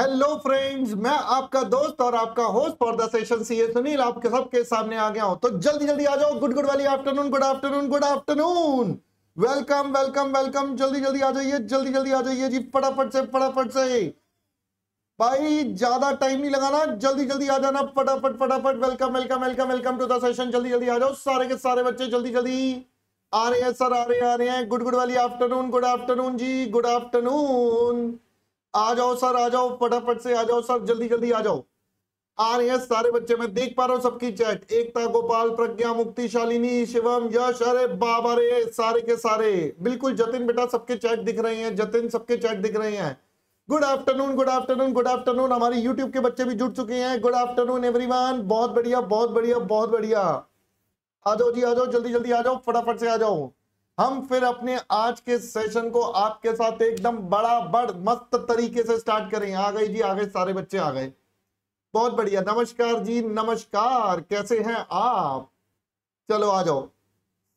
Hello friends मैं आपका दोस्त और आपका host for the session S Sunil आपके सबके सामने आ गया हूं तो जल्दी जल्दी आ जाओ गुड गुड वाली afternoon good afternoon good afternoon welcome welcome welcome जल्दी जल्दी आ जाइए जल्दी जल्दी आ जाइए जी फटाफट से फटाफट से भाई ज्यादा टाइम नहीं लगाना जल्दी जल्दी आ जाना फटाफट फटाफट welcome welcome welcome welcome to the session जल्दी जल्दी आ जाओ सारे के सारे बच्चे जल्दी जल्दी आ रहे हैं सर आ रहे हैं आ रहे हैं गुड गुड वाली आफ्टरनून गुड आफ्टरनून जी गुड आफ्टरनून आ जाओ सर आ जाओ फटाफट से आ जाओ सर जल्दी जल्दी आ जाओ आ रहे हैं सारे बच्चे मैं देख पा रहा हूँ सबकी चैट एकता गोपाल प्रज्ञा मुक्ति शालिनी शिवम यश अरे बाबा रे सारे के सारे बिल्कुल जतिन बेटा सबके चैट दिख रहे हैं जतिन सबके चैट दिख रहे हैं good afternoon good afternoon good afternoon हमारे यूट्यूब के बच्चे भी जुड़ चुके हैं गुड आफ्टरनून एवरी बहुत बढ़िया बहुत बढ़िया बहुत बढ़िया आ जाओ जी आ जाओ जल्दी जल्दी आ जाओ फटाफट से आ जाओ हम फिर अपने आज के सेशन को आपके साथ एकदम बड़ा बड़ मस्त तरीके से स्टार्ट करें आ गए जी आ गए सारे बच्चे आ गए बहुत बढ़िया नमस्कार जी नमस्कार कैसे हैं आप चलो आ जाओ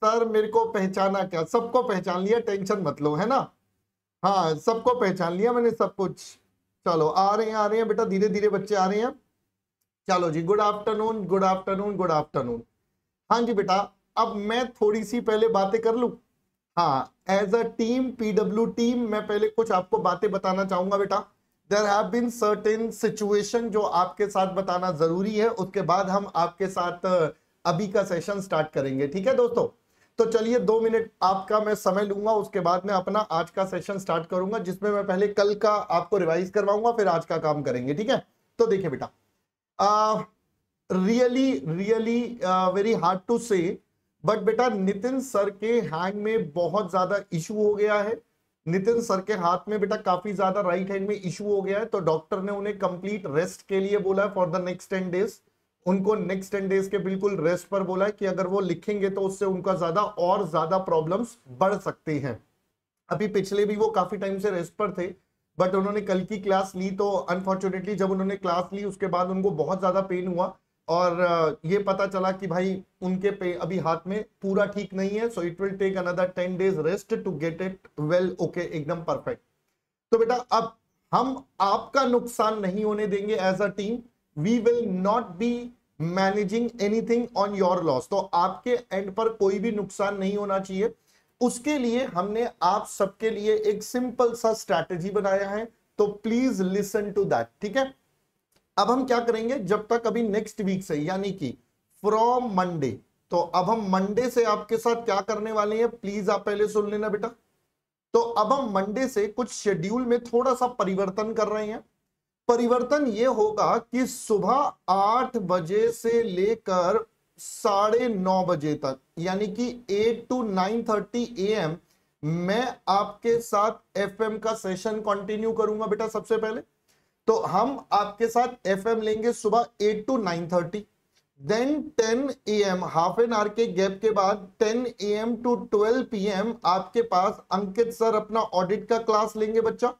सर मेरे को पहचाना क्या सबको पहचान लिया टेंशन मत लो है ना हाँ सबको पहचान लिया मैंने सब कुछ चलो आ रहे हैं आ रहे हैं बेटा धीरे धीरे बच्चे आ रहे हैं चलो जी good afternoon good afternoon good afternoon हाँ जी बेटा अब मैं थोड़ी सी पहले बातें कर लू हाँ as a team PW team मैं पहले कुछ आपको बातें बताना चाहूंगा बेटा there have been certain situation जो आपके साथ बताना जरूरी है उसके बाद हम आपके साथ अभी का सेशन स्टार्ट करेंगे ठीक है दोस्तों तो चलिए दो मिनट आपका मैं समय लूंगा उसके बाद में अपना आज का सेशन स्टार्ट करूंगा जिसमें मैं पहले कल का आपको रिवाइज करवाऊंगा फिर आज का काम करेंगे ठीक है तो देखिए बेटा really really very hard to say but बेटा नितिन सर के हैंड में बहुत ज्यादा इशू हो गया है नितिन सर के हाथ में बेटा काफी ज्यादा राइट हैंड में इशू हो गया है तो डॉक्टर ने उन्हें कंप्लीट रेस्ट के लिए बोला for the next ten days उनको नेक्स्ट टेन डेज के बिल्कुल रेस्ट पर बोला है कि अगर वो लिखेंगे तो उससे उनका ज्यादा और ज्यादा प्रॉब्लम्स बढ़ सकती हैं अभी पिछले भी वो काफी टाइम से रेस्ट पर थे बट उन्होंने कल की क्लास ली तो अनफॉर्चुनेटली जब उन्होंने क्लास ली उसके बाद उनको बहुत ज्यादा पेन हुआ और ये पता चला कि भाई उनके पे अभी हाथ में पूरा ठीक नहीं है so it will take another ten days rest to get it well okay एकदम परफेक्ट तो बेटा अब हम आपका नुकसान नहीं होने देंगे as a team we will not be managing anything on your loss तो आपके एंड पर कोई भी नुकसान नहीं होना चाहिए उसके लिए हमने आप सबके लिए एक सिंपल सा स्ट्रैटेजी बनाया है तो प्लीज लिसन टू दैट ठीक है अब हम क्या करेंगे जब तक अभी नेक्स्ट वीक से यानी कि फ्रॉम मंडे तो अब हम मंडे से आपके साथ क्या करने वाले हैं प्लीज आप पहले सुन लेना बेटा तो अब हम मंडे से कुछ शेड्यूल में थोड़ा सा परिवर्तन कर रहे हैं परिवर्तन ये होगा कि सुबह आठ बजे से लेकर साढ़े नौ बजे तक यानी कि eight to nine thirty A M मैं आपके साथ एफ का सेशन कंटिन्यू करूंगा बेटा सबसे पहले तो हम आपके साथ एफएम लेंगे सुबह eight to nine thirty then ten A M half an hour के गैप के बाद A M two P M आपके पास अंकित सर अपना ऑडिट का क्लास लेंगे बच्चा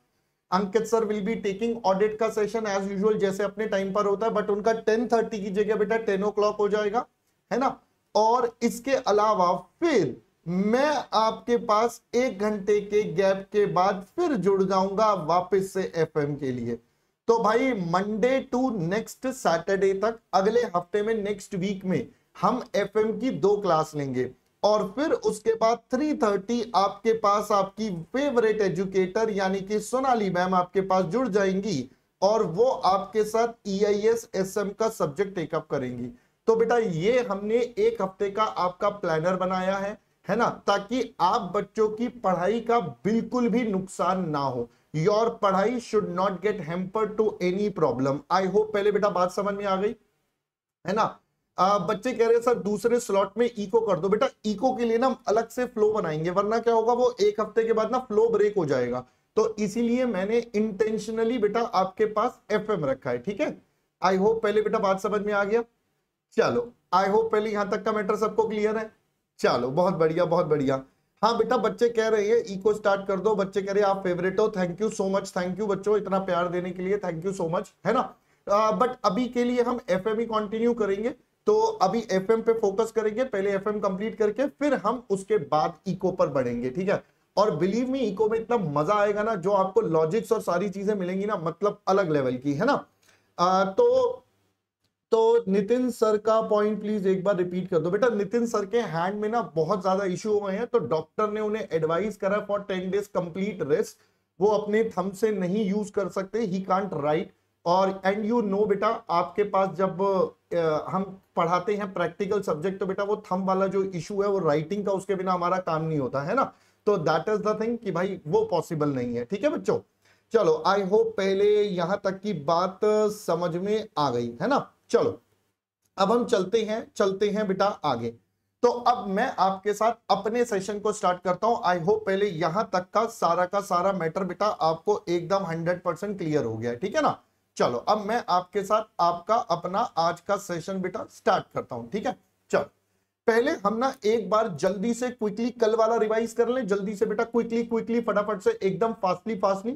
Ankit sir will be taking audit का सेशन एज यूजुअल जैसे अपने टाइम पर होता है बट उनका टेन थर्टी की जगह बेटा टेन ओ क्लॉक हो जाएगा है ना और इसके अलावा फिर मैं आपके पास एक घंटे के गैप के बाद फिर जुड़ जाऊंगा वापस से एफएम के लिए तो भाई मंडे टू नेक्स्ट सैटरडे तक अगले हफ्ते में नेक्स्ट वीक में हम एफएम की दो क्लास लेंगे और फिर उसके बाद 3:30 आपके पास आपकी फेवरेट एजुकेटर यानी कि सोनाली मैम आपके पास जुड़ जाएंगी और वो आपके साथ E I S S M का सब्जेक्ट टेकअप करेंगी तो बेटा ये हमने एक हफ्ते का आपका प्लानर बनाया है है ना ताकि आप बच्चों की पढ़ाई का बिल्कुल भी नुकसान ना हो योर पढ़ाई should not get hamper to any problem I hope पहले बेटा बात समझ में आ गई है ना आ, बच्चे कह रहे हैं सर दूसरे स्लॉट में इको कर दो बेटा इको के लिए ना अलग से फ्लो बनाएंगे वरना क्या होगा वो एक हफ्ते के बाद ना फ्लो ब्रेक हो जाएगा तो इसीलिए मैंने इंटेंशनली बेटा आपके पास एफएम रखा है ठीक है आई होप पहले बेटा बात समझ में आ गया चलो आई होप पहले यहां तक का मैटर सबको क्लियर है चलो बहुत बढ़िया बहुत बढ़िया हाँ बेटा बच्चे कह रहे हैं इको स्टार्ट कर दो बच्चे कह रहे हैं आप फेवरेट हो thank you so much thank you बच्चों इतना प्यार देने के लिए थैंक यू सो मच है ना आ, बट अभी के लिए हम एफ ही कंटिन्यू करेंगे तो अभी एफ पे फोकस करेंगे पहले एफ कंप्लीट करके फिर हम उसके बाद इको पर बढ़ेंगे ठीक है और बिलीव मी इको में इतना मजा आएगा ना जो आपको लॉजिक्स और सारी चीजें मिलेंगी ना मतलब अलग लेवल की है ना आ, तो तो नितिन सर का पॉइंट प्लीज एक बार रिपीट कर दो बेटा नितिन सर के हैंड में ना बहुत ज्यादा इश्यू हुए हैं तो डॉक्टर ने उन्हें एडवाइस करा for ten days complete rest वो अपने थम से नहीं यूज कर सकते ही कांट राइट और एंड यू नो बेटा आपके पास जब आ, हम पढ़ाते हैं प्रैक्टिकल सब्जेक्ट तो बेटा वो थम वाला जो इशू है वो राइटिंग का उसके बिना हमारा काम नहीं होता है ना तो दैट इज द थिंग कि भाई वो पॉसिबल नहीं है ठीक है बच्चों चलो आई होप पहले यहां तक की बात समझ में आ गई है ना चलो अब हम चलते हैं चलते हैं बेटा आगे तो अब मैं आपके साथ अपने सेशन को स्टार्ट करता हूं आई होप पहले यहां तक का सारा का सारा मैटर बेटा आपको एकदम हंड्रेड परसेंट क्लियर हो गया ठीक है ना चलो अब मैं आपके साथ आपका अपना आज का सेशन बेटा स्टार्ट करता हूं ठीक है चलो पहले हम ना एक बार जल्दी से क्विकली कल वाला रिवाइज कर ले जल्दी से बेटा क्विकली क्विकली फटाफट से एकदम फास्टली फास्टली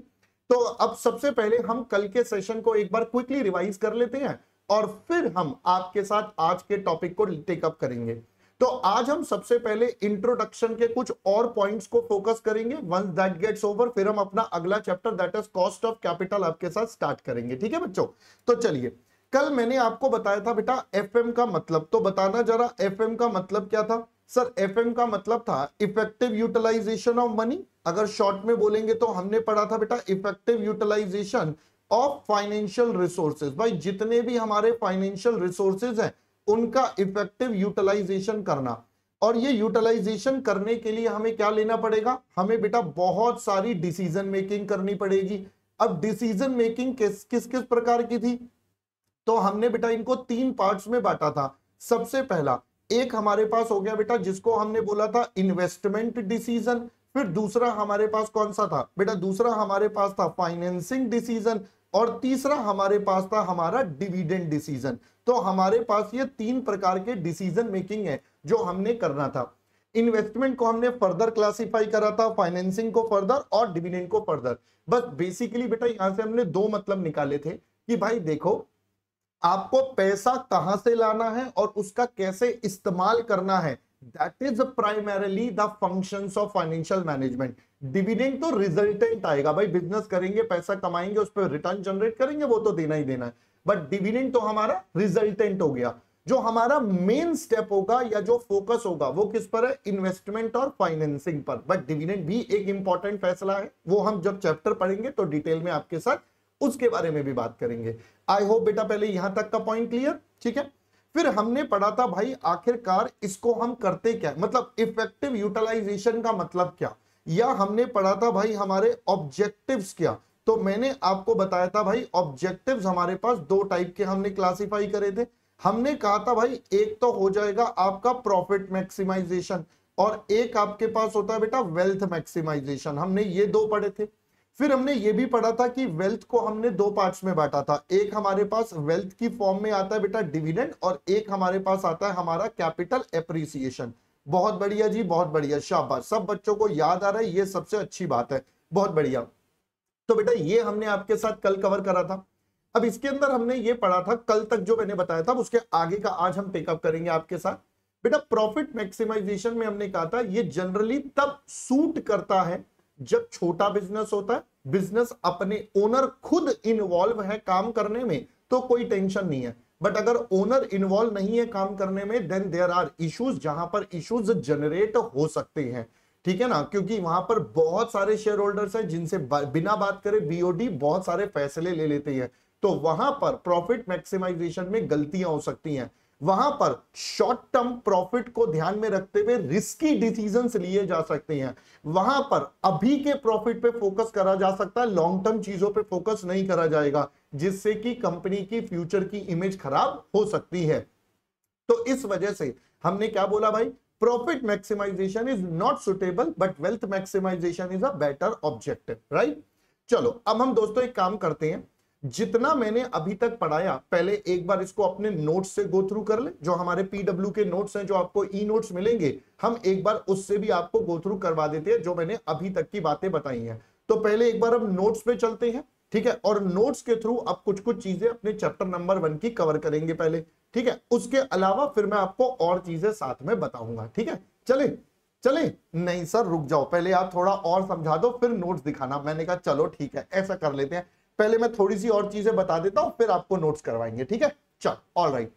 तो अब सबसे पहले हम कल के सेशन को एक बार क्विकली रिवाइज कर लेते हैं और फिर हम आपके साथ आज के टॉपिक को टेकअप करेंगे तो आज हम सबसे पहले इंट्रोडक्शन के कुछ और पॉइंट्स को फोकस करेंगे वंस दैट गेट्स ओवर फिर हम अपना अगला chapter that is cost of capital आपके साथ स्टार्ट करेंगे ठीक है बच्चों तो चलिए कल मैंने आपको बताया था बेटा एफएम का मतलब तो बताना जरा एफएम का मतलब क्या था सर एफएम का मतलब था इफेक्टिव यूटिलाइजेशन ऑफ मनी अगर शॉर्ट में बोलेंगे तो हमने पढ़ा था बेटा effective utilisation of financial resources भाई जितने भी हमारे फाइनेंशियल रिसोर्सेज हैं उनका इफेक्टिव यूटिलाइजेशन करना और ये यूटिलाइजेशन करने के लिए हमें क्या लेना पड़ेगा हमें बेटा बहुत सारी डिसीजन मेकिंग करनी पड़ेगी अब डिसीजन मेकिंग किस किस किस प्रकार की थी तो हमने बेटा इनको तीन पार्ट्स में बांटा था सबसे पहला एक हमारे पास हो गया बेटा जिसको हमने बोला था इन्वेस्टमेंट डिसीजन फिर दूसरा हमारे पास कौन सा था बेटा दूसरा हमारे पास था फाइनेंसिंग डिसीजन और तीसरा हमारे पास था हमारा डिविडेंड डिसीजन तो हमारे पास ये तीन प्रकार के डिसीजन मेकिंग है जो हमने करना था इन्वेस्टमेंट को हमने फर्दर क्लासिफाई करा था फाइनेंसिंग को फर्दर और डिविडेंड को फर्दर बस बेसिकली बेटा यहां से हमने दो मतलब निकाले थे कि भाई देखो आपको पैसा कहां से लाना है और उसका कैसे इस्तेमाल करना है that is primarily the function of financial management dividend तो रिजल्टेंट आएगा भाई बिजनेस करेंगे पैसा कमाएंगे उस पर रिटर्न जनरेट करेंगे वो तो देना ही देना है बट dividend तो हमारा रिजल्टेंट हो गया जो हमारा मेन स्टेप होगा या जो फोकस होगा वो किस पर है इन्वेस्टमेंट और फाइनेंसिंग पर बट डिविडेंड भी एक इंपॉर्टेंट फैसला है वो हम जब चैप्टर पढ़ेंगे तो डिटेल में आपके साथ उसके बारे में भी बात करेंगे आई होप बेटा पहले यहां तक का पॉइंट क्लियर ठीक है फिर हमने पढ़ा था भाई आखिरकार इसको हम करते क्या मतलब इफेक्टिव यूटिलाइजेशन का मतलब क्या या हमने पढ़ा था भाई हमारे ऑब्जेक्टिव्स क्या तो मैंने आपको बताया था भाई ऑब्जेक्टिव्स हमारे पास दो टाइप के हमने क्लासिफाई करे थे हमने कहा था भाई एक तो हो जाएगा आपका प्रॉफिट मैक्सिमाइजेशन और एक आपके पास होता है बेटा वेल्थ मैक्सिमाइजेशन हमने ये दो पढ़े थे फिर हमने ये भी पढ़ा था कि वेल्थ को हमने दो पार्ट्स में बांटा था एक हमारे पास वेल्थ की फॉर्म में आता है बेटा डिविडेंड और एक हमारे पास आता है हमारा कैपिटल एप्रिसिएशन बहुत बढ़िया जी बहुत बढ़िया शाबाश सब बच्चों को याद आ रहा है ये सबसे अच्छी बात है बहुत बढ़िया तो बेटा ये हमने आपके साथ कल कवर करा था अब इसके अंदर हमने ये पढ़ा था कल तक जो मैंने बताया था उसके आगे का आज हम पिकअप करेंगे आपके साथ बेटा प्रॉफिट मैक्सिमाइजेशन में हमने कहा था ये जनरली तब सूट करता है जब छोटा बिजनेस होता है बिजनेस अपने ओनर खुद इन्वॉल्व है काम करने में तो कोई टेंशन नहीं है बट अगर ओनर इन्वॉल्व नहीं है काम करने में देन देर आर इश्यूज जहां पर इश्यूज जनरेट हो सकते हैं ठीक है ना क्योंकि वहां पर बहुत सारे शेयर होल्डर्स हैं जिनसे बिना बात करे बीओडी बहुत सारे फैसले ले लेते हैं तो वहां पर प्रॉफिट मैक्सिमाइजेशन में गलतियां हो सकती हैं वहां पर शॉर्ट टर्म प्रॉफिट को ध्यान में रखते हुए रिस्की डिसीजन लिए जा सकते हैं वहां पर अभी के प्रॉफिट पे फोकस करा जा सकता है लॉन्ग टर्म चीजों पे फोकस नहीं करा जाएगा जिससे कि कंपनी की फ्यूचर की इमेज खराब हो सकती है तो इस वजह से हमने क्या बोला भाई profit maximisation is not suitable but wealth maximisation is a better objective right चलो अब हम दोस्तों एक काम करते हैं जितना मैंने अभी तक पढ़ाया पहले एक बार इसको अपने नोट्स से गो थ्रू कर ले जो हमारे पीडब्ल्यू के नोट्स हैं जो आपको ई नोट्स मिलेंगे हम एक बार उससे भी आपको गो थ्रू करवा देते हैं जो मैंने अभी तक की बातें बताई हैं तो पहले एक बार हम नोट्स पे चलते हैं ठीक है और नोट्स के थ्रू आप कुछ कुछ चीजें अपने चैप्टर नंबर वन की कवर करेंगे पहले ठीक है उसके अलावा फिर मैं आपको और चीजें साथ में बताऊंगा ठीक है चले चले नहीं सर रुक जाओ पहले आप थोड़ा और समझा दो फिर नोट्स दिखाना मैंने कहा चलो ठीक है ऐसा कर लेते हैं पहले मैं थोड़ी सी और चीजें बता देता हूं फिर आपको नोट्स करवाएंगे ठीक है चल ऑल राइट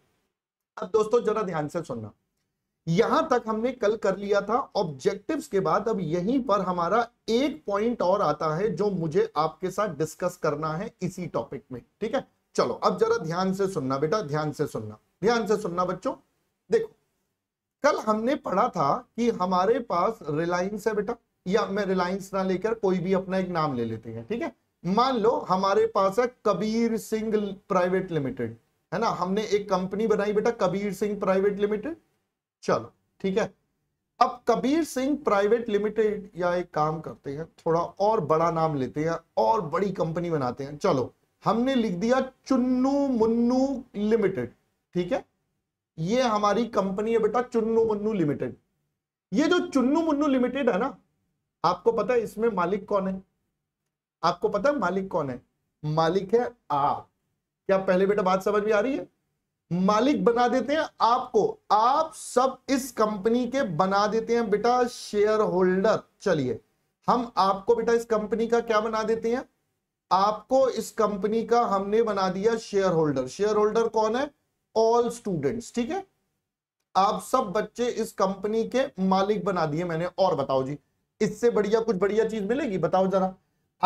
अब दोस्तों जरा ध्यान से सुनना यहां तक हमने कल कर लिया था ऑब्जेक्टिव्स के बाद अब यहीं पर हमारा एक पॉइंट और आता है जो मुझे आपके साथ डिस्कस करना है इसी टॉपिक में ठीक है चलो अब जरा ध्यान से सुनना बेटा ध्यान से सुनना ध्यान से सुनना बच्चों देखो कल हमने पढ़ा था कि हमारे पास रिलायंस है बेटा या मैं रिलायंस ना लेकर कोई भी अपना एक नाम ले लेते हैं ठीक है मान लो हमारे पास है कबीर सिंह प्राइवेट लिमिटेड है ना हमने एक कंपनी बनाई बेटा कबीर सिंह प्राइवेट लिमिटेड चलो ठीक है अब कबीर सिंह प्राइवेट लिमिटेड या एक काम करते हैं थोड़ा और बड़ा नाम लेते हैं और बड़ी कंपनी बनाते हैं चलो हमने लिख दिया चुन्नू मुन्नू लिमिटेड ठीक है ये हमारी कंपनी है बेटा चुन्नू मुन्नू लिमिटेड ये जो चुन्नू मुन्नू लिमिटेड है ना आपको पता है इसमें मालिक कौन है आपको पता मालिक कौन है मालिक है आप क्या पहले बेटा बात समझ में आ रही है मालिक बना देते हैं आपको आप सब इस कंपनी के बना देते हैं बेटा शेयर होल्डर चलिए हम आपको बेटा इस कंपनी का क्या बना देते हैं आपको इस कंपनी का हमने बना दिया शेयर होल्डर शेयर होल्डर कौन है ऑल स्टूडेंट्स ठीक है आप सब बच्चे इस कंपनी के मालिक बना दिए मैंने और बताओ जी इससे बढ़िया कुछ बढ़िया चीज मिलेगी बताओ जरा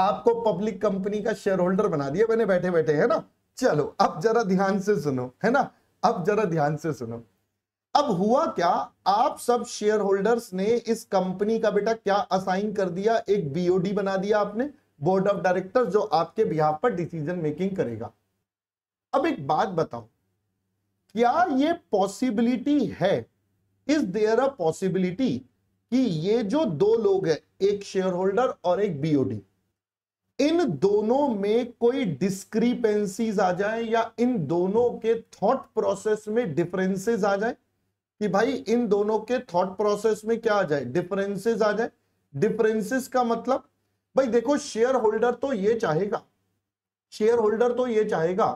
आपको पब्लिक कंपनी का शेयर होल्डर बना दिया मैंने बैठे बैठे है ना चलो अब जरा ध्यान से सुनो है ना अब जरा ध्यान से सुनो अब हुआ क्या आप सब शेयर होल्डर्स ने इस कंपनी का बेटा क्या असाइन कर दिया एक बीओडी बना दिया आपने बोर्ड ऑफ डायरेक्टर्स जो आपके बिहार पर डिसीजन मेकिंग करेगा अब एक बात बताओ क्या ये पॉसिबिलिटी है इस देयर अ पॉसिबिलिटी कि ये जो दो लोग हैं एक शेयर होल्डर और एक बीओडी इन दोनों में कोई डिस्क्रीपेंसीज आ जाए या इन दोनों के थॉट प्रोसेस में डिफरेंसेस आ जाए कि भाई इन दोनों के थॉट प्रोसेस में क्या आ जाए डिफरेंसेस आ जाए डिफरेंसेस का मतलब भाई देखो शेयर होल्डर तो ये चाहेगा शेयर होल्डर तो ये चाहेगा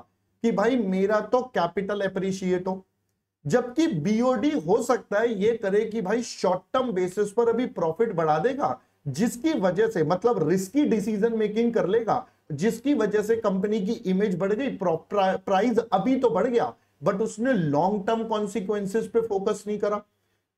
कि भाई मेरा तो कैपिटल एप्रिशिएट हो जबकि बीओडी हो सकता है ये करे कि भाई शॉर्ट टर्म बेसिस पर अभी प्रॉफिट बढ़ा देगा जिसकी वजह से मतलब रिस्की डिसीजन मेकिंग कर लेगा जिसकी वजह से कंपनी की इमेज बढ़ गई प्राइस अभी तो बढ़ गया बट उसने लॉन्ग टर्म कॉन्सिक्वेंसिस पे फोकस नहीं करा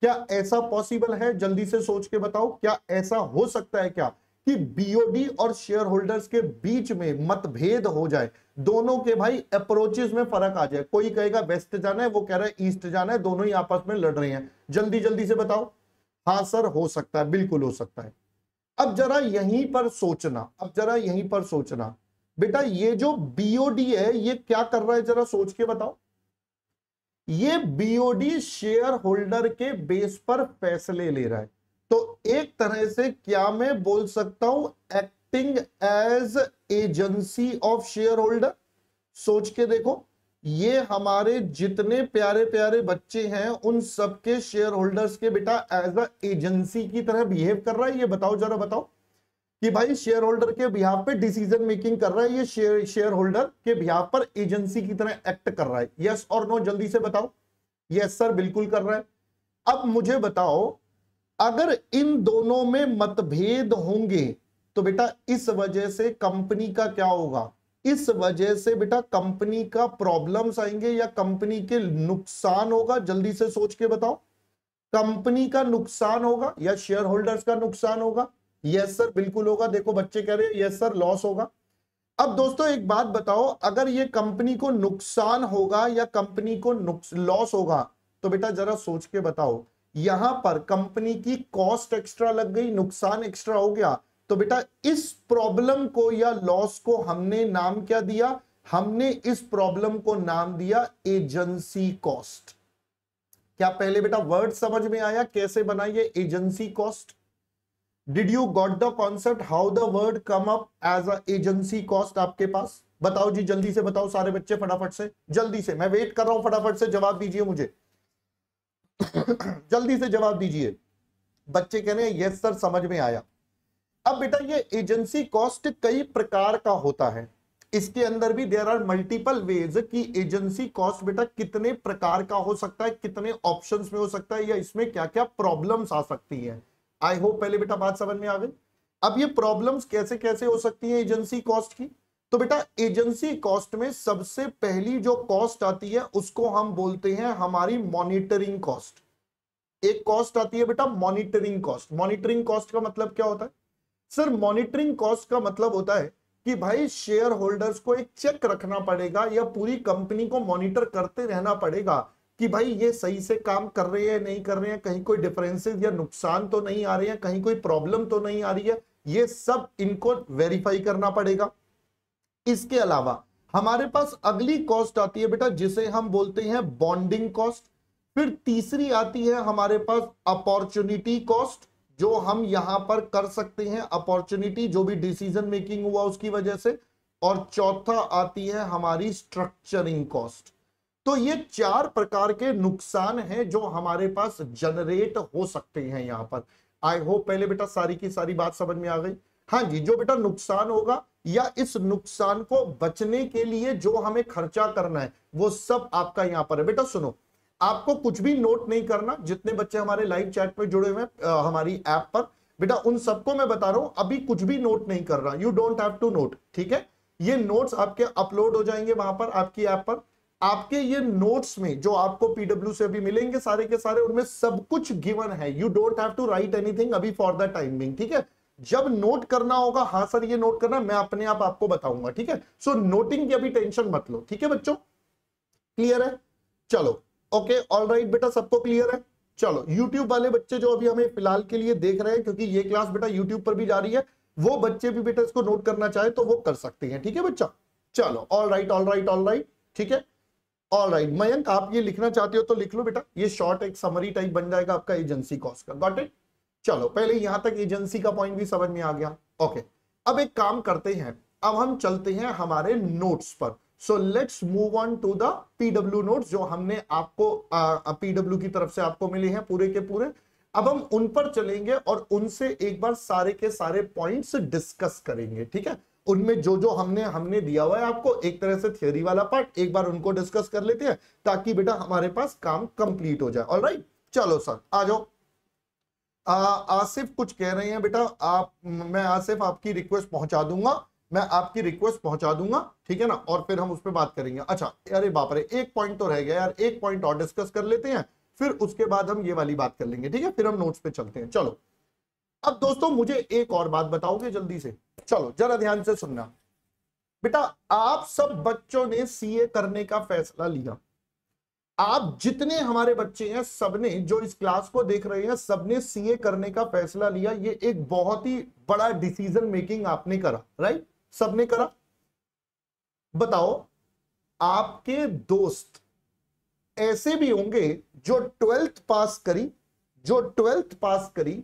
क्या ऐसा पॉसिबल है जल्दी से सोच के बताओ क्या ऐसा हो सकता है क्या कि बीओडी और शेयर होल्डर्स के बीच में मतभेद हो जाए दोनों के भाई अप्रोचेस में फर्क आ जाए कोई कहेगा वेस्ट जाना है वो कह रहा है ईस्ट जाना है दोनों ही आपस में लड़ रहे हैं जल्दी जल्दी से बताओ हाँ सर हो सकता है बिल्कुल हो सकता है अब जरा यहीं पर सोचना अब जरा यहीं पर सोचना बेटा ये जो बीओडी है ये क्या कर रहा है जरा सोच के बताओ ये बीओडी शेयर होल्डर के बेस पर फैसले ले रहा है तो एक तरह से क्या मैं बोल सकता हूं acting as agency of shareholder सोच के देखो ये हमारे जितने प्यारे प्यारे बच्चे हैं उन सबके शेयर होल्डर्स के बेटा एज अ एजेंसी की तरह बिहेव कर रहा है ये बताओ जरा बताओ कि भाई शेयर होल्डर के बिहाफ पे डिसीजन मेकिंग कर रहा है ये शेयर शेयर होल्डर के बिहाफ पर एजेंसी की तरह एक्ट कर रहा है यस और नो जल्दी से बताओ यस सर बिल्कुल कर रहा है अब मुझे बताओ अगर इन दोनों में मतभेद होंगे तो बेटा इस वजह से कंपनी का क्या होगा इस वजह से बेटा कंपनी का प्रॉब्लम्स आएंगे या कंपनी के नुकसान होगा जल्दी से सोच के बताओ कंपनी का नुकसान होगा या शेयर होल्डर्स का नुकसान होगा यस सर बिल्कुल होगा देखो बच्चे कह रहे हैं यस सर लॉस होगा अब दोस्तों एक बात बताओ अगर ये कंपनी को नुकसान होगा या कंपनी को लॉस होगा तो बेटा जरा सोच के बताओ यहां पर कंपनी की कॉस्ट एक्स्ट्रा लग गई नुकसान एक्स्ट्रा हो गया तो बेटा इस प्रॉब्लम को या लॉस को हमने नाम क्या दिया हमने इस प्रॉब्लम को नाम दिया एजेंसी कॉस्ट क्या पहले बेटा वर्ड समझ में आया कैसे बनाइए agency cost did you got the concept how the word come up as a agency cost आपके पास बताओ जी जल्दी से बताओ सारे बच्चे फटाफट से जल्दी से मैं वेट कर रहा हूं फटाफट से जवाब दीजिए मुझे जल्दी से जवाब दीजिए बच्चे कह रहे हैं यस सर समझ में आया अब बेटा ये एजेंसी कॉस्ट कई प्रकार का होता है इसके अंदर भी देर आर मल्टीपल वेज की एजेंसी कॉस्ट बेटा कितने प्रकार का हो सकता है कितने ऑप्शंस में हो सकता है या इसमें क्या क्या प्रॉब्लम्स आ सकती है आई होप पहले बेटा बात समझ में आ गई अब ये प्रॉब्लम्स कैसे कैसे हो सकती है एजेंसी कॉस्ट की तो बेटा एजेंसी कॉस्ट में सबसे पहली जो कॉस्ट आती है उसको हम बोलते हैं हमारी मॉनिटरिंग कॉस्ट एक कॉस्ट आती है बेटा मॉनिटरिंग कॉस्ट मॉनिटरिंग कॉस्ट का मतलब क्या होता है सर मॉनिटरिंग कॉस्ट का मतलब होता है कि भाई शेयर होल्डर्स को एक चेक रखना पड़ेगा या पूरी कंपनी को मॉनिटर करते रहना पड़ेगा कि भाई ये सही से काम कर रहे हैं नहीं कर रहे हैं कहीं कोई डिफरेंसेस या नुकसान तो नहीं आ रहे हैं कहीं कोई प्रॉब्लम तो नहीं आ रही है ये सब इनको वेरीफाई करना पड़ेगा इसके अलावा हमारे पास अगली कॉस्ट आती है बेटा जिसे हम बोलते हैं बॉन्डिंग कॉस्ट फिर तीसरी आती है हमारे पास अपॉर्चुनिटी कॉस्ट जो हम यहां पर कर सकते हैं अपॉर्चुनिटी जो भी डिसीजन मेकिंग हुआ उसकी वजह से और चौथा आती है हमारी स्ट्रक्चरिंग कॉस्ट तो ये चार प्रकार के नुकसान हैं जो हमारे पास जनरेट हो सकते हैं यहाँ पर आई होप पहले बेटा सारी की सारी बात समझ में आ गई हाँ जी जो बेटा नुकसान होगा या इस नुकसान को बचने के लिए जो हमें खर्चा करना है वो सब आपका यहाँ पर है बेटा सुनो आपको कुछ भी नोट नहीं करना जितने बच्चे हमारे लाइव चैट में जुड़े हुए हमारी ऐप पर बेटा उन सबको मैं बता रहा हूं अभी कुछ भी नोट नहीं कर रहा you don't have to note ठीक है ये नोट्स आपके अपलोड हो जाएंगे वहां पर आपकी ऐप पर आपके ये नोट्स में जो आपको पीडब्ल्यू से अभी मिलेंगे सारे के सारे उनमें सब कुछ गिवन है you don't have to write anything अभी फॉर द टाइमिंग ठीक है जब नोट करना होगा हाँ सर ये नोट करना मैं अपने आप आपको बताऊंगा ठीक है सो नोटिंग की अभी टेंशन मत लो ठीक है बच्चों क्लियर है चलो ओके ऑल राइट बेटा सबको क्लियर है चलो YouTube वाले बच्चे जो अभी हमें फिलहाल के लिए देख रहे हैं क्योंकि ये क्लास बेटा YouTube पर भी जा रही है वो बच्चे भी बेटा इसको नोट करना चाहे तो वो कर सकते हैं ठीक है बच्चा चलो all right all right all right ठीक है ऑल राइट मयंक आप ये लिखना चाहते हो तो लिख लो बेटा ये शॉर्ट एक समरी टाइप बन जाएगा आपका एजेंसी कॉस्ट का गॉट इट चलो पहले यहां तक एजेंसी का पॉइंट भी समझ में आ गया ओके अब एक काम करते हैं अब हम चलते हैं हमारे नोट्स पर so let's move on to the PW note जो हमने आपको पीडब्ल्यू की तरफ से आपको मिले हैं पूरे के पूरे अब हम उन पर चलेंगे और उनसे एक बार सारे के सारे पॉइंट्स डिस्कस करेंगे ठीक है उनमें जो जो हमने हमने दिया हुआ है आपको एक तरह से थियोरी वाला पार्ट एक बार उनको डिस्कस कर लेते हैं ताकि बेटा हमारे पास काम कंप्लीट हो जाए ऑल राइट चलो सर आ जाओ आसिफ कुछ कह रहे हैं बेटा आप मैं आसिफ आपकी रिक्वेस्ट पहुंचा दूंगा मैं आपकी रिक्वेस्ट पहुंचा दूंगा ठीक है ना और फिर हम उस पर बात करेंगे अच्छा अरे बाप रे एक पॉइंट तो रह गया यार एक पॉइंट और डिस्कस कर लेते हैं फिर उसके बाद हम ये वाली बात कर लेंगे ठीक है फिर हम नोट्स पे चलते हैं चलो अब दोस्तों मुझे एक और बात बताओगे जल्दी से चलो जरा ध्यान से सुनना बेटा आप सब बच्चों ने सीए करने का फैसला लिया आप जितने हमारे बच्चे हैं सबने जो इस क्लास को देख रहे हैं सबने सीए करने का फैसला लिया ये एक बहुत ही बड़ा डिसीजन मेकिंग आपने करा राइट सबने करा बताओ आपके दोस्त ऐसे भी होंगे जो ट्वेल्थ पास करी जो ट्वेल्थ पास करी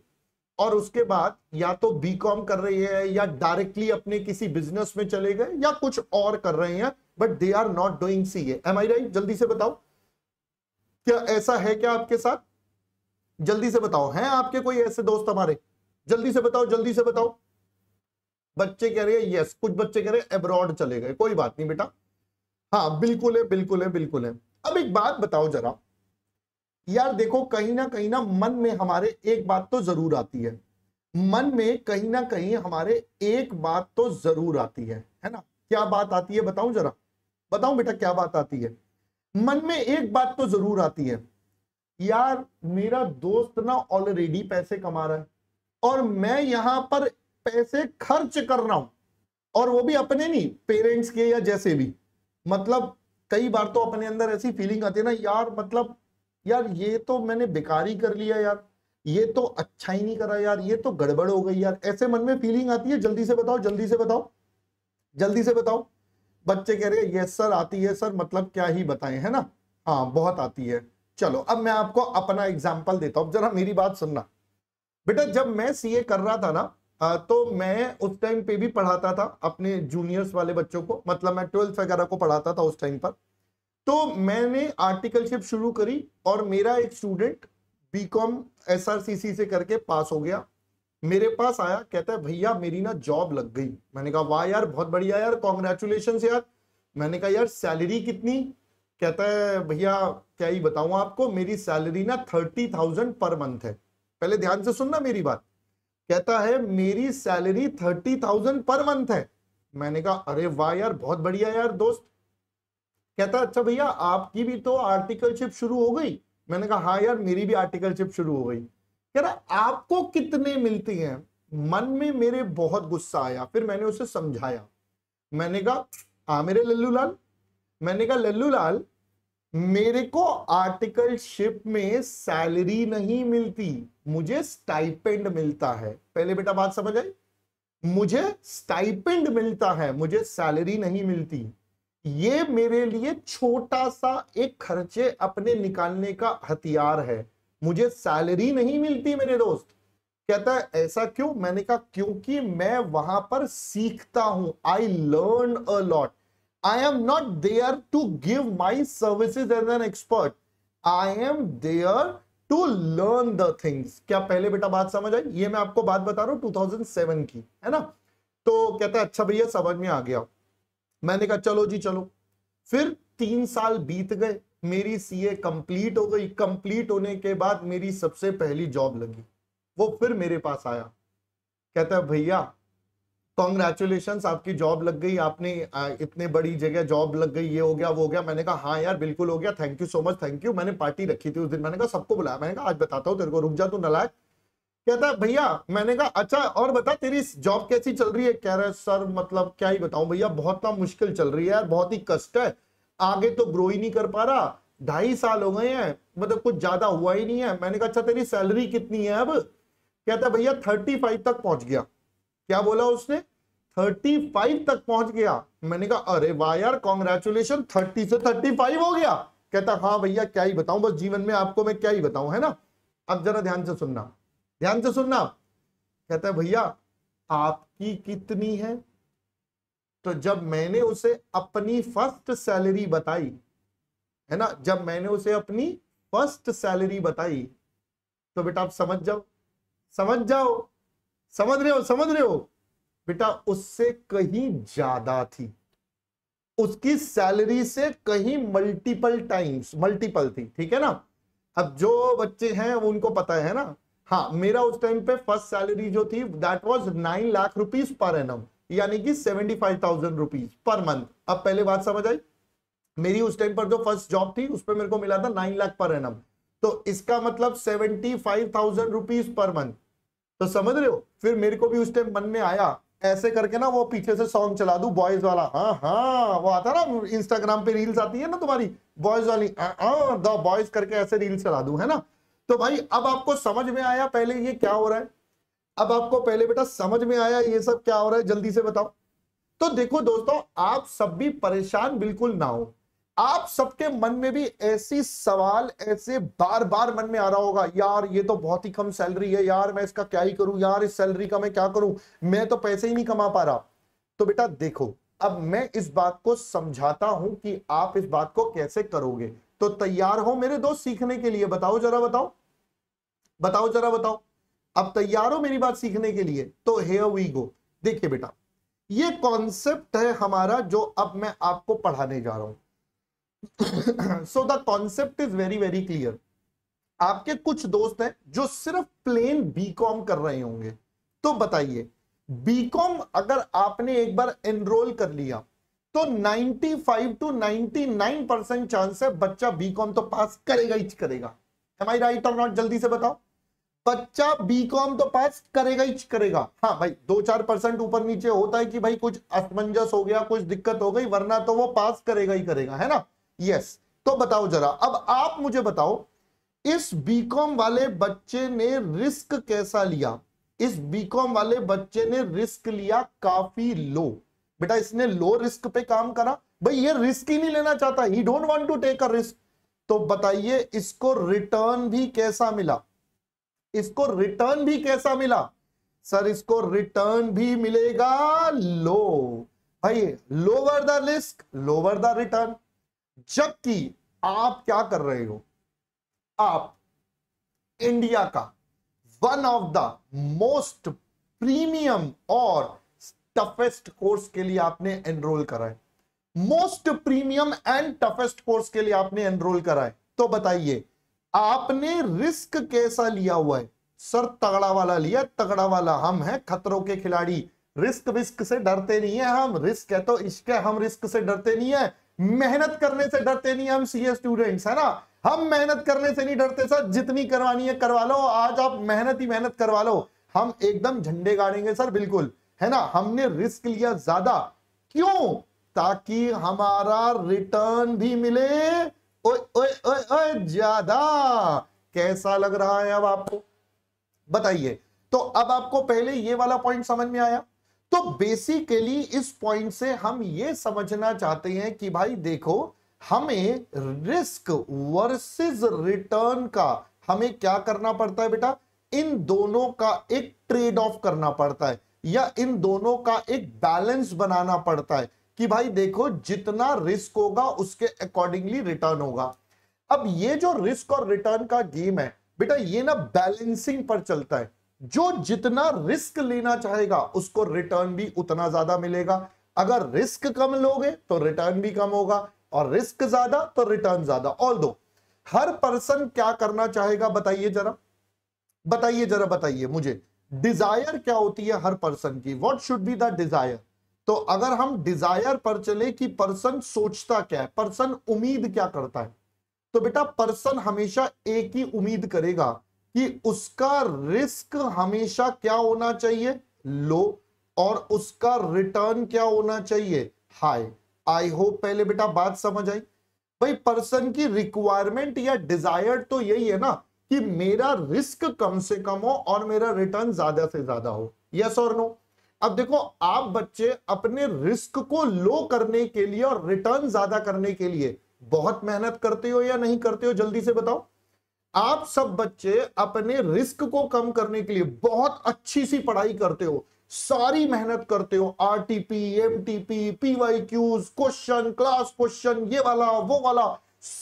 और उसके बाद या तो बीकॉम कर रही है या डायरेक्टली अपने किसी बिजनेस में चले गए या कुछ और कर रहे हैं but they are not doing C M I right जल्दी से बताओ क्या ऐसा है क्या आपके साथ जल्दी से बताओ हैं आपके कोई ऐसे दोस्त हमारे जल्दी से बताओ जल्दी से बताओ बच्चे कह रहे हैं यस कुछ बच्चे कह रहे हैं एब्रॉड चले गए कोई बात नहीं बेटा हाँ बिल्कुल है बिल्कुल है बिल्कुल है अब एक बात बताओ जरा यार देखो कहीं ना कहीं ना मन में हमारे एक बात तो जरूर आती है मन में कहीं ना कहीं हमारे एक बात तो जरूर आती है है ना क्या बात आती है बताऊं जरा बताऊं बेटा क्या बात आती है मन में एक बात तो जरूर आती है यार मेरा दोस्त ना ऑलरेडी पैसे कमा रहा है और मैं यहां पर पैसे खर्च कर रहा हूं और वो भी अपने नहीं पेरेंट्स के या जैसे भी मतलब कई बार तो अपने अंदर ऐसी फीलिंग आती है ना यार मतलब यार ये तो मैंने बेकारी कर लिया यार ये तो अच्छा ही नहीं करा यार ये तो गड़बड़ हो गई यार ऐसे मन में फीलिंग आती है जल्दी से बताओ जल्दी से बताओ जल्दी से बताओ बच्चे कह रहे हैं यस सर आती है सर मतलब क्या ही बताएं है ना हाँ बहुत आती है चलो अब मैं आपको अपना एग्जाम्पल देता हूं जरा मेरी बात सुनना बेटा जब मैं सी कर रहा था ना तो मैं उस टाइम पे भी पढ़ाता था अपने जूनियर्स वाले बच्चों को मतलब मैं ट्वेल्थ वगैरह को पढ़ाता था उस टाइम पर तो मैंने आर्टिकलशिप शुरू करी और मेरा एक स्टूडेंट बी कॉम से करके पास हो गया मेरे पास आया कहता है भैया मेरी ना जॉब लग गई मैंने कहा वाह यार बहुत बढ़िया यार कॉन्ग्रेचुलेशन यार मैंने कहा यार सैलरी कितनी कहता है भैया क्या ही बताऊं आपको मेरी सैलरी ना थर्टी थाउजेंड पर मंथ है पहले ध्यान से सुनना मेरी बात कहता है मेरी salary thirty thousand per month है मैंने कहा अरे वाह यार बहुत बढ़िया यार दोस्त कहता अच्छा भैया आपकी भी तो आर्टिकलशिप शुरू हो गई मैंने कहा हाँ यार मेरी भी आर्टिकलशिप शुरू हो गई कह रहा आपको कितने मिलती हैं मन में मेरे बहुत गुस्सा आया फिर मैंने उसे समझाया मैंने कहा आ हाँ मेरे लल्लू लाल मैंने कहा लल्लू लाल मेरे को आर्टिकलशिप में सैलरी नहीं मिलती मुझे स्टाइपेंड मिलता है पहले बेटा बात समझ आई मुझे स्टाइपेंड मिलता है मुझे सैलरी नहीं मिलती ये मेरे लिए छोटा सा एक खर्चे अपने निकालने का हथियार है मुझे सैलरी नहीं मिलती मेरे दोस्त कहता है ऐसा क्यों मैंने कहा क्योंकि मैं वहां पर सीखता हूं I learn a lot I am not there to give my services as an expert. I am there to learn the things क्या पहले बेटा बात समझ आई ये मैं आपको बात बता रहा हूं टू थाउजेंड सेवन की है ना तो कहते हैं अच्छा भैया समझ में आ गया मैंने कहा चलो जी चलो फिर तीन साल बीत गए मेरी सीए कंप्लीट हो गई कंप्लीट होने के बाद मेरी सबसे पहली जॉब लगी वो फिर मेरे पास आया कहता है भैया कॉन्ग्रेचुलेशन आपकी जॉब लग गई आपने इतने बड़ी जगह जॉब लग गई ये हो गया वो हो गया मैंने कहा हाँ यार बिल्कुल हो गया thank you so much thank you मैंने पार्टी रखी थी उस दिन मैंने कहा सबको बुलाया मैंने कहा आज बताता हूँ तेरे को रुक जा तू नलायक कहता भैया मैंने कहा अच्छा और बता तेरी जॉब कैसी चल रही है कह रहा है सर मतलब क्या ही बताऊं भैया बहुत ना मुश्किल चल रही है यार बहुत ही कष्ट है आगे तो ग्रो ही नहीं कर पा रहा ढाई साल हो गए हैं मतलब कुछ ज्यादा हुआ ही नहीं है मैंने कहा अच्छा तेरी सैलरी कितनी है अब कहता भैया थर्टी फाइव तक पहुंच गया क्या बोला उसने 35 तक पहुंच गया मैंने कहा अरे वाह यार कॉन्ग्रेचुलेशन 30 से 35 हो गया कहता हाँ भैया क्या ही बताऊं बस जीवन में आपको मैं क्या ही बताऊं है ना अब जरा ध्यान से सुनना ध्यान से सुनना कहता है भैया आपकी कितनी है तो जब मैंने उसे अपनी फर्स्ट सैलरी बताई है ना जब मैंने उसे अपनी फर्स्ट सैलरी बताई तो बेटा आप समझ जाओ समझ जाओ समझ रहे हो समझ रहे हो बेटा उससे कहीं ज्यादा थी उसकी सैलरी से कहीं मल्टीपल टाइम्स मल्टीपल थी ठीक है ना अब जो बच्चे हैं उनको पता है ना हाँ मेरा उस टाइम पे फर्स्ट सैलरी जो थी that was nine lakh rupees per annum यानी कि seventy five thousand rupees per month अब पहले बात समझ आई मेरी उस टाइम पर जो फर्स्ट जॉब थी उस पर मेरे को मिला था नाइन लाख पर एनम तो इसका मतलब seventy five thousand rupees per month तो समझ रहे हो फिर मेरे को भी उस टाइम मन में आया ऐसे करके ना वो पीछे से सॉन्ग चला दू बॉयज वाला हाँ हाँ वो आता ना इंस्टाग्राम पे रील्स आती है ना तुम्हारी बॉयज वाली हाँ, हाँ, द बॉयज करके ऐसे रील चला दू है ना तो भाई अब आपको समझ में आया पहले ये क्या हो रहा है अब आपको पहले बेटा समझ में आया ये सब क्या हो रहा है जल्दी से बताओ तो देखो दोस्तों आप सब भी परेशान बिल्कुल ना हो आप सबके मन में भी ऐसी सवाल ऐसे बार बार मन में आ रहा होगा यार ये तो बहुत ही कम सैलरी है यार मैं इसका क्या ही करूं यार इस सैलरी का मैं क्या करूं मैं तो पैसे ही नहीं कमा पा रहा तो बेटा देखो अब मैं इस बात को समझाता हूं कि आप इस बात को कैसे करोगे तो तैयार हो मेरे दोस्त सीखने के लिए बताओ जरा बताओ बताओ जरा बताओ अब तैयार हो मेरी बात सीखने के लिए तो हे वी गो देखिए बेटा ये कॉन्सेप्ट है हमारा जो अब मैं आपको पढ़ाने जा रहा हूं so the concept is very very clear आपके कुछ दोस्त हैं जो सिर्फ प्लेन बीकॉम कर रहे होंगे तो बताइए बीकॉम अगर आपने एक बार एनरोल कर लिया तो 95 टू 99 परसेंट चांस है बच्चा बीकॉम तो पास करेगा ही करेगा एम आई राइट और नॉट जल्दी से बताओ बच्चा बीकॉम तो पास करेगा ही करेगा हाँ भाई दो चार परसेंट ऊपर नीचे होता है कि भाई कुछ असमंजस हो गया कुछ दिक्कत हो गई वरना तो वो पास करेगा ही करेगा है ना यस तो बताओ जरा अब आप मुझे बताओ इस बीकॉम वाले बच्चे ने रिस्क कैसा लिया इस बीकॉम वाले बच्चे ने रिस्क लिया काफी लो बेटा इसने लो रिस्क पे काम करा भाई ये रिस्क ही नहीं लेना चाहता he don't want to take a risk तो बताइए इसको रिटर्न भी कैसा मिला इसको रिटर्न भी कैसा मिला सर इसको रिटर्न भी मिलेगा लो भाई lower the risk lower the return जबकि आप क्या कर रहे हो आप इंडिया का one of the most premium और टफेस्ट कोर्स के लिए आपने एनरोल करा है most premium and toughest course के लिए आपने एनरोल करा है तो बताइए आपने रिस्क कैसा लिया हुआ है सर तगड़ा वाला लिया तगड़ा वाला हम हैं खतरों के खिलाड़ी रिस्क विस्क से डरते नहीं तो है हम रिस्क है तो इसके हम रिस्क से डरते नहीं है मेहनत करने से डरते नहीं हम सी स्टूडेंट्स है ना हम मेहनत करने से नहीं डरते सर जितनी करवानी है करवा लो आज आप मेहनत ही मेहनत करवा लो हम एकदम झंडे गाड़ेंगे सर बिल्कुल है ना हमने रिस्क लिया ज्यादा क्यों ताकि हमारा रिटर्न भी मिले ओए ओए ओए ओए ज्यादा कैसा लग रहा है अब आपको बताइए तो अब आपको पहले ये वाला पॉइंट समझ में आया तो बेसिकली इस पॉइंट से हम ये समझना चाहते हैं कि भाई देखो हमें रिस्क वर्सेस रिटर्न का हमें क्या करना पड़ता है बेटा इन दोनों का एक ट्रेड ऑफ करना पड़ता है या इन दोनों का एक बैलेंस बनाना पड़ता है कि भाई देखो जितना रिस्क होगा उसके अकॉर्डिंगली रिटर्न होगा अब ये जो रिस्क और रिटर्न का गेम है बेटा ये ना बैलेंसिंग पर चलता है जो जितना रिस्क लेना चाहेगा उसको रिटर्न भी उतना ज्यादा मिलेगा अगर रिस्क कम लोगे तो रिटर्न भी कम होगा और रिस्क ज्यादा तो रिटर्न ज्यादा ऑल दो हर पर्सन क्या करना चाहेगा बताइए जरा बताइए जरा बताइए मुझे डिजायर क्या होती है हर पर्सन की what should be the desire तो अगर हम डिजायर पर चले कि पर्सन सोचता क्या है पर्सन उम्मीद क्या करता है तो बेटा पर्सन हमेशा एक ही उम्मीद करेगा कि उसका रिस्क हमेशा क्या होना चाहिए लो और उसका रिटर्न क्या होना चाहिए हाई आई होप पहले बेटा बात समझ आई भाई पर्सन की रिक्वायरमेंट या डिजायर तो यही है ना कि मेरा रिस्क कम से कम हो और मेरा रिटर्न ज्यादा से ज्यादा हो यस और नो अब देखो आप बच्चे अपने रिस्क को लो करने के लिए और रिटर्न ज्यादा करने के लिए बहुत मेहनत करते हो या नहीं करते हो जल्दी से बताओ आप सब बच्चे अपने रिस्क को कम करने के लिए बहुत अच्छी सी पढ़ाई करते हो सारी मेहनत करते हो RTP MTP Y Qs question class question ये वाला वो वाला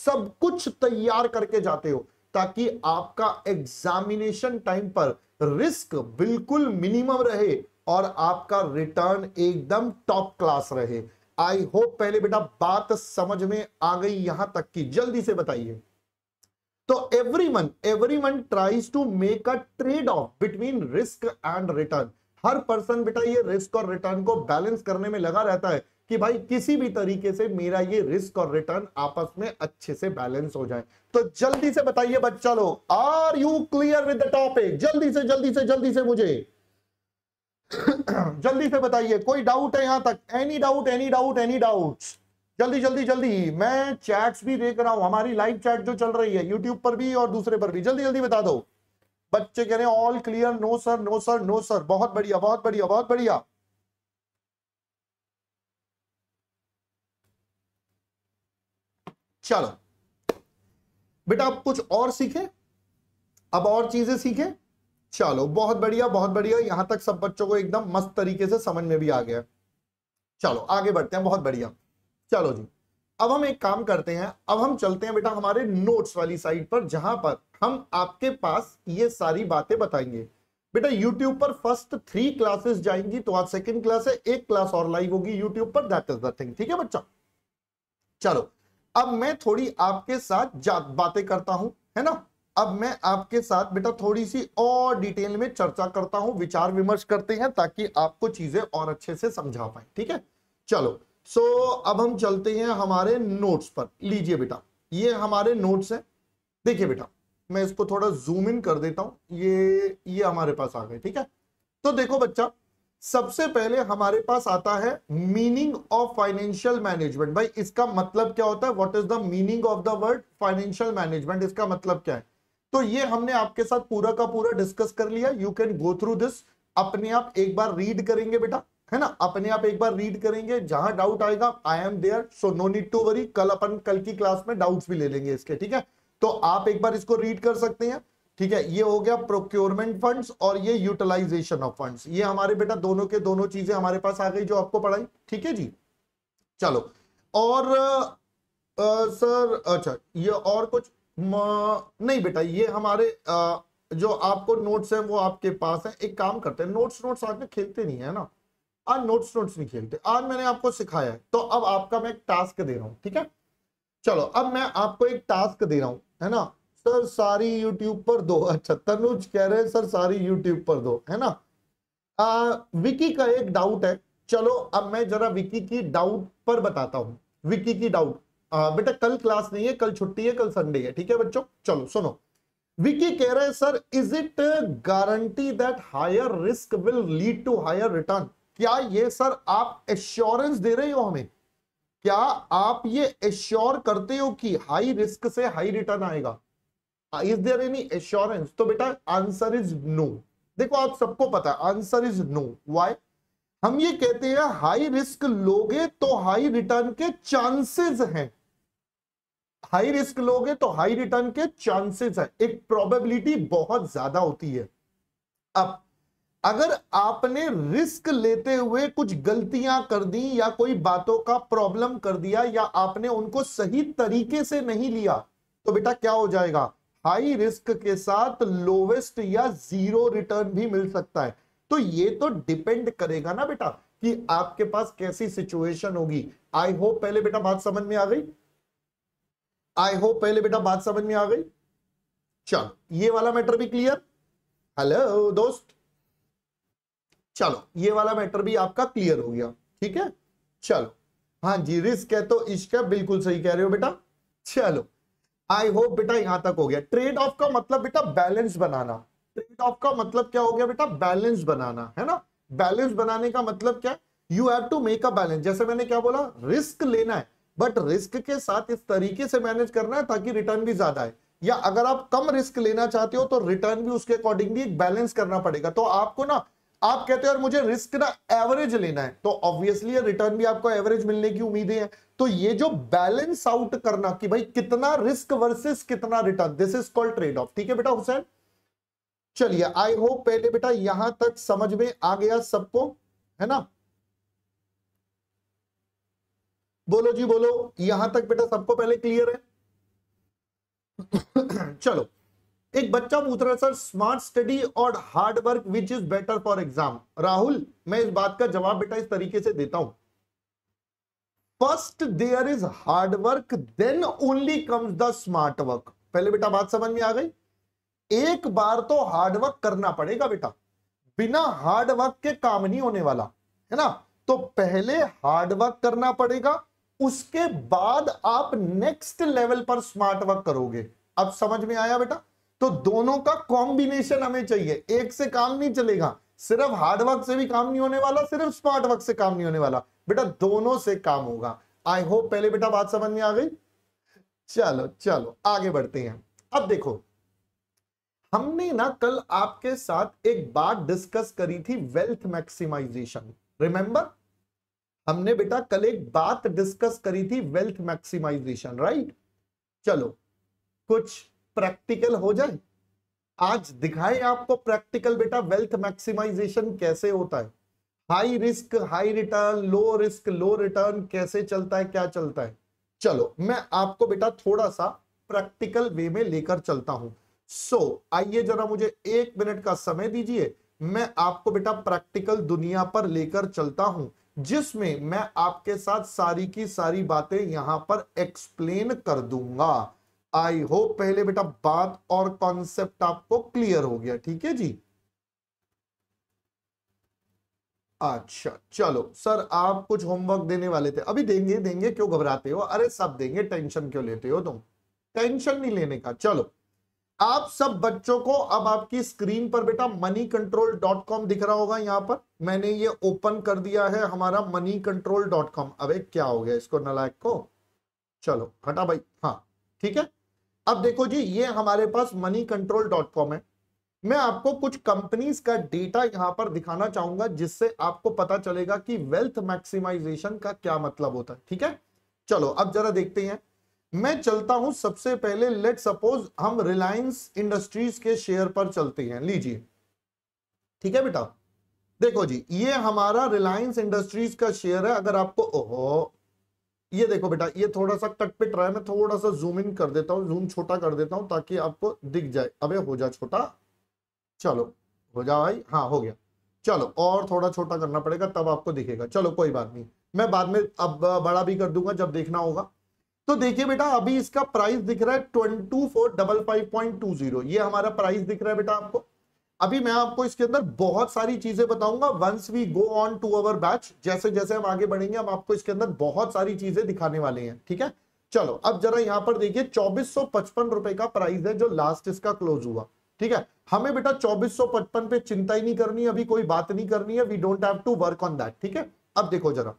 सब कुछ तैयार करके जाते हो ताकि आपका एग्जामिनेशन टाइम पर रिस्क बिल्कुल मिनिमम रहे और आपका रिटर्न एकदम टॉप क्लास रहे आई होप पहले बेटा बात समझ में आ गई यहां तक की जल्दी से बताइए So every everyone tries to make a trade off between risk and return हर पर्सन बेटा ये रिस्क और रिटर्न को बैलेंस करने में लगा रहता है कि भाई किसी भी तरीके से मेरा ये रिस्क और रिटर्न आपस में अच्छे से बैलेंस हो जाए तो जल्दी से बताइए बच्चा लोग are you clear with the topic जल्दी से जल्दी से जल्दी से मुझे जल्दी से बताइए कोई डाउट है यहां तक any doubt any doubt any doubt जल्दी जल्दी जल्दी मैं चैट्स भी देख रहा हूं हमारी लाइव चैट जो चल रही है यूट्यूब पर भी और दूसरे पर भी जल्दी जल्दी बता दो बच्चे कह रहे हैं all clear no sir no sir no sir बहुत बढ़िया बहुत बढ़िया बहुत बढ़िया चलो बेटा आप कुछ और सीखे अब और चीजें सीखे चलो बहुत बढ़िया बहुत बढ़िया यहां तक सब बच्चों को एकदम मस्त तरीके से समझ में भी आ गया चलो आगे बढ़ते हैं बहुत बढ़िया चलो जी अब हम एक काम करते हैं अब हम चलते हैं बेटा हमारे नोट्स वाली साइट पर जहां पर हम आपके पास ये सारी बातें बताएंगे बेटा YouTube पर फर्स्ट थ्री क्लासेस जाएंगी तो आज सेकंड क्लास है एक क्लास और लाइव होगी YouTube पर दैट इज द थिंग ठीक है बच्चा चलो अब मैं थोड़ी आपके साथ बातें करता हूं है ना अब मैं आपके साथ बेटा थोड़ी सी और डिटेल में चर्चा करता हूं विचार विमर्श करते हैं ताकि आपको चीजें और अच्छे से समझा पाए ठीक है चलो सो so, अब हम चलते हैं हमारे नोट्स पर लीजिए बेटा ये हमारे नोट्स हैं देखिए बेटा मैं इसको थोड़ा जूम इन कर देता हूं ये ये हमारे पास आ गए ठीक है तो देखो बच्चा सबसे पहले हमारे पास आता है मीनिंग ऑफ फाइनेंशियल मैनेजमेंट भाई इसका मतलब क्या होता है what is the meaning of the word financial management इसका मतलब क्या है तो ये हमने आपके साथ पूरा का पूरा डिस्कस कर लिया you can go through this अपने आप एक बार रीड करेंगे बेटा है ना अपने आप एक बार रीड करेंगे जहां डाउट आएगा I am there so no need to worry कल अपन कल की क्लास में डाउट्स भी ले लेंगे इसके ठीक है तो आप एक बार इसको रीड कर सकते हैं ठीक है ये हो गया प्रोक्योरमेंट फंड्स और ये यूटिलाइजेशन ऑफ फंड्स ये हमारे बेटा दोनों के दोनों चीजें हमारे पास आ गई जो आपको पढ़ाई ठीक है जी चलो और आ, आ, सर अच्छा ये और कुछ म, नहीं बेटा ये हमारे आ, जो आपको नोट्स हैं वो आपके पास है एक काम करते हैं नोट्स नोट्स आज खेलते नहीं है ना आज नोट्स नोट्स नहीं खेलते आज मैंने आपको सिखाया है तो अब आपका मैं एक टास्क दे रहा हूँ ठीक है चलो अब मैं आपको एक टास्क दे रहा हूँ है ना सर सारी यूट्यूब पर दो अच्छा तनुज कह रहे हैं सर सारी यूट्यूब पर दो है ना आ, विकी का एक डाउट है चलो अब मैं जरा विकी की डाउट पर बताता हूँ विकी की डाउट बेटा कल क्लास नहीं है कल छुट्टी है कल संडे है ठीक है बच्चों चलो सुनो विकी कह रहे हैं sir is it guarantee that higher risk will lead to higher return क्या ये सर आप एश्योरेंस दे रहे हो हमें क्या आप ये एश्योर करते हो कि हाई रिस्क से हाई रिटर्न आएगा इज देर एनी एश्योरेंस तो बेटा आंसर इज नो देखो आप सबको पता आंसर इज नो वाई हम ये कहते हैं हाई रिस्क लोगे तो हाई रिटर्न के चांसेस हैं हाई रिस्क लोगे तो हाई रिटर्न के चांसेस है एक प्रोबेबिलिटी बहुत ज्यादा होती है अब अगर आपने रिस्क लेते हुए कुछ गलतियां कर दी या कोई बातों का प्रॉब्लम कर दिया या आपने उनको सही तरीके से नहीं लिया तो बेटा क्या हो जाएगा हाई रिस्क के साथ लोवेस्ट या जीरो रिटर्न भी मिल सकता है तो ये तो डिपेंड करेगा ना बेटा कि आपके पास कैसी सिचुएशन होगी आई होप पहले बेटा बात समझ में आ गई आई होप पहले बेटा बात समझ में आ गई चल ये वाला मैटर भी क्लियर हेलो दोस्त चलो ये वाला मैटर भी आपका क्लियर हो गया ठीक है चलो हाँ जी रिस्क है तो इश्क है बिल्कुल सही कह रहे हो बेटा चलो आई होप बेटा यहां तक हो गया ट्रेड ऑफ का मतलब बेटा बैलेंस बनाना ट्रेड ऑफ का मतलब क्या हो गया बेटा बैलेंस बनाना है ना बैलेंस बनाने का मतलब क्या you have to make a balance जैसे मैंने क्या बोला रिस्क लेना है बट रिस्क के साथ इस तरीके से मैनेज करना है ताकि रिटर्न भी ज्यादा है या अगर आप कम रिस्क लेना चाहते हो तो रिटर्न भी उसके अकॉर्डिंगली एक बैलेंस करना पड़ेगा तो आपको ना आप कहते हो मुझे रिस्क ना एवरेज लेना है तो ऑब्वियसली रिटर्न भी आपको एवरेज मिलने की उम्मीदें हैं तो ये जो बैलेंस आउट करना कि भाई कितना रिस्क वर्सेस कितना return this is called trade off ठीक है बेटा हुसैन चलिए आई होप पहले बेटा यहां तक समझ में आ गया सबको है ना बोलो जी बोलो यहां तक बेटा सबको पहले क्लियर है चलो एक बच्चा पूछ रहा है सर स्मार्ट स्टडी और hard work which is better for exam Rahul मैं इस बात का जवाब बेटा इस तरीके से देता हूं first there is hard work then only comes the smart work पहले बेटा बात समझ में आ गई एक बार तो हार्ड वर्क करना पड़ेगा बेटा बिना हार्ड वर्क के काम नहीं होने वाला है ना तो पहले हार्ड वर्क करना पड़ेगा उसके बाद आप नेक्स्ट लेवल पर स्मार्ट वर्क करोगे अब समझ में आया बेटा तो दोनों का कॉम्बिनेशन हमें चाहिए एक से काम नहीं चलेगा सिर्फ हार्डवर्क से भी काम नहीं होने वाला सिर्फ स्मार्ट वर्क से काम नहीं होने वाला बेटा दोनों से काम होगा आई होप पहले बेटा बात समझ में आ गई चलो चलो आगे बढ़ते हैं अब देखो हमने ना कल आपके साथ एक बात डिस्कस करी थी वेल्थ मैक्सिमाइजेशन रिमेंबर हमने बेटा कल एक बात डिस्कस करी थी वेल्थ मैक्सिमाइजेशन राइट चलो कुछ प्रैक्टिकल हो जाए आज दिखाए आपको प्रैक्टिकल बेटा वेल्थ मैक्सिमाइजेशन कैसे होता है high risk high return low risk low return कैसे चलता है क्या चलता है चलो मैं आपको बेटा थोड़ा सा प्रैक्टिकल वे में लेकर चलता हूं सो so, आइए जरा मुझे एक मिनट का समय दीजिए मैं आपको बेटा प्रैक्टिकल दुनिया पर लेकर चलता हूं जिसमें मैं आपके साथ सारी की सारी बातें यहां पर एक्सप्लेन कर दूंगा आई होप पहले बेटा बात और कॉन्सेप्ट आपको क्लियर हो गया ठीक है जी अच्छा चलो सर आप कुछ होमवर्क देने वाले थे अभी देंगे देंगे क्यों घबराते हो अरे सब देंगे टेंशन क्यों लेते हो तुम टेंशन नहीं लेने का चलो आप सब बच्चों को अब आपकी स्क्रीन पर बेटा मनी कंट्रोल डॉट कॉम दिख रहा होगा यहां पर मैंने ये ओपन कर दिया है हमारा मनी कंट्रोल डॉट कॉम अब क्या हो गया इसको नलायक को चलो हटा भाई हाँ ठीक है अब देखो जी ये हमारे पास मनी कंट्रोल डॉट कॉम है मैं आपको कुछ कंपनीज का डेटा यहां पर दिखाना चाहूंगा जिससे आपको पता चलेगा कि वेल्थ मैक्सिमाइजेशन का क्या मतलब होता है ठीक है चलो अब जरा देखते हैं मैं चलता हूं सबसे पहले लेट सपोज हम रिलायंस इंडस्ट्रीज के शेयर पर चलते हैं लीजिए ठीक है बेटा देखो जी ये हमारा रिलायंस इंडस्ट्रीज का शेयर है अगर आपको ओहो ये देखो बेटा ये थोड़ा सा कट पिट रहा है मैं थोड़ा सा जूम इन कर देता हूँ जूम छोटा कर देता हूँ ताकि आपको दिख जाए अबे हो जा छोटा चलो हो जा भाई हाँ हो गया चलो और थोड़ा छोटा करना पड़ेगा तब आपको दिखेगा चलो कोई बात नहीं मैं बाद में अब बड़ा भी कर दूंगा जब देखना होगा तो देखिए बेटा अभी इसका प्राइस दिख रहा है twenty four double five point two zero ये हमारा प्राइस दिख रहा है बेटा आपको अभी मैं आपको इसके अंदर बहुत सारी चीजें बताऊंगा once we go on to our batch जैसे जैसे हम आगे बढ़ेंगे हम आपको इसके अंदर बहुत सारी चीजें दिखाने वाले हैं ठीक है चलो अब जरा यहाँ पर देखिए चौबीस रुपए का प्राइस है जो लास्ट इसका क्लोज हुआ ठीक है हमें बेटा चौबीस पे चिंता ही नहीं करनी अभी कोई बात नहीं करनी है we don't have to work on that ठीक है अब देखो जरा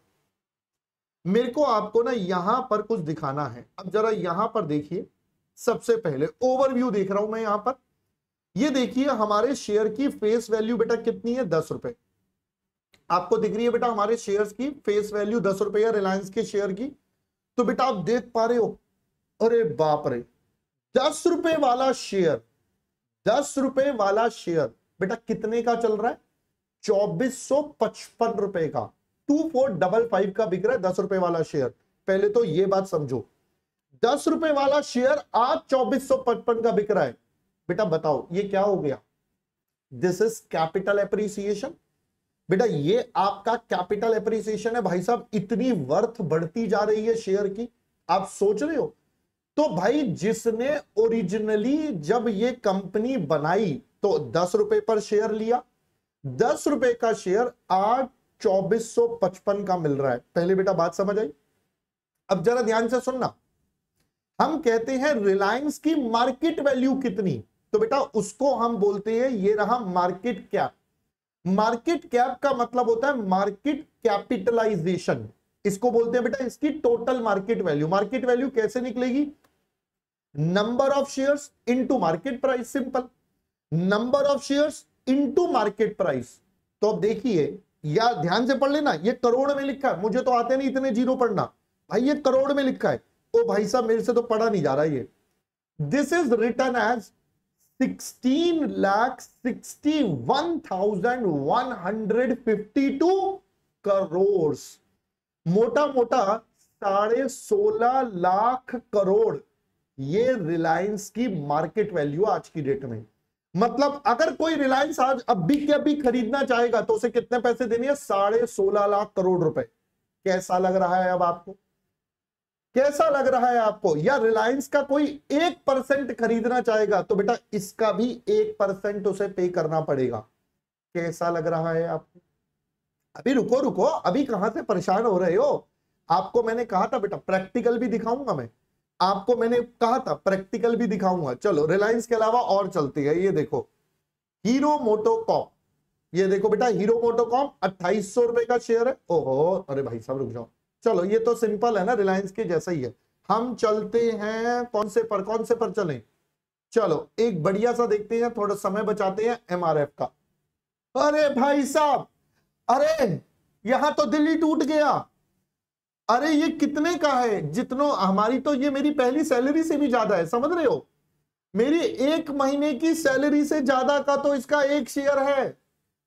मेरे को आपको ना यहां पर कुछ दिखाना है अब जरा यहां पर देखिए सबसे पहले ओवरव्यू देख रहा हूं मैं यहां पर ये देखिए हमारे शेयर की फेस वैल्यू बेटा कितनी है दस रुपए आपको दिख रही है बेटा हमारे शेयर्स की फेस वैल्यू दस रुपए है रिलायंस के शेयर की तो बेटा आप देख पा रहे हो अरे बाप रे दस रुपए वाला शेयर दस रुपए वाला शेयर बेटा कितने का चल रहा है चौबीस सौ पचपन रुपए का टू फोर डबल फाइव का बिक रहा है दस रुपए वाला शेयर पहले तो ये बात समझो दस रुपए वाला शेयर आज चौबीस सौ पचपन का बिक रहा है बेटा बताओ ये क्या हो गया दिस इज कैपिटल एप्रिसिएशन बेटा ये आपका कैपिटल एप्रिसिएशन है भाई साहब इतनी वर्थ बढ़ती जा रही है शेयर की आप सोच रहे हो तो भाई जिसने ओरिजिनली जब ये कंपनी बनाई तो दस रुपए पर शेयर लिया दस रुपए का शेयर आज चौबीस सौ पचपन का मिल रहा है पहले बेटा बात समझ आई अब जरा ध्यान से सुनना हम कहते हैं रिलायंस की मार्केट वैल्यू कितनी तो बेटा उसको हम बोलते हैं ये रहा मार्केट कैप मार्केट कैप का मतलब होता है मार्केट कैपिटलाइजेशन इसको बोलते हैं बेटा इसकी total market value market value कैसे निकलेगी number of shares into market price simple number of shares into market price तो अब देखिए या ध्यान से पढ़ लेना ये करोड़ में लिखा है मुझे तो आते नहीं इतने जीरो पढ़ना भाई ये करोड़ में लिखा है ओ भाई साहब मेरे से तो पढ़ा नहीं जा रहा ये this is return as sixteen lakh sixty one thousand one hundred fifty two crore मोटा मोटा साढ़े सोलह लाख करोड़ ये रिलायंस की मार्केट वैल्यू आज की डेट में मतलब अगर कोई रिलायंस आज अभी के अभी खरीदना चाहेगा तो उसे कितने पैसे देने हैं साढ़े सोलह लाख करोड़ रुपए कैसा लग रहा है अब आपको कैसा लग रहा है आपको या रिलायंस का कोई एक परसेंट खरीदना चाहेगा तो बेटा इसका भी एक परसेंट उसे पे करना पड़ेगा कैसा लग रहा है आपको अभी रुको रुको अभी कहां से परेशान हो रहे हो आपको मैंने कहा था बेटा प्रैक्टिकल भी दिखाऊंगा मैं आपको मैंने कहा था प्रैक्टिकल भी दिखाऊंगा चलो रिलायंस के अलावा और चलती है ये देखो हीरो मोटोकॉम ये देखो बेटा हीरो मोटोकॉम अट्ठाईस सौ रुपए का शेयर है ओहो अरे भाई साहब रुक जाओ चलो ये तो सिंपल है ना रिलायंस के जैसा ही है हम चलते हैं कौन से पर कौन से पर चलें चलो एक बढ़िया सा देखते हैं थोड़ा समय बचाते हैं एमआरएफ का अरे भाई साहब अरे यहां तो दिल्ली टूट गया अरे ये कितने का है जितनों हमारी तो ये मेरी पहली सैलरी से भी ज्यादा है समझ रहे हो मेरी एक महीने की सैलरी से ज्यादा का तो इसका एक शेयर है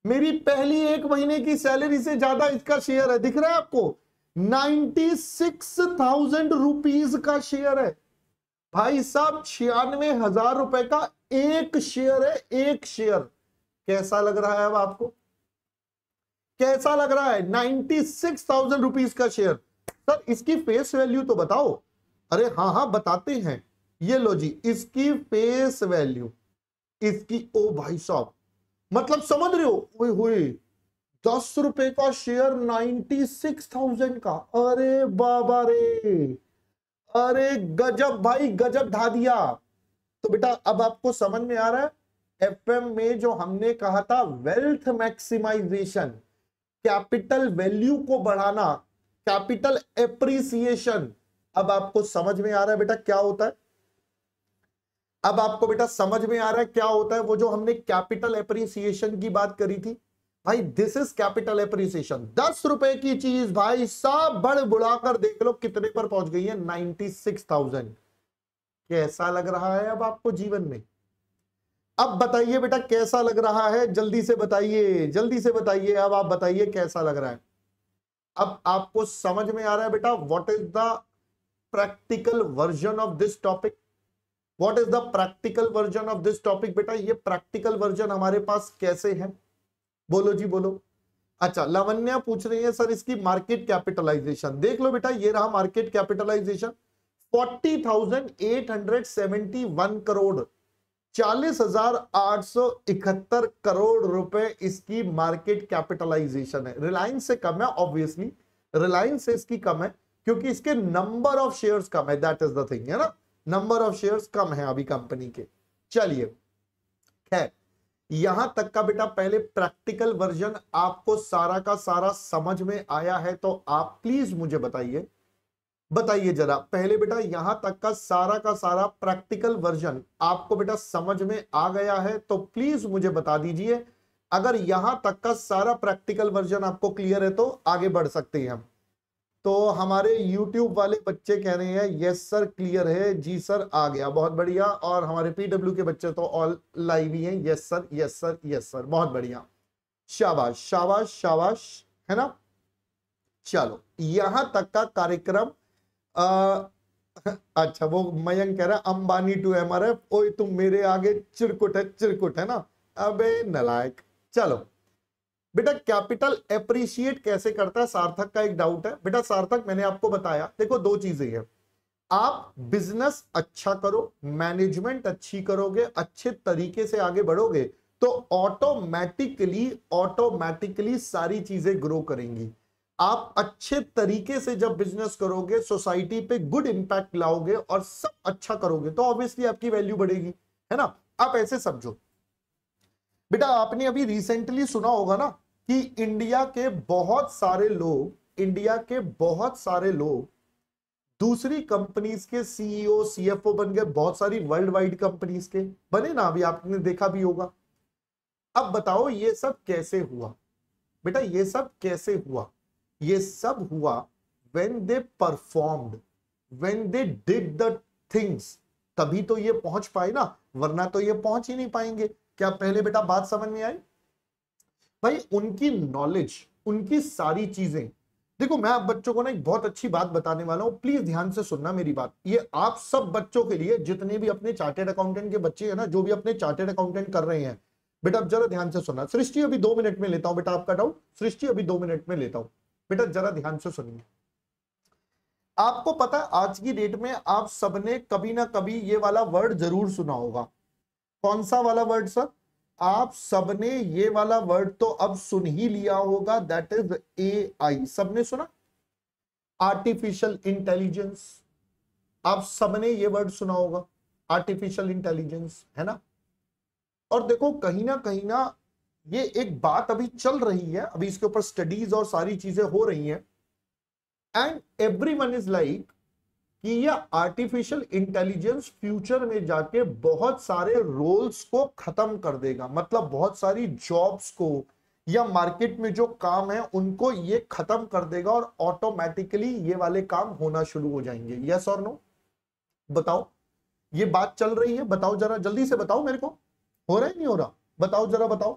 मेरी पहली एक महीने की सैलरी से ज्यादा इसका शेयर है दिख रहा है आपको नाइन्टी सिक्स थाउजेंड रुपीज का शेयर है भाई साहब छियानवे हजार रुपए का एक शेयर है एक शेयर कैसा लग रहा है अब आपको कैसा लग रहा है नाइन्टी सिक्स थाउजेंड रुपीज का शेयर सर इसकी फेस वैल्यू तो बताओ अरे हाँ हाँ बताते हैं ये लो जी इसकी फेस वैल्यू इसकी ओ भाई साहब मतलब समझ रहे हो हुई, दस रुपए का शेयर नाइनटी सिक्स थाउजेंड का अरे बाबा रे अरे गजब भाई गजब ढा दिया तो बेटा अब आपको समझ में आ रहा है एफएम में जो हमने कहा था वेल्थ मैक्सिमाइजेशन कैपिटल वैल्यू को बढ़ाना कैपिटल एप्रिसिएशन अब आपको समझ में आ रहा है बेटा क्या होता है अब आपको बेटा समझ में आ रहा है क्या होता है वो जो हमने कैपिटल एप्रिसिएशन की बात करी थी भाई दिस इज कैपिटल एप्रिसिएशन दस रुपए की चीज भाई सब बढ़ बुढ़ाकर देख लो कितने पर पहुंच गई है नाइनटी सिक्स थाउजेंड कैसा लग रहा है अब आपको जीवन में अब बताइए बेटा कैसा लग रहा है जल्दी से बताइए जल्दी से बताइए अब आप बताइए कैसा लग रहा है अब आपको समझ में आ रहा है बेटा what is the practical version of this topic what is the practical version of this topic बेटा ये प्रैक्टिकल वर्जन हमारे पास कैसे है बोलो जी बोलो अच्छा लवन्या पूछ रही है सर इसकी मार्केट कैपिटलाइजेशन देख लो बेटा ये रहा मार्केट कैपिटलाइजेशन 40,871 करोड़ 40,871 करोड़ रुपए इसकी मार्केट कैपिटलाइजेशन है रिलायंस से कम है ऑब्वियसली रिलायंस से इसकी कम है क्योंकि इसके नंबर ऑफ शेयर्स कम है दैट इज द थिंग है ना नंबर ऑफ शेयर्स कम है अभी कंपनी के चलिए खैर यहां तक का बेटा पहले प्रैक्टिकल वर्जन आपको सारा का सारा समझ में आया है तो आप प्लीज मुझे बताइए बताइए जरा पहले बेटा यहां तक का सारा का सारा प्रैक्टिकल वर्जन आपको बेटा समझ में आ गया है तो प्लीज मुझे बता दीजिए अगर यहां तक का सारा प्रैक्टिकल वर्जन आपको क्लियर है तो आगे बढ़ सकते हैं हम तो हमारे YouTube वाले बच्चे कह रहे हैं यस सर क्लियर है जी सर आ गया बहुत बढ़िया और हमारे PW के बच्चे तो ऑल लाइव ही हैं yes sir yes sir yes sir बहुत बढ़िया शाबाश शाबाश शाबाश है ना चलो यहां तक का कार्यक्रम अच्छा वो मयंक कह रहा है Ambani to M R F O तुम मेरे आगे चिरकुट है चिरकुट है ना अबे नलायक चलो बेटा कैपिटल एप्रिशिएट कैसे करता है सार्थक का एक डाउट है बेटा सार्थक मैंने आपको बताया देखो दो चीजें हैं आप बिजनेस अच्छा करो मैनेजमेंट अच्छी करोगे अच्छे तरीके से आगे बढ़ोगे तो ऑटोमेटिकली ऑटोमेटिकली सारी चीजें ग्रो करेंगी आप अच्छे तरीके से जब बिजनेस करोगे सोसाइटी पे गुड इंपैक्ट लाओगे और सब अच्छा करोगे तो ऑब्वियसली आपकी वैल्यू बढ़ेगी है ना आप ऐसे समझो बेटा आपने अभी रिसेंटली सुना होगा ना कि इंडिया के बहुत सारे लोग इंडिया के बहुत सारे लोग दूसरी कंपनीज के सीईओ सीएफओ e बन गए बहुत सारी वर्ल्ड वाइड कंपनीज के बने ना अभी आपने देखा भी होगा अब बताओ ये सब कैसे हुआ बेटा ये सब कैसे हुआ ये सब हुआ when they performed when they did the things तभी तो ये पहुंच पाए ना वरना तो ये पहुंच ही नहीं पाएंगे क्या पहले बेटा बात समझ में आई भाई उनकी नॉलेज उनकी सारी चीजें देखो मैं आप बच्चों को ना एक बहुत अच्छी बात बताने वाला हूँ प्लीज ध्यान से सुनना मेरी बात ये आप सब बच्चों के लिए जितने भी अपने चार्टेड अकाउंटेंट के बच्चे हैं ना जो भी अपने चार्टेड अकाउंटेंट कर रहे हैं बेटा आप जरा ध्यान से सुनना सृष्टि अभी दो मिनट में लेता हूँ बेटा आपका डाउट सृष्टि अभी दो मिनट में लेता हूँ बेटा जरा ध्यान से सुनिए आपको पता आज की डेट में आप सबने कभी ना कभी ये वाला वर्ड जरूर सुना होगा कौन सा वाला वर्ड सर आप सबने ये वाला वर्ड तो अब सुन ही लिया होगा दैट इज ए आई सबने सुना आर्टिफिशियल इंटेलिजेंस आप सबने ये वर्ड सुना होगा आर्टिफिशियल इंटेलिजेंस है ना और देखो कहीं ना कहीं ना ये एक बात अभी चल रही है अभी इसके ऊपर स्टडीज और सारी चीजें हो रही हैं and every one is like कि यह आर्टिफिशियल इंटेलिजेंस फ्यूचर में जाके बहुत सारे रोल्स को खत्म कर देगा मतलब बहुत सारी जॉब्स को या मार्केट में जो काम है उनको ये खत्म कर देगा और ऑटोमेटिकली ये वाले काम होना शुरू हो जाएंगे यस और नो बताओ ये बात चल रही है बताओ जरा जल्दी से बताओ मेरे को हो रहा है नहीं हो रहा बताओ जरा बताओ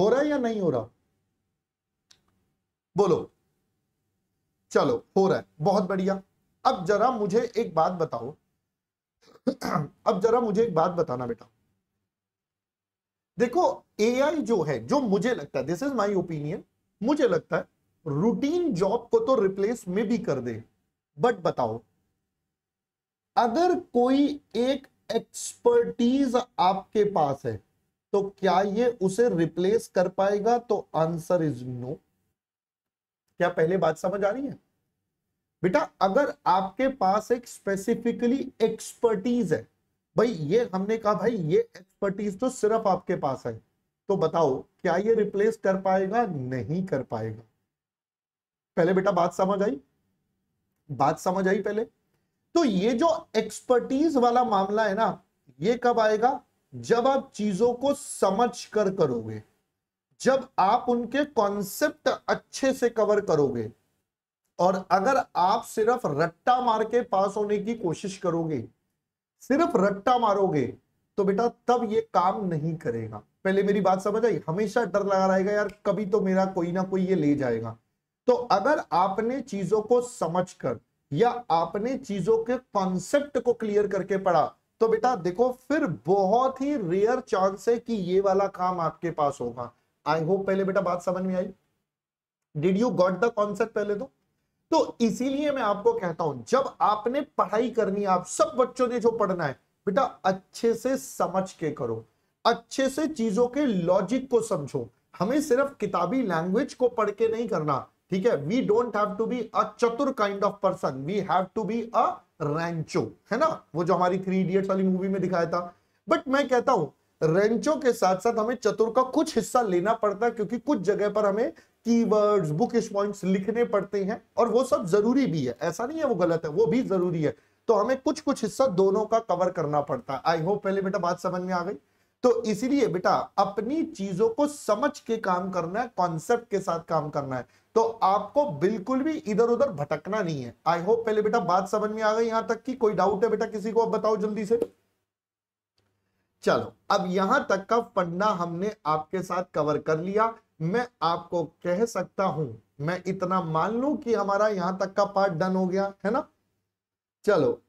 हो रहा है या नहीं हो रहा बोलो चलो हो रहा है बहुत बढ़िया अब जरा मुझे एक बात बताओ अब जरा मुझे एक बात बताना बेटा देखो एआई जो है जो मुझे लगता है दिस इज माय ओपिनियन मुझे लगता है रूटीन जॉब को तो रिप्लेस में भी कर दे बट बताओ अगर कोई एक एक्सपर्टीज आपके पास है तो क्या ये उसे रिप्लेस कर पाएगा तो आंसर इज नो क्या पहले बात समझ आ रही है बेटा अगर आपके पास एक स्पेसिफिकली एक्सपर्टीज है भाई ये हमने कहा भाई ये एक्सपर्टीज तो सिर्फ आपके पास है तो बताओ क्या ये रिप्लेस कर पाएगा नहीं कर पाएगा पहले बेटा बात समझ आई बात समझ आई पहले तो ये जो एक्सपर्टीज वाला मामला है ना ये कब आएगा जब आप चीजों को समझ कर करोगे जब आप उनके कॉन्सेप्ट अच्छे से कवर करोगे और अगर आप सिर्फ रट्टा मार के पास होने की कोशिश करोगे सिर्फ रट्टा मारोगे तो बेटा तब ये काम नहीं करेगा पहले मेरी बात समझ आई हमेशा डर लगा रहेगा यार कभी तो मेरा कोई ना कोई ये ले जाएगा तो अगर आपने चीजों को समझकर या आपने चीजों के कॉन्सेप्ट को क्लियर करके पढ़ा तो बेटा देखो फिर बहुत ही रेयर चांस है कि ये वाला काम आपके पास होगा आई होप पहले बेटा बात समझ में आई did you got the concept पहले तो तो इसीलिए मैं आपको कहता हूं जब आपने पढ़ाई करनी है आप सब बच्चों ने जो पढ़ना है बेटा अच्छे से समझ के करो अच्छे से चीजों के लॉजिक को समझो हमें सिर्फ किताबी लैंग्वेज को पढ़ के नहीं करना ठीक है we don't have to be a Chatur kind of person we have to be a Rancho है ना वो जो हमारी थ्री इडियट्स वाली मूवी में दिखाया था बट मैं कहता हूं रेंचो के साथ साथ हमें चतुर का कुछ हिस्सा लेना पड़ता है क्योंकि कुछ जगह पर हमें कीवर्ड्स बुक पॉइंट्स लिखने पड़ते हैं और वो सब जरूरी भी है ऐसा नहीं है वो गलत है वो भी जरूरी है तो हमें कुछ कुछ हिस्सा दोनों का कवर करना पड़ता है आई होप पहले बेटा बात समझ में आ गई तो इसीलिए बेटा अपनी चीजों को समझ के काम करना है कॉन्सेप्ट के साथ काम करना है तो आपको बिल्कुल भी इधर उधर भटकना नहीं है आई होप पहले बेटा बात समझ में आ गई यहां तक की कोई डाउट है बेटा किसी को अब बताओ जल्दी से चलो अब यहां तक का पन्ना हमने आपके साथ कवर कर लिया मैं आपको कह सकता हूं मैं इतना मान लू कि हमारा यहां तक का पार्ट डन हो गया है ना चलो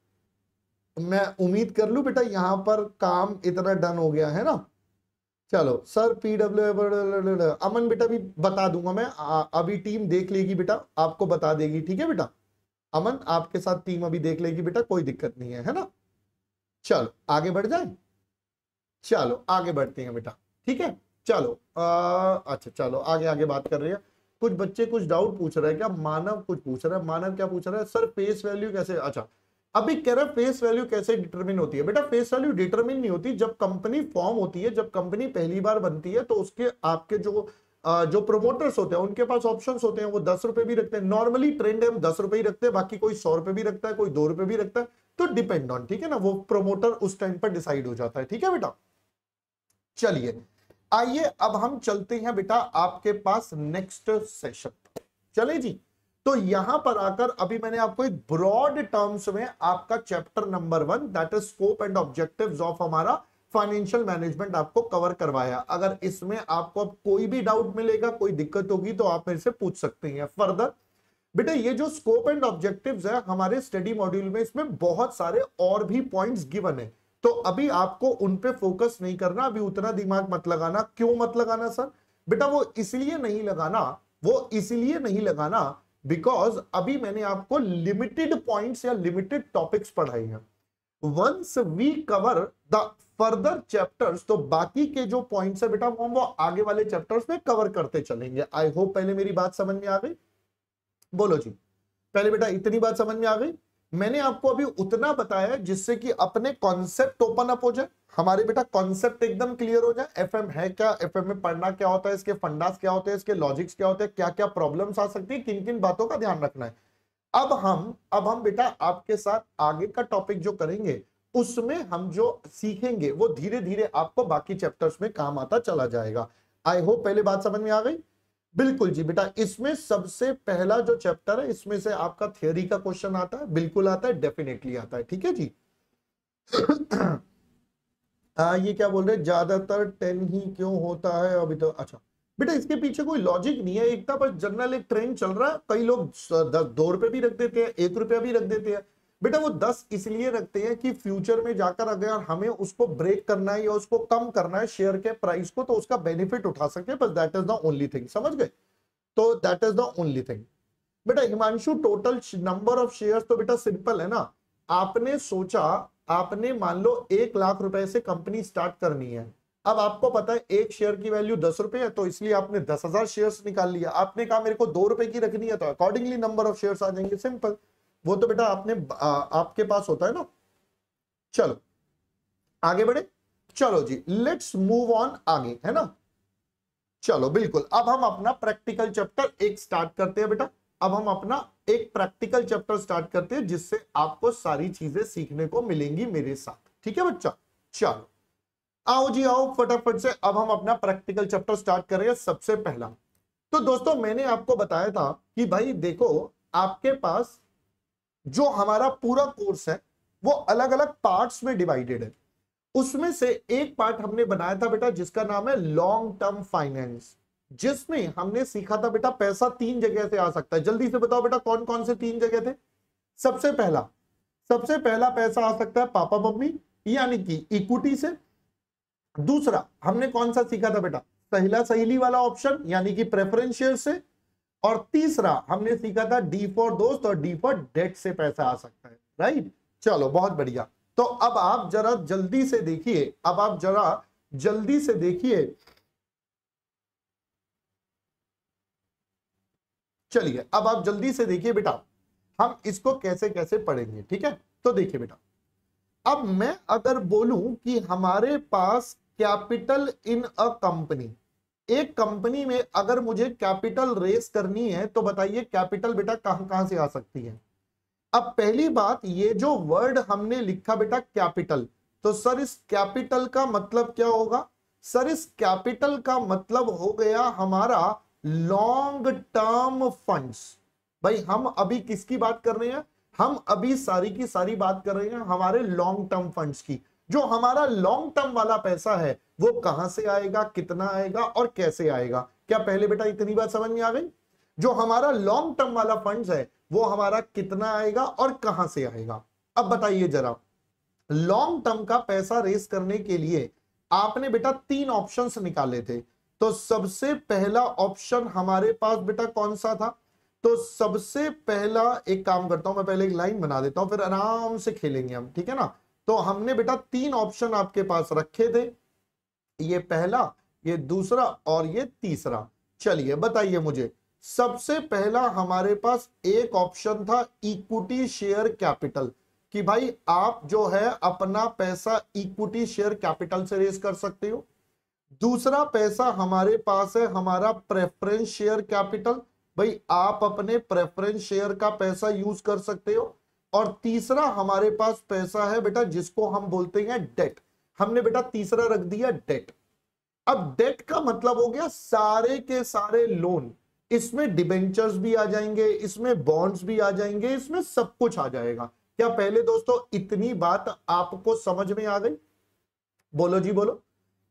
मैं उम्मीद कर लू बेटा यहां पर काम इतना डन हो गया है ना चलो सर पीडब्ल्यू अमन बेटा भी बता दूंगा मैं आ, अभी टीम देख लेगी बेटा आपको बता देगी ठीक है बेटा अमन आपके साथ टीम अभी देख लेगी बेटा कोई दिक्कत नहीं है है ना चलो आगे बढ़ जाए चलो आगे बढ़ते हैं बेटा ठीक है चलो आ, अच्छा चलो आगे आगे बात कर रही है कुछ बच्चे कुछ डाउट पूछ रहे हैं क्या मानव कुछ पूछ रहा है मानव क्या पूछ रहा है सर फेस वैल्यू कैसे अच्छा अभी कह रहा है फेस वैल्यू कैसे डिटरमिन होती है बेटा फेस वैल्यू डिटरमिन नहीं होती जब कंपनी फॉर्म होती है जब कंपनी पहली बार बनती है तो उसके आपके जो जो प्रोमोटर्स होते हैं उनके पास ऑप्शन होते हैं वो दस रुपए भी रखते हैं नॉर्मली ट्रेंड हम दस रुपए ही रखते हैं बाकी कोई सौ रुपए भी रखता है कोई दो रुपए भी रखता है तो डिपेंड ऑन ठीक है ना वो प्रोमोटर उस टाइम पर डिसाइड हो जाता है ठीक है बेटा चलिए आइए अब हम चलते हैं बेटा आपके पास नेक्स्ट सेशन चले जी तो यहां पर आकर अभी मैंने आपको एक ब्रॉड टर्म्स में आपका chapter number one that is scope and objective of हमारा फाइनेंशियल मैनेजमेंट आपको कवर करवाया अगर इसमें आपको अब कोई भी डाउट मिलेगा कोई दिक्कत होगी तो आप मेरे से पूछ सकते हैं फर्दर बेटा ये जो स्कोप एंड ऑब्जेक्टिव्स है हमारे स्टडी मॉड्यूल में इसमें बहुत सारे और भी पॉइंट्स गिवन है तो अभी आपको उन पे फोकस नहीं करना अभी उतना दिमाग मत लगाना क्यों मत लगाना सर बेटा वो इसलिए नहीं लगाना वो इसलिए नहीं लगाना बिकॉज अभी मैंने आपको लिमिटेड पॉइंट्स या लिमिटेड टॉपिक्स पढ़ाई हैं once we cover the further chapters तो बाकी के जो पॉइंट्स है बेटा वो हम वो आगे वाले चैप्टर्स में कवर करते चलेंगे आई होप पहले मेरी बात समझ में आ गई बोलो जी पहले बेटा इतनी बात समझ में आ गई मैंने आपको अभी उतना बताया जिससे कि अपने कॉन्सेप्ट ओपन अप हो जाए हमारे बेटा कॉन्सेप्ट एकदम क्लियर हो जाए एफएम है क्या एफएम में पढ़ना क्या होता है इसके फंडास क्या होते हैं इसके लॉजिक्स क्या होते हैं क्या क्या प्रॉब्लम्स आ सकती है किन किन बातों का ध्यान रखना है अब हम अब हम बेटा आपके साथ आगे का टॉपिक जो करेंगे उसमें हम जो सीखेंगे वो धीरे धीरे आपको बाकी चैप्टर्स में काम आता चला जाएगा आई होप पहले बात समझ में आ गई बिल्कुल जी बेटा इसमें सबसे पहला जो चैप्टर है इसमें से आपका थियोरी का क्वेश्चन आता है बिल्कुल आता है डेफिनेटली आता है ठीक है जी आ, ये क्या बोल रहे हैं ज्यादातर टेन ही क्यों होता है अभी तो अच्छा बेटा इसके पीछे कोई लॉजिक नहीं है एक था बस जनरल एक ट्रेंड चल रहा है कई लोग दस दो रुपए भी रख देते हैं एक रुपया भी रख देते हैं बेटा वो दस इसलिए रखते हैं कि फ्यूचर में जाकर अगर हमें उसको ब्रेक करना है या उसको कम करना है शेयर के प्राइस को तो उसका बेनिफिट उठा सके बस that is the only thing समझ गए तो that is the only thing बेटा Himanshu total number of shares तो बेटा सिंपल है ना आपने सोचा आपने मान लो एक लाख रुपए से कंपनी स्टार्ट करनी है अब आपको पता है एक शेयर की वैल्यू दस रुपए है तो इसलिए आपने दस हजार शेयर निकाल लिया आपने कहा मेरे को दो रुपए की रखनी है तो अकॉर्डिंगली नंबर ऑफ शेयर आ जाएंगे सिंपल वो तो बेटा आपने आ, आपके पास होता है ना चलो आगे बढ़े चलो जी लेट्स मूव ऑन आगे है ना चलो बिल्कुल अब हम अपना प्रैक्टिकल चैप्टर एक स्टार्ट करते हैं बेटा अब हम अपना एक प्रैक्टिकल चैप्टर स्टार्ट करते हैं जिससे आपको सारी चीजें सीखने को मिलेंगी मेरे साथ ठीक है बच्चा चलो आओ जी आओ फटाफट से अब हम अपना प्रैक्टिकल चैप्टर स्टार्ट करेंगे सबसे पहला तो दोस्तों मैंने आपको बताया था कि भाई देखो आपके पास जो हमारा पूरा कोर्स है वो अलग अलग पार्ट्स में डिवाइडेड है उसमें से एक पार्ट हमने बनाया था बेटा जिसका नाम है लॉन्ग टर्म फाइनेंस जिसमें हमने सीखा था बेटा पैसा तीन जगह से आ सकता है जल्दी से बताओ बेटा कौन कौन से तीन जगह थे सबसे पहला सबसे पहला पैसा आ सकता है पापा मम्मी यानी कि इक्विटी से दूसरा हमने कौन सा सीखा था बेटा पहला सहेली वाला ऑप्शन यानी कि प्रेफरेंस शेयर से और तीसरा हमने सीखा था डी फॉर दोस्त और डी फॉर डेट से पैसा आ सकता है राइट चलो बहुत बढ़िया तो अब आप जरा जल्दी से देखिए अब आप जरा जल्दी से देखिए चलिए अब आप जल्दी से देखिए बेटा हम इसको कैसे कैसे पढ़ेंगे ठीक है तो देखिए बेटा अब मैं अगर बोलूं कि हमारे पास कैपिटल इन अ कंपनी एक कंपनी में अगर मुझे कैपिटल रेस करनी है तो बताइए कैपिटल बेटा कहां कहां से आ सकती है अब पहली बात ये जो वर्ड हमने लिखा बेटा कैपिटल तो सर इस कैपिटल का मतलब क्या होगा सर इस कैपिटल का मतलब हो गया हमारा लॉन्ग टर्म फंड्स भाई हम अभी किसकी बात कर रहे हैं हम अभी सारी की सारी बात कर रहे हैं हमारे लॉन्ग टर्म फंड्स की जो हमारा लॉन्ग टर्म वाला पैसा है वो कहां से आएगा कितना आएगा और कैसे आएगा क्या पहले बेटा इतनी बात समझ में आ गई जो हमारा लॉन्ग टर्म वाला फंड है वो हमारा कितना आएगा और कहां से आएगा अब बताइए जरा लॉन्ग टर्म का पैसा रेस करने के लिए आपने बेटा तीन ऑप्शंस निकाले थे तो सबसे पहला ऑप्शन हमारे पास बेटा कौन सा था तो सबसे पहला एक काम करता हूं मैं पहले एक लाइन बना देता हूं फिर आराम से खेलेंगे हम ठीक है ना तो हमने बेटा तीन ऑप्शन आपके पास रखे थे ये पहला ये दूसरा और ये तीसरा चलिए बताइए मुझे सबसे पहला हमारे पास एक ऑप्शन था इक्विटी शेयर कैपिटल कि भाई आप जो है अपना पैसा इक्विटी शेयर कैपिटल से रेस कर सकते हो दूसरा पैसा हमारे पास है हमारा प्रेफरेंस शेयर कैपिटल भाई आप अपने प्रेफरेंस शेयर का पैसा यूज कर सकते हो और तीसरा हमारे पास पैसा है बेटा जिसको हम बोलते हैं डेट हमने बेटा तीसरा रख दिया डेट अब डेट का मतलब हो गया सारे के सारे लोन इसमें डिबेंचर्स भी आ जाएंगे इसमें बॉन्ड्स भी आ जाएंगे इसमें सब कुछ आ जाएगा क्या पहले दोस्तों इतनी बात आपको समझ में आ गई बोलो जी बोलो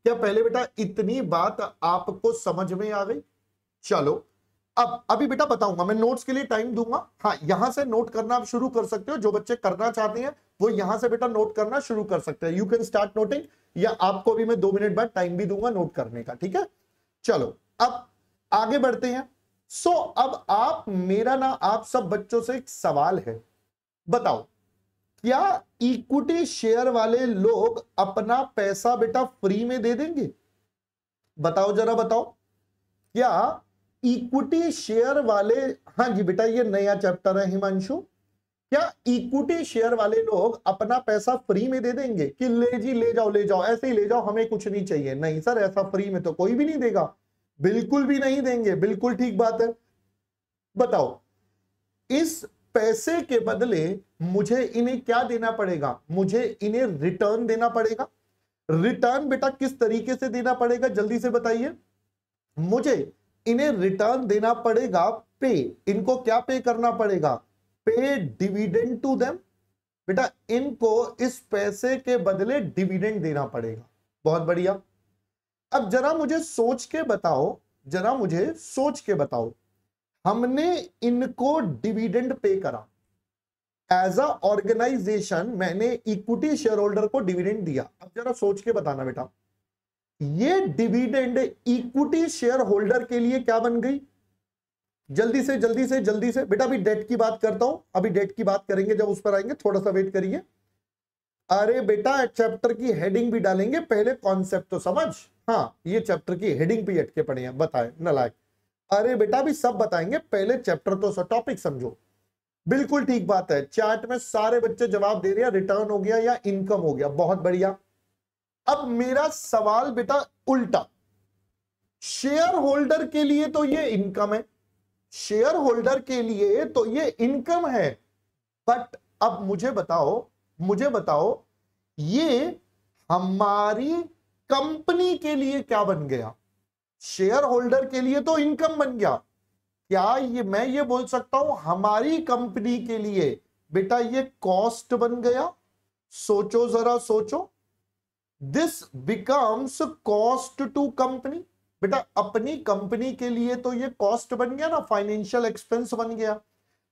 क्या पहले बेटा इतनी बात आपको समझ में आ गई चलो अब अभी बेटा बताऊंगा मैं नोट्स के लिए टाइम दूंगा हाँ यहां से नोट करना आप शुरू कर सकते हो जो बच्चे करना चाहते हैं वो यहां से बेटा नोट करना शुरू कर सकते हैं यू कैन स्टार्ट नोटिंग या आपको भी मैं दो मिनट बाद टाइम भी दूंगा नोट करने का ठीक है चलो अब आगे बढ़ते हैं सो so, अब आप मेरा ना आप सब बच्चों से एक सवाल है बताओ क्या इक्विटी शेयर वाले लोग अपना पैसा बेटा फ्री में दे देंगे बताओ जरा बताओ क्या इक्विटी शेयर वाले हाँ जी बेटा ये नया चैप्टर है हिमांशु क्या इक्विटी शेयर वाले लोग अपना पैसा फ्री में दे देंगे कि ले जी ले जाओ ले जाओ ऐसे ही ले जाओ हमें कुछ नहीं चाहिए नहीं सर ऐसा फ्री में तो कोई भी नहीं देगा बिल्कुल भी नहीं देंगे बिल्कुल ठीक बात है बताओ इस पैसे के बदले मुझे इन्हें क्या देना पड़ेगा मुझे इन्हें रिटर्न देना पड़ेगा रिटर्न बेटा किस तरीके से देना पड़ेगा जल्दी से बताइए मुझे इन्हें रिटर्न देना पड़ेगा पे इनको क्या पे करना पड़ेगा पे डिविडेंड टू देम बेटा इनको इस पैसे के बदले डिविडेंड देना पड़ेगा बहुत बढ़िया अब जरा मुझे सोच के बताओ जरा मुझे सोच के बताओ हमने इनको डिविडेंड पे करा एज अ ऑर्गेनाइजेशन मैंने इक्विटी शेयर होल्डर को डिविडेंड दिया अब जरा सोच के बताना बेटा ये डिविडेंड इक्विटी शेयर होल्डर के लिए क्या बन गई जल्दी से जल्दी से जल्दी से बेटा अभी डेट की बात करता हूं अभी डेट की बात करेंगे जब उस पर आएंगे थोड़ा सा वेट करिए अरे बेटा चैप्टर की हेडिंग भी डालेंगे पहले कॉन्सेप्ट तो समझ हाँ ये चैप्टर की हेडिंग भी अटके पड़े हैं बताए नलायक अरे बेटा भी सब बताएंगे पहले चैप्टर तो टॉपिक समझो बिल्कुल ठीक बात है चार्ट में सारे बच्चे जवाब दे रहे हैं रिटर्न हो गया या इनकम हो गया बहुत बढ़िया अब मेरा सवाल बेटा उल्टा शेयर होल्डर के लिए तो ये इनकम है शेयर होल्डर के लिए तो ये इनकम है बट अब मुझे बताओ मुझे बताओ ये हमारी कंपनी के लिए क्या बन गया शेयर होल्डर के लिए तो इनकम बन गया क्या ये मैं ये बोल सकता हूं हमारी कंपनी के लिए बेटा ये कॉस्ट बन गया सोचो जरा सोचो this becomes cost to company बेटा अपनी कंपनी के लिए तो ये कॉस्ट बन गया ना फाइनेंशियल एक्सपेंस बन गया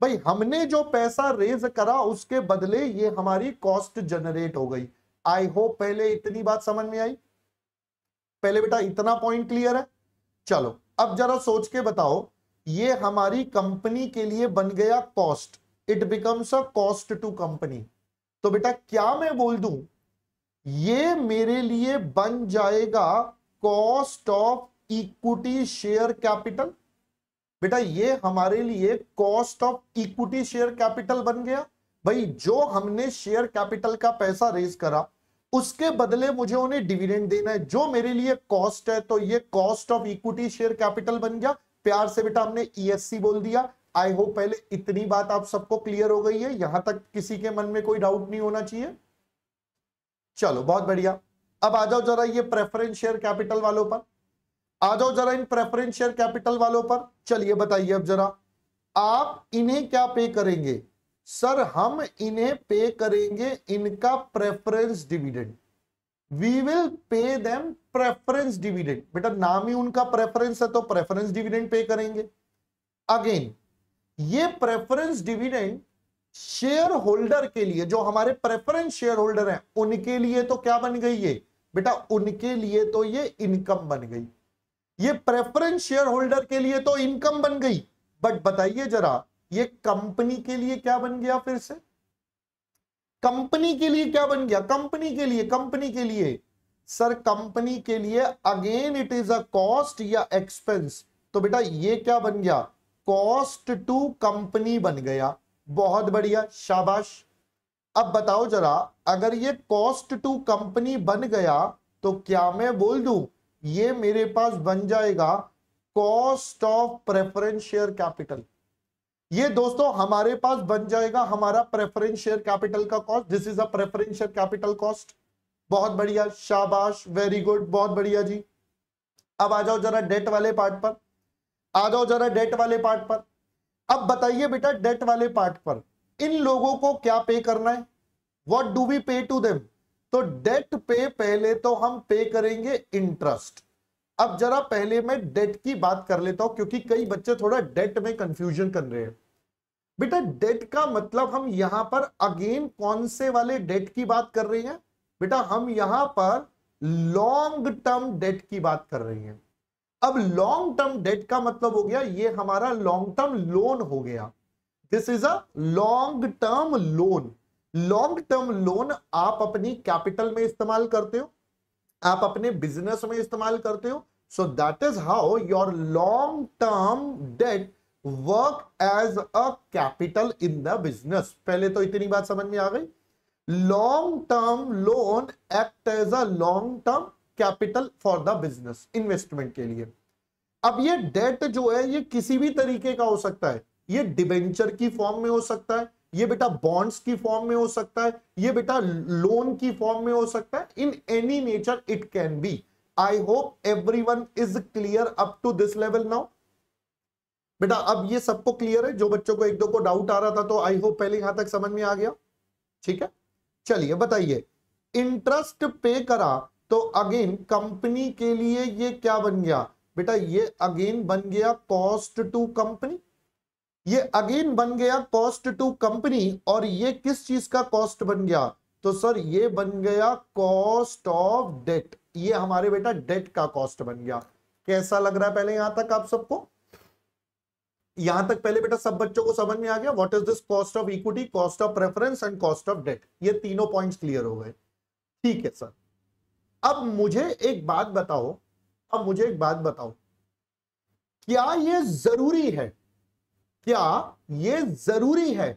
भाई हमने जो पैसा रेज करा उसके बदले ये हमारी कॉस्ट जनरेट हो गई आई होप पहले इतनी बात समझ में आई पहले बेटा इतना पॉइंट क्लियर है चलो अब जरा सोच के बताओ ये हमारी कंपनी के लिए बन गया cost it becomes a cost to company तो बेटा क्या मैं बोल दूं ये मेरे लिए बन जाएगा cost of equity share capital बेटा ये हमारे लिए cost of equity share capital बन गया भाई जो हमने शेयर कैपिटल का पैसा रेज करा उसके बदले मुझे उन्हें डिविडेंड देना है जो मेरे लिए कॉस्ट है तो ये cost of equity share capital बन गया प्यार से बेटा हमने ईएससी e बोल दिया आई होप पहले इतनी बात आप सबको क्लियर हो गई है यहां तक किसी के मन में कोई डाउट नहीं होना चाहिए चलो बहुत बढ़िया अब आ जाओ जरा ये प्रेफरेंस शेयर कैपिटल वालों पर आ जाओ जरा इन प्रेफरेंस शेयर कैपिटल वालों पर चलिए बताइए अब जरा आप इन्हें क्या पे करेंगे सर हम इन्हें पे करेंगे इनका preference dividend we will pay them preference dividend बेटा नाम ही उनका प्रेफरेंस है तो प्रेफरेंस डिविडेंड पे करेंगे अगेन ये प्रेफरेंस डिविडेंड शेयर होल्डर के लिए जो हमारे प्रेफरेंस शेयर होल्डर हैं उनके लिए तो क्या बन गई ये बेटा उनके लिए तो ये इनकम बन गई ये प्रेफरेंस शेयर होल्डर के लिए तो इनकम बन गई बट बताइए जरा ये कंपनी के लिए क्या बन गया फिर से कंपनी के लिए क्या बन गया कंपनी के लिए कंपनी के लिए सर कंपनी के लिए again it is a cost या एक्सपेंस तो बेटा ये क्या बन गया कॉस्ट टू कंपनी बन गया बहुत बढ़िया शाबाश अब बताओ जरा अगर ये कॉस्ट टू कंपनी बन गया तो क्या मैं बोल दू ये मेरे पास बन जाएगा cost of preference share capital ये दोस्तों हमारे पास बन जाएगा हमारा प्रेफरेंस शेयर कैपिटल का cost this is a preference share capital cost बहुत बढ़िया शाबाश वेरी गुड बहुत बढ़िया जी अब आ जाओ जरा डेट वाले पार्ट पर आ जाओ जरा डेट वाले पार्ट पर अब बताइए बेटा डेट वाले पार्ट पर इन लोगों को क्या पे करना है what do we pay to them तो डेट पे पहले तो हम पे करेंगे इंटरेस्ट अब जरा पहले मैं डेट की बात कर लेता हूं क्योंकि कई बच्चे थोड़ा डेट में कंफ्यूजन कर रहे हैं बेटा डेट का मतलब हम यहां पर अगेन कौन से वाले डेट की बात कर रहे हैं बेटा हम यहां पर लॉन्ग टर्म डेट की बात कर रहे हैं अब लॉन्ग टर्म डेट का मतलब हो गया ये हमारा लॉन्ग टर्म लोन हो गया this is a long term loan long term loan आप अपनी कैपिटल में इस्तेमाल करते हो आप अपने बिजनेस में इस्तेमाल करते हो so that is how your long term debt work as a capital in the business पहले तो इतनी बात समझ में आ गई long term loan act as a long term capital for the business investment के लिए अब ये डेट जो है ये किसी भी तरीके का हो सकता है ये डिबेंचर की फॉर्म में हो सकता है ये बेटा बॉन्ड्स की फॉर्म में हो सकता है ये बेटा लोन की फॉर्म में हो सकता है in any nature it can be I hope every one is clear up to this level now बेटा अब ये सबको क्लियर है जो बच्चों को एक दो को डाउट आ रहा था तो आई होप पहले यहां तक समझ में आ गया ठीक है चलिए बताइए इंटरेस्ट पे करा तो अगेन कंपनी के लिए ये क्या बन गया बेटा ये अगेन बन गया कॉस्ट टू कंपनी ये अगेन बन गया कॉस्ट टू कंपनी और ये किस चीज का कॉस्ट बन गया तो सर ये बन गया कॉस्ट ऑफ डेट ये हमारे बेटा डेट का कॉस्ट बन गया कैसा लग रहा है पहले यहां तक आप सबको यहां तक पहले बेटा सब बच्चों को समझ में आ गया what is this cost of equity cost of preference and cost of debt ये तीनों पॉइंट्स क्लियर हो गए ठीक है सर अब मुझे एक बात बताओ अब मुझे एक बात बताओ क्या यह जरूरी है क्या यह जरूरी है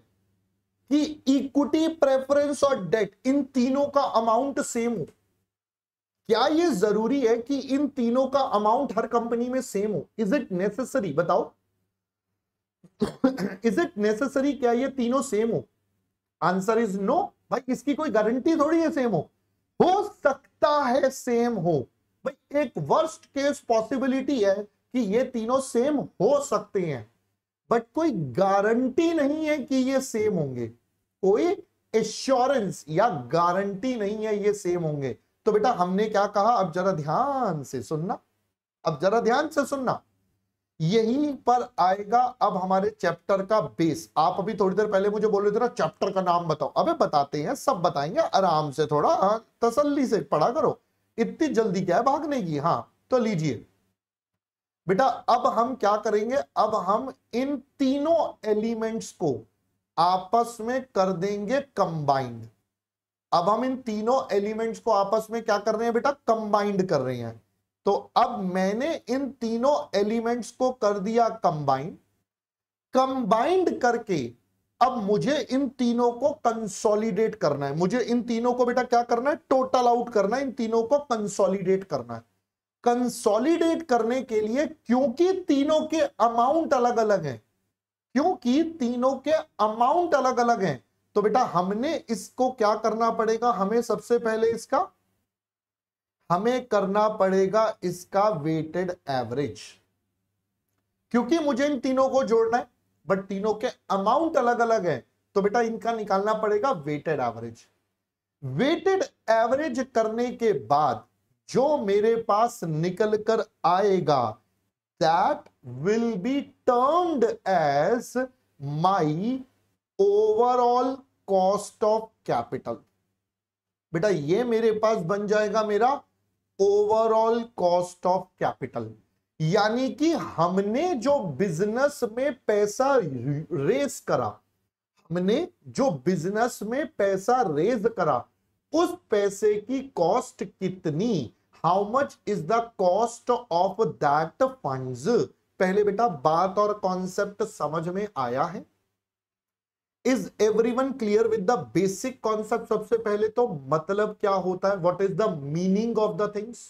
कि इक्विटी प्रेफरेंस और डेट इन तीनों का अमाउंट सेम हो क्या यह जरूरी है कि इन तीनों का अमाउंट हर कंपनी में सेम हो इज इट नेसेसरी बताओ इज इट नेसेसरी क्या ये तीनों सेम हो आंसर इज नो भाई इसकी कोई गारंटी थोड़ी है सेम हो लगता है सेम हो भाई एक वर्स्ट केस पॉसिबिलिटी है कि ये तीनों सेम हो सकते हैं बट कोई गारंटी नहीं है कि ये सेम होंगे कोई एश्योरेंस या गारंटी नहीं है ये सेम होंगे तो बेटा हमने क्या कहा अब जरा ध्यान से सुनना अब जरा ध्यान से सुनना यहीं पर आएगा अब हमारे चैप्टर का बेस आप अभी थोड़ी देर पहले मुझे बोल रहे थे ना चैप्टर का नाम बताओ अबे बताते हैं सब बताएंगे आराम से थोड़ा हाँ तसल्ली से पढ़ा करो इतनी जल्दी क्या है भागने की हाँ तो लीजिए बेटा अब हम क्या करेंगे अब हम इन तीनों एलिमेंट्स को आपस में कर देंगे कंबाइंड अब हम इन तीनों एलिमेंट्स को आपस में क्या कर रहे हैं बेटा कंबाइंड कर रहे हैं तो अब मैंने इन तीनों एलिमेंट्स को कर दिया कंबाइंड कंबाइंड करके अब मुझे इन तीनों को कंसोलिडेट करना है मुझे इन तीनों को बेटा क्या करना है टोटल आउट करना है इन तीनों को कंसोलिडेट करना है कंसोलिडेट करने के लिए क्योंकि तीनों के अमाउंट अलग अलग हैं क्योंकि तीनों के अमाउंट अलग अलग हैं तो बेटा हमने इसको क्या करना पड़ेगा हमें सबसे पहले इसका हमें करना पड़ेगा इसका वेटेड एवरेज क्योंकि मुझे इन तीनों को जोड़ना है बट तीनों के अमाउंट अलग अलग है तो बेटा इनका निकालना पड़ेगा वेटेड एवरेज वेटेड एवरेज करने के बाद जो मेरे पास निकल कर आएगा that will be termed as my overall cost of capital बेटा ये मेरे पास बन जाएगा मेरा ओवरऑल कॉस्ट ऑफ कैपिटल यानी कि हमने जो बिजनेस में पैसा रेस करा हमने जो बिजनेस में पैसा रेज करा उस पैसे की कॉस्ट कितनी how much is the cost of that funds पहले बेटा बात और कॉन्सेप्ट समझ में आया है is everyone clear with the basic concept सबसे पहले तो मतलब क्या होता है what is the meaning of the things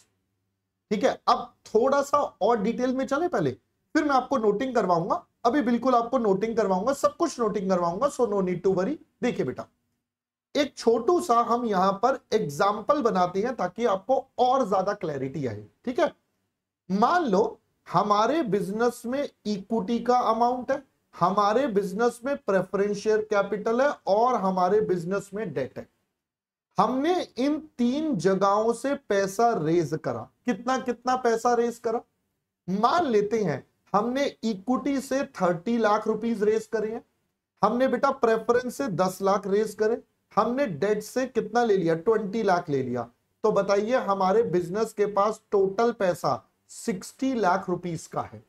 ठीक है अब थोड़ा सा और डिटेल में चले पहले फिर मैं आपको नोटिंग करवाऊंगा अभी बिल्कुल आपको नोटिंग करवाऊंगा सब कुछ नोटिंग करवाऊंगा so no need to worry देखिए बेटा एक छोटू सा हम यहां पर एग्जाम्पल बनाते हैं ताकि आपको और ज्यादा क्लैरिटी आए ठीक है मान लो हमारे बिजनेस में इक्विटी का अमाउंट है हमारे बिजनेस में प्रेफरेंशियल कैपिटल है और हमारे बिजनेस में डेट है हमने इन तीन जगहों से पैसा रेज करा कितना कितना पैसा रेज करा मान लेते हैं हमने इक्विटी से थर्टी लाख रुपीज रेज करे हैं हमने बेटा प्रेफरेंस से दस लाख रेज करे हमने डेट से कितना ले लिया ट्वेंटी लाख ले लिया तो बताइए हमारे बिजनेस के पास टोटल पैसा सिक्सटी लाख रुपीज का है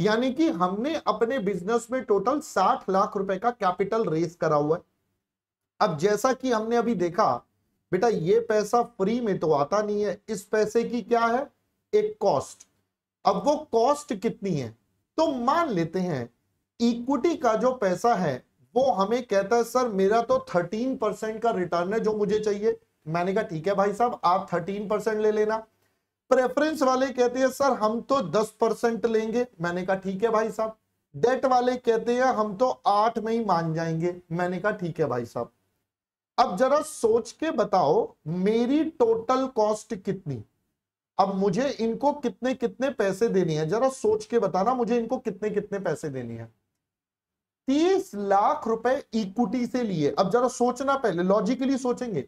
यानी कि हमने अपने बिजनेस में टोटल साठ लाख रुपए का कैपिटल रेस करा हुआ है अब जैसा कि हमने अभी देखा बेटा ये पैसा फ्री में तो आता नहीं है इस पैसे की क्या है एक कॉस्ट अब वो कॉस्ट कितनी है तो मान लेते हैं इक्विटी का जो पैसा है वो हमें कहता है सर मेरा तो थर्टीन परसेंट का रिटर्न है जो मुझे चाहिए मैंने कहा ठीक है भाई साहब आप थर्टीन परसेंट ले लेना प्रेफरेंस वाले कहते हैं सर हम तो दस परसेंट लेंगे मैंने कहा ठीक है भाई साहब डेट वाले कहते हैं हम तो आठ में ही मान जाएंगे मैंने कहा ठीक है भाई साहब अब जरा सोच के बताओ मेरी टोटल कॉस्ट कितनी अब मुझे इनको कितने कितने पैसे देने हैं जरा सोच के बताना मुझे इनको कितने कितने पैसे देने हैं तीस लाख रुपए इक्विटी से लिए अब जरा सोचना पहले लॉजिकली सोचेंगे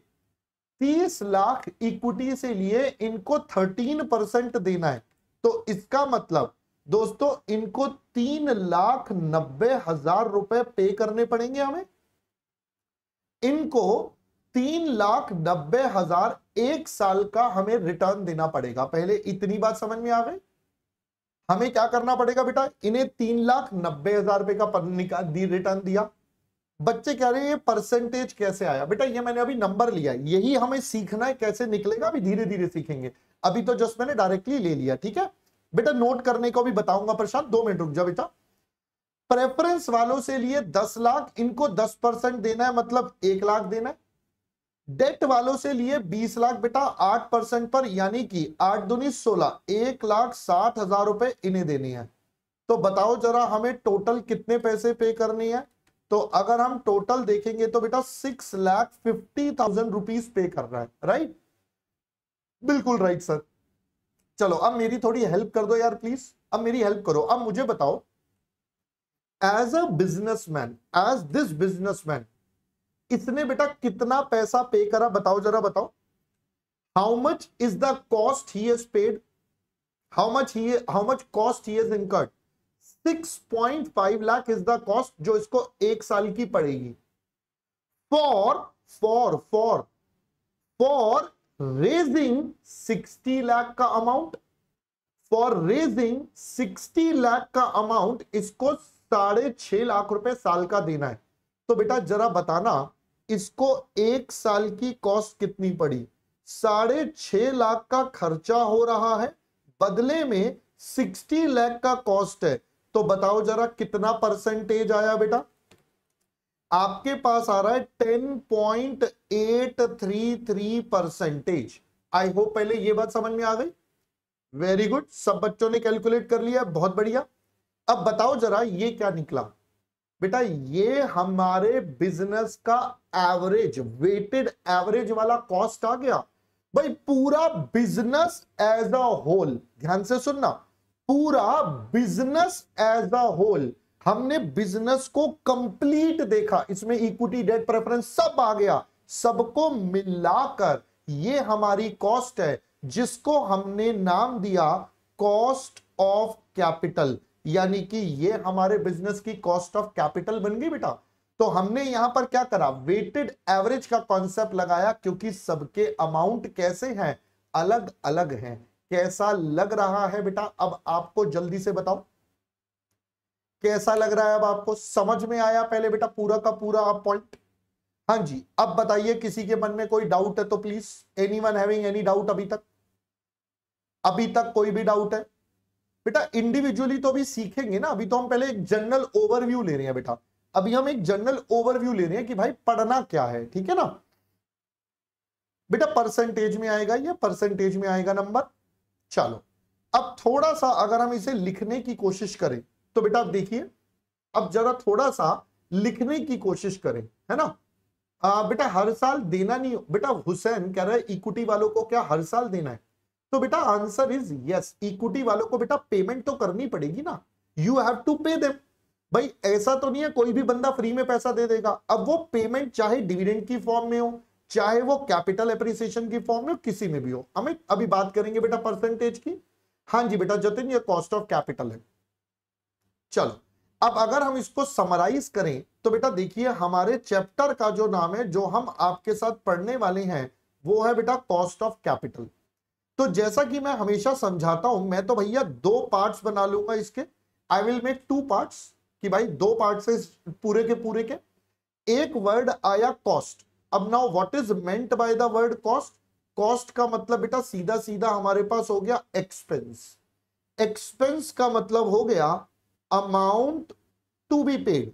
तीस लाख इक्विटी से लिए इनको थर्टीन परसेंट देना है तो इसका मतलब दोस्तों इनको तीन लाख नब्बे हजार रुपए पे करने पड़ेंगे हमें इनको तीन लाख नब्बे हजार एक साल का हमें रिटर्न देना पड़ेगा पहले इतनी बात समझ में आ गई हमें क्या करना पड़ेगा बेटा इन्हें तीन लाख नब्बे हजार रुपए का रिटर्न दिया बच्चे कह रहे हैं ये परसेंटेज कैसे आया बेटा ये मैंने अभी नंबर लिया यही हमें सीखना है कैसे निकलेगा अभी धीरे धीरे सीखेंगे अभी तो जस्ट मैंने डायरेक्टली ले लिया ठीक है बेटा नोट करने को भी बताऊंगा प्रशांत दो मिनट रुक जा बेटा प्रेफरेंस वालों से लिए दस लाख इनको दस परसेंट देना है मतलब एक लाख देना है डेट वालों से लिए बीस लाख बेटा आठ परसेंट पर यानी कि आठ दुनी सोलह एक लाख साठ हजार रुपए इन्हें देनी है तो बताओ जरा हमें टोटल कितने पैसे पे करनी है तो अगर हम टोटल देखेंगे तो बेटा six lakh fifty thousand rupees pay कर रहा है राइट बिल्कुल राइट सर चलो अब मेरी थोड़ी हेल्प कर दो यार प्लीज अब मेरी हेल्प करो अब मुझे बताओ as a businessman as this businessman इसने बेटा कितना पैसा पे करा बताओ जरा बताओ how much is the cost he how much he how much cost he incurred 6.5 lakh is the cost जो इसको एक साल की पड़ेगी for for for for raising 60 lakh का अमाउंट फॉर रेजिंग 60 लाख का अमाउंट इसको साढ़े छह लाख रुपए साल का देना है तो बेटा जरा बताना इसको एक साल की कॉस्ट कितनी पड़ी साढ़े छह लाख का खर्चा हो रहा है बदले में सिक्सटी लाख का कॉस्ट है तो बताओ जरा कितना परसेंटेज आया बेटा आपके पास आ रहा है ten point eight three three percentage I hope पहले ये बात समझ में आ गई वेरी गुड सब बच्चों ने कैलकुलेट कर लिया बहुत बढ़िया अब बताओ जरा ये क्या निकला बेटा ये हमारे बिजनेस का एवरेज वेटेड एवरेज वाला कॉस्ट आ गया भाई पूरा बिजनेस एज अ होल ध्यान से सुनना पूरा बिजनेस एज अ होल हमने बिजनेस को कंप्लीट देखा इसमें इक्विटी डेट प्रेफरेंस सब आ गया सबको मिलाकर ये हमारी कॉस्ट है जिसको हमने नाम दिया कॉस्ट ऑफ कैपिटल यानी कि ये हमारे बिजनेस की कॉस्ट ऑफ कैपिटल बन गई बेटा तो हमने यहां पर क्या करा वेटेड एवरेज का कॉन्सेप्ट लगाया क्योंकि सबके अमाउंट कैसे हैं अलग अलग हैं कैसा लग रहा है बेटा अब आपको जल्दी से बताओ कैसा लग रहा है अब आपको समझ में आया पहले बेटा पूरा का पूरा आप पॉइंट हाँ जी अब बताइए किसी के मन में कोई डाउट है तो please anyone having any doubt अभी तक अभी तक कोई भी डाउट है बेटा इंडिविजुअली तो अभी सीखेंगे ना अभी तो हम पहले एक जनरल ओवरव्यू ले रहे हैं बेटा अभी हम एक जनरल ओवरव्यू ले रहे हैं कि भाई पढ़ना क्या है ठीक है ना बेटा परसेंटेज में आएगा ये परसेंटेज में आएगा नंबर चलो अब थोड़ा सा अगर हम इसे लिखने की कोशिश करें तो बेटा आप देखिए अब जरा थोड़ा सा लिखने की कोशिश करें है ना बेटा हर साल देना नहीं बेटा हुसैन कह रहा है इक्विटी वालों को क्या हर साल देना है तो बेटा आंसर इज यस इक्विटी वालों को बेटा पेमेंट तो करनी पड़ेगी ना you have to pay them भाई ऐसा तो नहीं है कोई भी बंदा फ्री में पैसा दे देगा अब वो पेमेंट चाहे डिविडेंड की फॉर्म में हो चाहे वो कैपिटल एप्रिसिएशन की फॉर्म में किसी में भी हो अमित अभी बात करेंगे बेटा परसेंटेज की हाँ जी बेटा जतिन ये कॉस्ट ऑफ कैपिटल है चलो अब अगर हम इसको समराइज करें तो बेटा देखिए हमारे चैप्टर का जो नाम है जो हम आपके साथ पढ़ने वाले हैं वो है बेटा कॉस्ट ऑफ कैपिटल तो जैसा कि मैं हमेशा समझाता हूं मैं तो भैया दो पार्ट्स बना लूंगा इसके I will make two parts कि भाई दो पार्ट पूरे के पूरे के एक वर्ड आया कॉस्ट अब now what is meant by the word cost cost का मतलब बेटा सीधा सीधा हमारे पास हो गया एक्सपेंस एक्सपेंस का मतलब हो गया अमाउंट टू बी पेड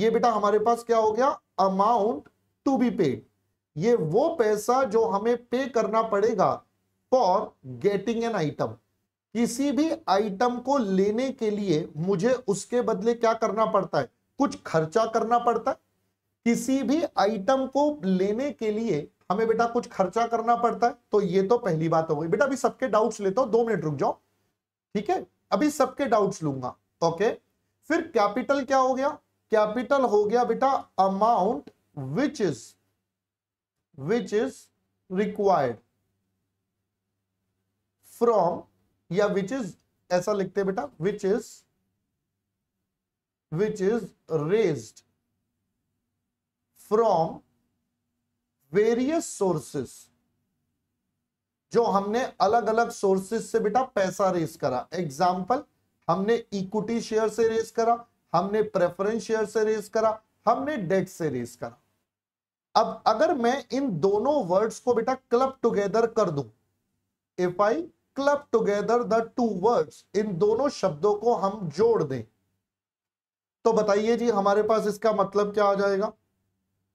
ये बेटा हमारे पास क्या हो गया अमाउंट टू बी पेड ये वो पैसा जो हमें पे करना पड़ेगा फॉर गेटिंग एन आइटम किसी भी आइटम को लेने के लिए मुझे उसके बदले क्या करना पड़ता है कुछ खर्चा करना पड़ता है किसी भी आइटम को लेने के लिए हमें बेटा कुछ खर्चा करना पड़ता है तो ये तो पहली बात हो गई बेटा अभी सबके डाउट्स लेता हूं दो मिनट रुक जाओ ठीक है अभी सबके डाउट्स लूंगा ओके फिर कैपिटल क्या हो गया कैपिटल हो गया बेटा amount which is which is required from या विच इज ऐसा लिखते बेटा which is which is raised from various sources जो हमने अलग अलग सोर्सेस से बेटा पैसा रेस करा एग्जाम्पल हमने इक्विटी शेयर से रेस करा हमने प्रेफरेंस शेयर से रेस करा हमने डेट से रेस करा अब अगर मैं इन दोनों वर्ड्स को बेटा क्लब टुगेदर कर दूं if I club together the two words इन दोनों शब्दों को हम जोड़ दें तो बताइए जी हमारे पास इसका मतलब क्या आ जाएगा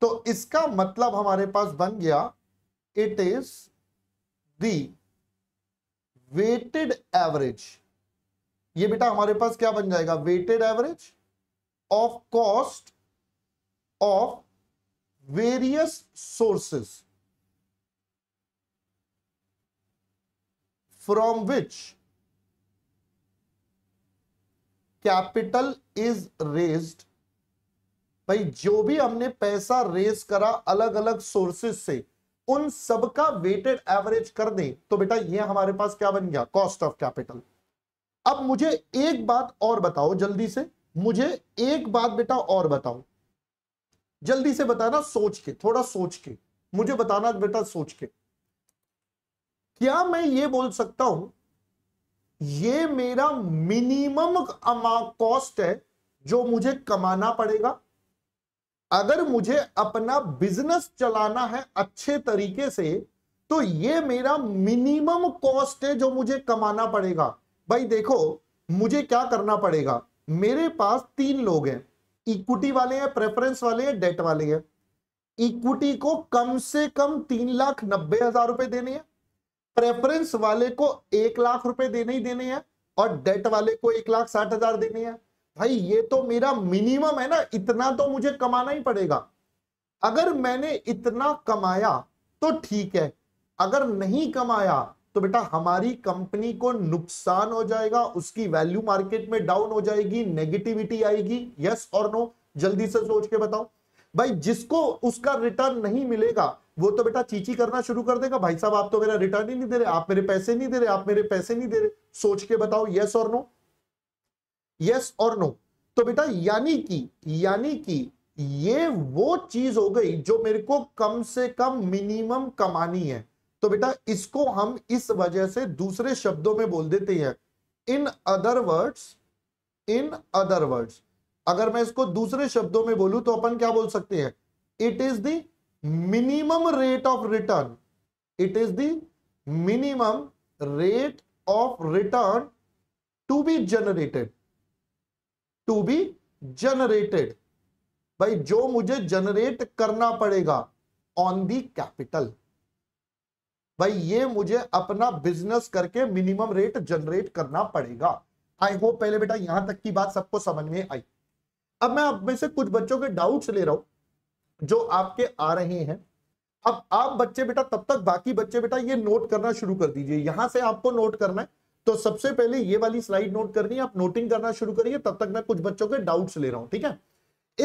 तो इसका मतलब हमारे पास बन गया it is the weighted average ये बेटा हमारे पास क्या बन जाएगा weighted average of cost of various sources from which capital is raised भाई जो भी हमने पैसा रेस करा अलग अलग सोर्सेस से उन सब का वेटेड एवरेज कर दे तो बेटा ये हमारे पास क्या बन गया कॉस्ट ऑफ कैपिटल अब मुझे एक बात और बताओ जल्दी से मुझे एक बात बेटा और बताओ जल्दी से बताना सोच के थोड़ा सोच के मुझे बताना बेटा सोच के क्या मैं ये बोल सकता हूं ये मेरा मिनिमम कॉस्ट है जो मुझे कमाना पड़ेगा अगर मुझे अपना बिजनेस चलाना है अच्छे तरीके से तो ये मेरा मिनिमम कॉस्ट है जो मुझे कमाना पड़ेगा भाई देखो मुझे क्या करना पड़ेगा मेरे पास तीन लोग हैं इक्विटी वाले हैं प्रेफरेंस वाले हैं डेट वाले हैं इक्विटी को कम से कम तीन लाख नब्बे हजार रुपए देने हैं प्रेफरेंस वाले को एक लाख रुपए देने ही देने हैं और डेट वाले को एक लाख साठ हजार देने हैं भाई ये तो मेरा मिनिमम है ना इतना तो मुझे कमाना ही पड़ेगा अगर मैंने इतना कमाया तो ठीक है अगर नहीं कमाया तो बेटा हमारी कंपनी को नुकसान हो जाएगा उसकी वैल्यू मार्केट में डाउन हो जाएगी नेगेटिविटी आएगी यस और नो जल्दी से सोच के बताओ भाई जिसको उसका रिटर्न नहीं मिलेगा वो तो बेटा चीची करना शुरू कर देगा भाई साहब आप तो मेरा रिटर्न ही नहीं दे रहे आप मेरे पैसे नहीं दे रहे आप मेरे पैसे नहीं दे रहे सोच के बताओ यस और नो यस और नो तो बेटा यानी कि यानी कि ये वो चीज हो गई जो मेरे को कम से कम मिनिमम कमानी है तो बेटा इसको हम इस वजह से दूसरे शब्दों में बोल देते हैं in other words in other words अगर मैं इसको दूसरे शब्दों में बोलूं तो अपन क्या बोल सकते हैं it is the minimum rate of return it is the minimum rate of return to be generated to be generated भाई जो मुझे जनरेट करना पड़ेगा ऑन दी कैपिटल भाई ये मुझे अपना बिजनेस करके मिनिमम रेट जनरेट करना पड़ेगा आई होप पहले बेटा यहां तक की बात सबको समझ में आई अब मैं आप में से कुछ बच्चों के डाउट्स ले रहा हूं जो आपके आ रहे हैं अब आप बच्चे बेटा तब तक बाकी बच्चे बेटा ये नोट करना शुरू कर दीजिए यहां से आपको नोट करना है तो सबसे पहले ये वाली स्लाइड नोट करनी है आप नोटिंग करना शुरू करिए तब तक मैं कुछ बच्चों के डाउट्स ले रहा हूं ठीक है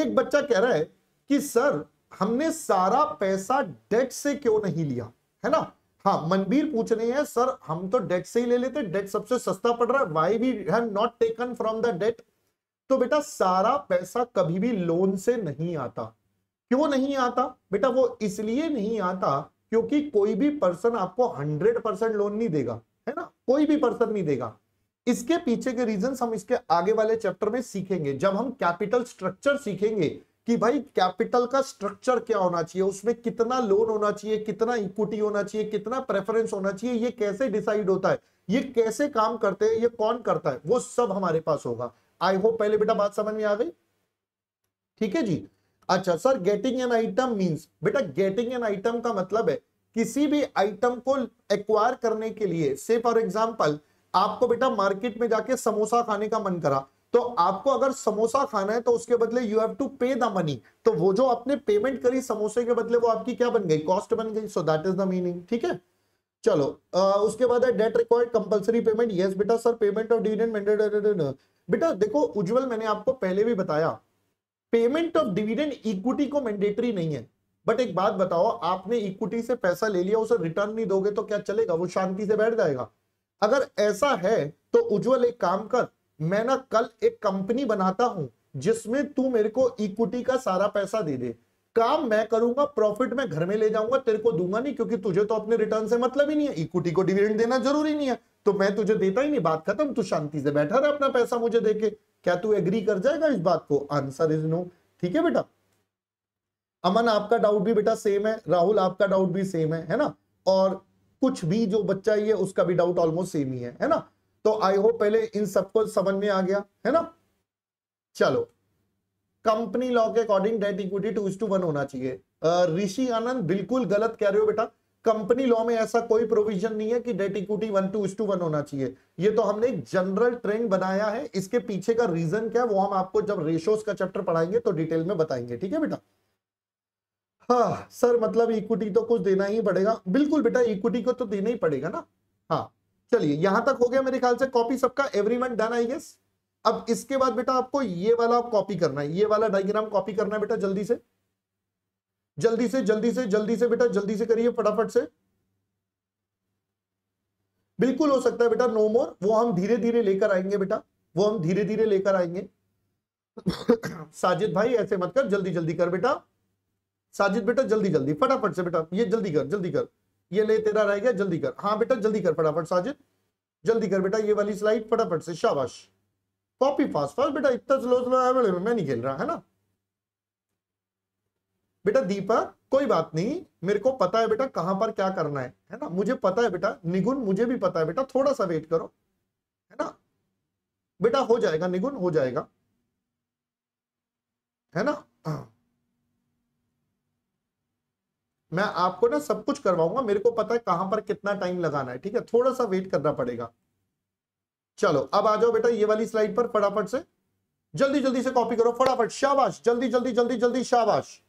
एक बच्चा कह रहा है कि सर हमने सारा पैसा डेट से क्यों नहीं लिया है ना हाँ मनबीर पूछ रहे हैं सर हम तो डेट से ही ले लेते डेट सबसे सस्ता पड़ रहा है why we have not taken from the debt तो बेटा सारा पैसा कभी भी लोन से नहीं आता क्यों नहीं आता बेटा वो इसलिए नहीं आता क्योंकि कोई भी पर्सन आपको हंड्रेड परसेंट लोन नहीं देगा है ना कोई भी पर्सन नहीं देगा इसके पीछे के रीजन हम इसके आगे वाले चैप्टर में सीखेंगे जब हम कैपिटल स्ट्रक्चर सीखेंगे कि भाई कैपिटल का स्ट्रक्चर क्या होना चाहिए उसमें कितना लोन होना चाहिए कितना इक्विटी होना चाहिए कितना प्रेफरेंस होना चाहिए ये कैसे डिसाइड होता है ये कैसे काम करते हैं ये कौन करता है वो सब हमारे पास होगा आई होप पहले बेटा बात समझ में आ गई ठीक है जी अच्छा sir getting an item means बेटा गेटिंग एन आइटम का मतलब है किसी भी आइटम को एक्वायर करने के लिए से फॉर एग्जाम्पल आपको बेटा मार्केट में जाके समोसा खाने का मन करा तो आपको अगर समोसा खाना है तो उसके बदले you have to pay the money तो वो जो आपने पेमेंट करी समोसे के बदले वो आपकी क्या बन गई कॉस्ट बन गई so that is the meaning ठीक है चलो आ, उसके बाद है debt required compulsory payment yes बेटा सर पेमेंट ऑफ डिविडेंड बेटा देखो उज्जवल मैंने आपको पहले भी बताया पेमेंट ऑफ डिविडेंड इक्विटी को मैंडेटरी नहीं है बट एक बात बताओ आपने इक्विटी से पैसा ले लिया उसे रिटर्न नहीं दोगे तो क्या चलेगा वो शांति से बैठ जाएगा अगर ऐसा है तो उज्जवल एक काम कर मैं ना कल एक कंपनी बनाता हूं जिसमें तू मेरे को इक्विटी का सारा पैसा दे दे काम मैं करूंगा प्रॉफिट मैं घर में ले जाऊंगा तेरे को दूंगा नहीं क्योंकि तुझे तो अपने रिटर्न से मतलब ही नहीं है इक्विटी को डिविडेंड देना जरूरी नहीं है तो मैं तुझे देता ही नहीं बात खत्म तू शांति से बैठा रहा अपना पैसा मुझे देके क्या तू एग्री कर जाएगा इस बात को आंसर इज नो ठीक है बेटा अमन आपका डाउट भी बेटा सेम है राहुल आपका डाउट भी सेम है है ना और कुछ भी जो बच्चा ही है उसका भी डाउट ऑलमोस्ट सेम ही है है ना तो आई होप पहले इन सबको समझ में आ गया है ना चलो कंपनी लॉ के according debt equity two to one होना चाहिए ऋषि आनंद बिल्कुल गलत कह रहे हो बेटा कंपनी लॉ में ऐसा कोई प्रोविजन नहीं है कि debt equity one two to one होना चाहिए ये तो हमने एक जनरल ट्रेंड बनाया है इसके पीछे का रीजन क्या है वो हम आपको जब रेशोस का चैप्टर पढ़ाएंगे तो डिटेल में बताएंगे ठीक है बेटा हाँ सर मतलब इक्विटी तो कुछ देना ही पड़ेगा बिल्कुल बेटा इक्विटी को तो देना ही पड़ेगा ना हाँ चलिए यहां तक हो गया मेरे ख्याल से कॉपी सबका every month done I guess अब इसके बाद बेटा आपको ये वाला कॉपी करना है ये वाला डायग्राम कॉपी करना है बेटा जल्दी से जल्दी से जल्दी से जल्दी से बेटा जल्दी से करिए फटाफट से बिल्कुल हो सकता है बेटा नो मोर वो हम धीरे धीरे लेकर आएंगे बेटा वो हम धीरे धीरे लेकर आएंगे साजिद भाई ऐसे मत कर जल्दी जल्दी कर बेटा साजिद बेटा जल्दी जल्दी फटाफट से बेटा ये जल्दी कर जल्दी कर ये ले तेरा रह गया जल्दी कर हाँ बेटा जल्दी कर फटाफट साजिद जल्दी कर बेटा ये वाली स्लाइड फटाफट से शाबाश कॉपी फास्ट फास्ट बेटा इतना स्लो स्लो है मैं नहीं खेल रहा है ना बेटा दीपक कोई बात नहीं मेरे को पता है बेटा कहां पर क्या करना है है ना मुझे पता है बेटा निगुन मुझे भी पता है बेटा थोड़ा सा वेट करो है ना बेटा हो जाएगा निगुन हो जाएगा है ना हाँ। मैं आपको ना सब कुछ करवाऊंगा मेरे को पता है कहां पर कितना टाइम लगाना है ठीक है थोड़ा सा वेट करना पड़ेगा चलो अब आ जाओ बेटा ये वाली स्लाइड पर फटाफट से जल्दी जल्दी से कॉपी करो फटाफट शाबाश जल्दी जल्दी जल्दी जल्दी शाबाश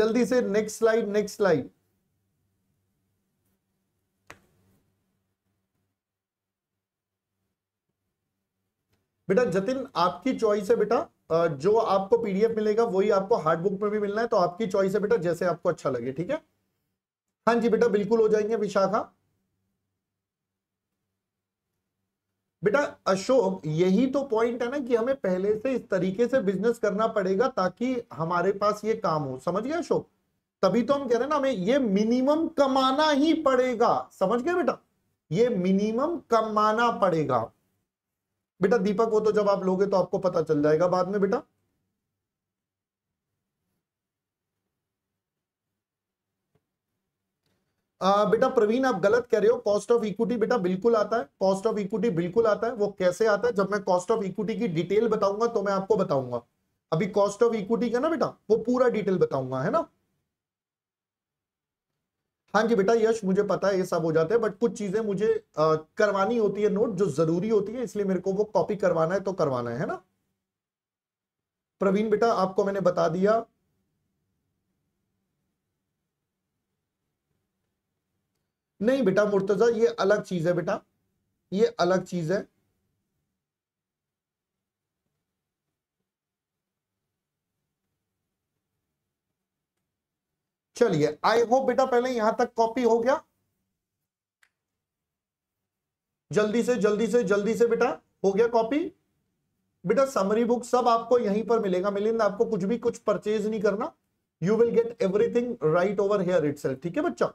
जल्दी से नेक्स्ट स्लाइड नेक्स्ट स्लाइड बेटा जतिन आपकी चॉइस है बेटा जो आपको पीडीएफ मिलेगा वही आपको हार्ड बुक में भी मिलना है तो आपकी चॉइस है बेटा जैसे आपको अच्छा लगे ठीक है हाँ जी बेटा बिल्कुल हो जाएंगे विशाखा बेटा अशोक यही तो पॉइंट है ना कि हमें पहले से इस तरीके से बिजनेस करना पड़ेगा ताकि हमारे पास ये काम हो समझ गए अशोक तभी तो हम कह रहे हैं ना हमें ये मिनिमम कमाना ही पड़ेगा समझ गए बेटा ये मिनिमम कमाना पड़ेगा बेटा दीपक वो तो जब आप लोगे तो आपको पता चल जाएगा बाद में बेटा बेटा प्रवीण आप गलत कह रहे हो कॉस्ट ऑफ इक्विटी बेटा बिल्कुल आता है कॉस्ट ऑफ इक्विटी बिल्कुल आता है वो कैसे आता है जब मैं कॉस्ट ऑफ इक्विटी की डिटेल बताऊंगा तो मैं आपको बताऊंगा अभी कॉस्ट ऑफ इक्विटी का ना बेटा वो पूरा डिटेल बताऊंगा है ना हाँ जी बेटा यश मुझे पता है ये सब हो जाते हैं बट कुछ चीजें मुझे आ, करवानी होती है नोट जो जरूरी होती है इसलिए मेरे को वो कॉपी करवाना है तो करवाना है, है ना प्रवीण बेटा आपको मैंने बता दिया नहीं बेटा मुर्तजा ये अलग चीज है बेटा ये अलग चीज है चलिए आई होप बेटा पहले यहां तक कॉपी हो गया जल्दी से जल्दी से जल्दी से बेटा हो गया कॉपी बेटा समरी बुक सब आपको यहीं पर मिलेगा मिलिंद आपको कुछ भी कुछ परचेज नहीं करना you will get everything right over here it ठीक है बच्चा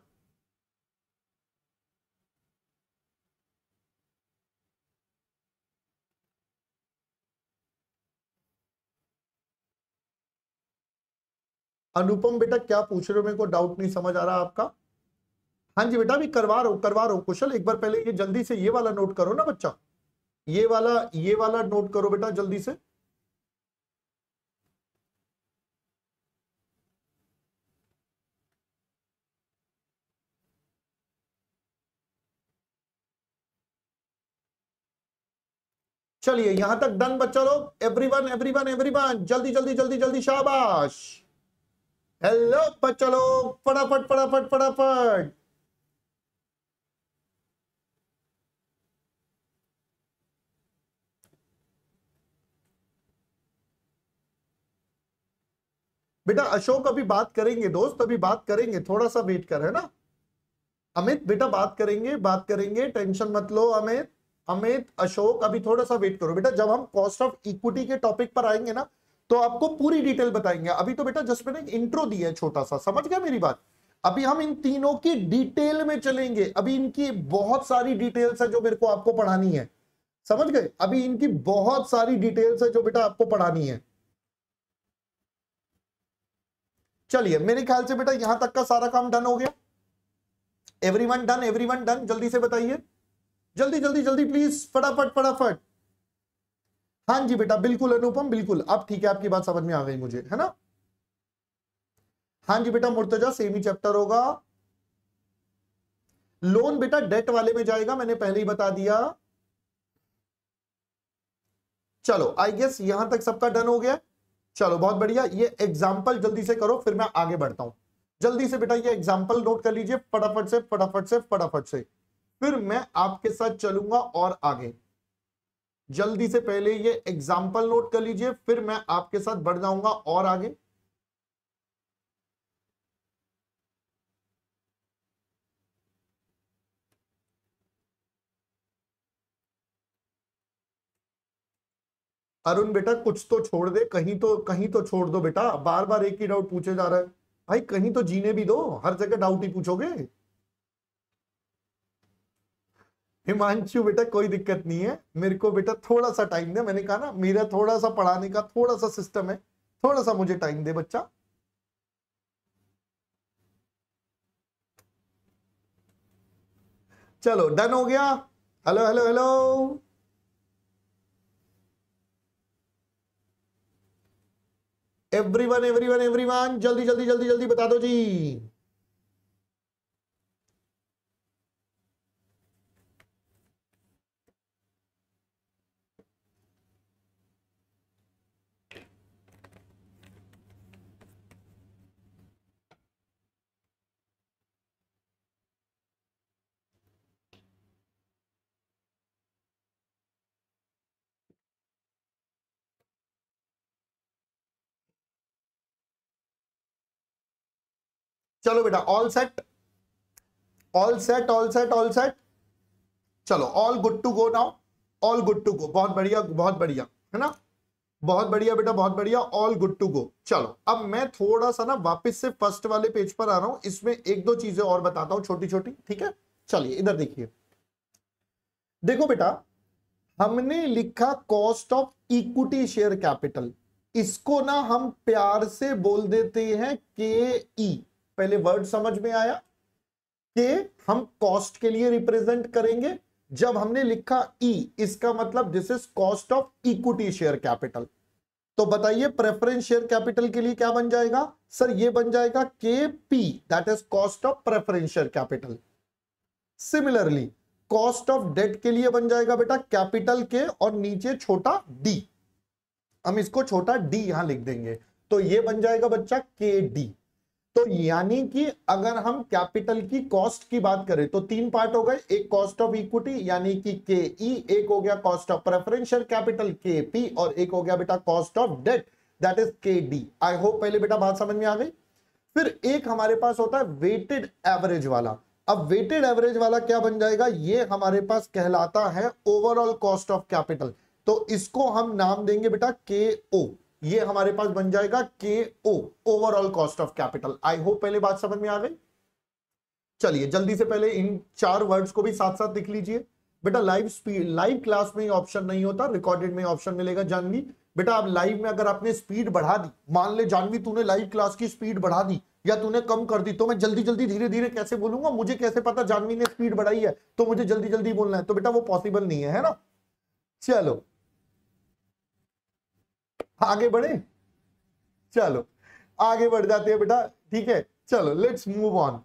अनुपम बेटा क्या पूछ रहे हो मेरे को डाउट नहीं समझ आ रहा आपका हाँ जी बेटा अभी करवा रहा हूँ करवा रहा कुशल एक बार पहले ये जल्दी से ये वाला नोट करो ना बच्चा ये वाला ये वाला नोट करो बेटा जल्दी से चलिए यहां तक डन बच्चा लोग एवरीवन एवरीवन एवरीवन जल्दी जल्दी जल्दी जल्दी शाबाश हेलो चलो फटाफट फटाफट फटाफट बेटा अशोक अभी बात करेंगे दोस्त अभी बात करेंगे थोड़ा सा वेट कर है ना अमित बेटा बात करेंगे बात करेंगे टेंशन मत लो अमित अमित अशोक अभी थोड़ा सा वेट करो बेटा जब हम कॉस्ट ऑफ इक्विटी के टॉपिक पर आएंगे ना तो आपको पूरी डिटेल बताएंगे अभी तो बेटा जस्ट मैंने इंट्रो दिया है छोटा सा समझ गया मेरी बात अभी हम इन तीनों की डिटेल में चलेंगे अभी इनकी बहुत सारी डिटेल्स है जो मेरे को आपको पढ़ानी है समझ गए अभी इनकी बहुत सारी डिटेल्स है जो बेटा आपको पढ़ानी है चलिए मेरे ख्याल से बेटा यहां तक का सारा काम डन हो गया एवरीवन डन एवरीवन डन जल्दी से बताइए जल्दी जल्दी जल्दी प्लीज फटाफट फटाफट हाँ जी बेटा बिल्कुल अनुपम बिल्कुल अब ठीक है आपकी बात समझ में आ गई मुझे है ना हाँ जी बेटा मुर्तजा सेम ही चैप्टर होगा लोन बेटा डेट वाले में जाएगा मैंने पहले ही बता दिया चलो आई गेस यहां तक सबका डन हो गया चलो बहुत बढ़िया ये एग्जाम्पल जल्दी से करो फिर मैं आगे बढ़ता हूं जल्दी से बेटा ये एग्जाम्पल नोट कर लीजिए फटाफट से फटाफट से फटाफट से फिर मैं आपके साथ चलूंगा और आगे जल्दी से पहले ये एग्जाम्पल नोट कर लीजिए फिर मैं आपके साथ बढ़ जाऊंगा और आगे अरुण बेटा कुछ तो छोड़ दे कहीं तो कहीं तो छोड़ दो बेटा बार बार एक ही डाउट पूछे जा रहा है भाई कहीं तो जीने भी दो हर जगह डाउट ही पूछोगे हिमांशु बेटा कोई दिक्कत नहीं है मेरे को बेटा थोड़ा सा टाइम दे मैंने कहा ना मेरा थोड़ा सा पढ़ाने का थोड़ा सा सिस्टम है थोड़ा सा मुझे टाइम दे बच्चा चलो डन हो गया hello hello hello everyone everyone everyone जल्दी जल्दी जल्दी जल्दी बता दो जी चलो बेटा all set all set all set all set चलो all good to go now all good to go बहुत बढ़िया बहुत बढ़िया है ना बहुत बढ़िया बेटा बहुत बढ़िया ऑल गुड टू गो चलो अब मैं थोड़ा सा ना वापस से फर्स्ट वाले पेज पर आ रहा हूं इसमें एक दो चीजें और बताता हूं छोटी छोटी ठीक है चलिए इधर देखिए देखो बेटा हमने लिखा cost of equity share capital इसको ना हम प्यार से बोल देते हैं के ई e. पहले वर्ड समझ में आया कि हम कॉस्ट के लिए रिप्रेजेंट करेंगे जब हमने लिखा ई e, इसका मतलब this is cost of equity share capital तो बताइए प्रेफरेंस शेयर कैपिटल के लिए क्या बन जाएगा सर ये बन जाएगा K P that is cost of preference share capital similarly cost of debt के लिए बन जाएगा बेटा कैपिटल के और नीचे छोटा डी हम इसको छोटा डी यहां लिख देंगे तो ये बन जाएगा बच्चा के डी तो यानी कि अगर हम कैपिटल की कॉस्ट की बात करें तो तीन पार्ट हो गए एक कॉस्ट ऑफ इक्विटी यानी कि के ई एक हो गया cost of preferential capital K P और एक हो गया बेटा cost of debt that is K D I hope पहले बेटा बात समझ में आ गई फिर एक हमारे पास होता है वेटेड एवरेज वाला अब वेटेड एवरेज वाला क्या बन जाएगा ये हमारे पास कहलाता है ओवरऑल कॉस्ट ऑफ कैपिटल तो इसको हम नाम देंगे बेटा के ओ ये हमारे पास बन जाएगा K O overall cost of capital I hope पहले बात समझ में आ गई चलिए जल्दी से पहले इन चार वर्ड्स को भी साथ साथ लिख लीजिए बेटा लाइव स्पीड लाइव क्लास में ऑप्शन नहीं होता रिकॉर्डेड में ऑप्शन मिलेगा जानवी बेटा आप लाइव में अगर आपने स्पीड बढ़ा दी मान ले जानवी तूने लाइव क्लास की स्पीड बढ़ा दी या तूने कम कर दी तो मैं जल्दी जल्दी धीरे धीरे कैसे बोलूंगा मुझे कैसे पता जानवी ने स्पीड बढ़ाई है तो मुझे जल्दी जल्दी बोलना है तो बेटा वो पॉसिबल नहीं है, ना चलो आगे बढ़े चलो आगे बढ़ जाते हैं बेटा ठीक है चलो लेट्स मूव ऑन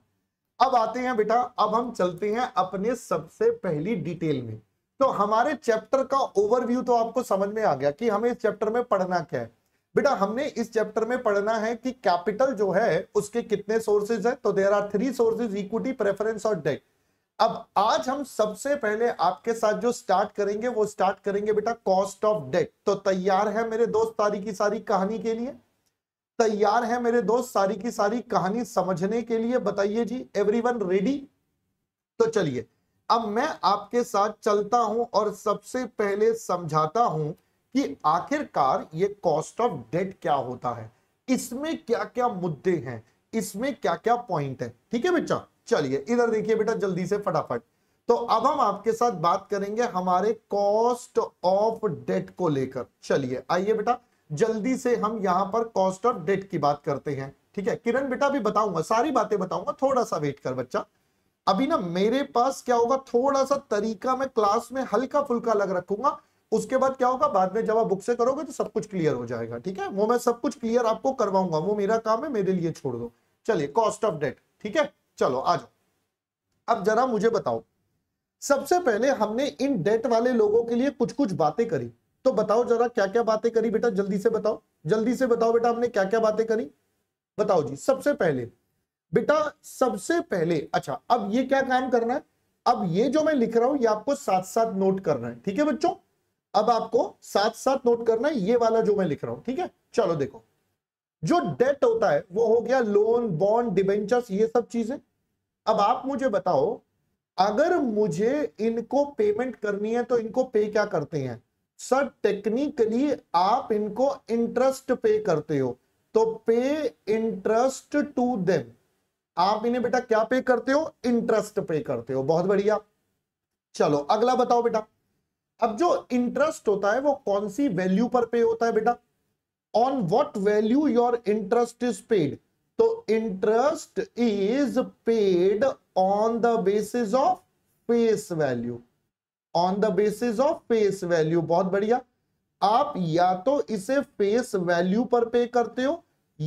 अब आते हैं बेटा अब हम चलते हैं अपने सबसे पहली डिटेल में तो हमारे चैप्टर का ओवरव्यू तो आपको समझ में आ गया कि हमें इस चैप्टर में पढ़ना क्या है बेटा हमने इस चैप्टर में पढ़ना है कि कैपिटल जो है उसके कितने सोर्सेज है तो there are three sources equity preference और डेट अब आज हम सबसे पहले आपके साथ जो स्टार्ट करेंगे वो स्टार्ट करेंगे बेटा कॉस्ट ऑफ डेट तो तैयार है मेरे दोस्त सारी की सारी कहानी के लिए तैयार है मेरे दोस्त सारी की सारी कहानी समझने के लिए बताइए जी एवरीवन रेडी तो चलिए अब मैं आपके साथ चलता हूं और सबसे पहले समझाता हूं कि आखिरकार ये कॉस्ट ऑफ डेट क्या होता है इसमें क्या क्या मुद्दे हैं इसमें क्या क्या पॉइंट है ठीक है बच्चा चलिए इधर देखिए बेटा जल्दी से फटाफट तो अब हम आपके साथ बात करेंगे हमारे कॉस्ट ऑफ डेट को लेकर चलिए आइए बेटा जल्दी से हम यहां पर कॉस्ट ऑफ डेट की बात करते हैं ठीक है किरण बेटा भी बताऊंगा सारी बातें बताऊंगा थोड़ा सा वेट कर बच्चा अभी ना मेरे पास क्या होगा थोड़ा सा तरीका मैं क्लास में हल्का फुल्का लग रखूंगा उसके बाद क्या होगा बाद में जब आप बुक से करोगे तो सब कुछ क्लियर हो जाएगा ठीक है वो मैं सब कुछ क्लियर आपको करवाऊंगा वो मेरा काम है मेरे लिए छोड़ दो चलिए कॉस्ट ऑफ डेट ठीक है चलो आ जाओ अब जरा मुझे बताओ सबसे पहले हमने इन डेट वाले लोगों के लिए कुछ कुछ बातें करी तो बताओ जरा क्या क्या बातें करी बेटा जल्दी से बताओ जल्दी से बताओ बेटा हमने क्या क्या बातें करी बताओ जी सबसे पहले बेटा सबसे पहले अच्छा अब ये क्या काम करना है अब ये जो मैं लिख रहा हूं ये आपको साथ साथ नोट करना है ठीक है बच्चों अब आपको साथ साथ नोट करना है ये वाला जो मैं लिख रहा हूं ठीक है चलो देखो जो डेट होता है वो हो गया लोन बॉन्ड डिबेंचर्स ये सब चीजें अब आप मुझे बताओ अगर मुझे इनको पेमेंट करनी है तो इनको पे क्या करते हैं सर टेक्निकली आप इनको इंटरेस्ट पे करते हो तो पे इंटरेस्ट टू देम आप इन्हें बेटा क्या पे करते हो इंटरेस्ट पे करते हो बहुत बढ़िया चलो अगला बताओ बेटा अब जो इंटरेस्ट होता है वो कौन सी वैल्यू पर पे होता है बेटा on what value your interest is paid तो interest is paid on the basis of face value on the basis of face value बहुत बढ़िया आप या तो इसे फेस वैल्यू पर पे करते हो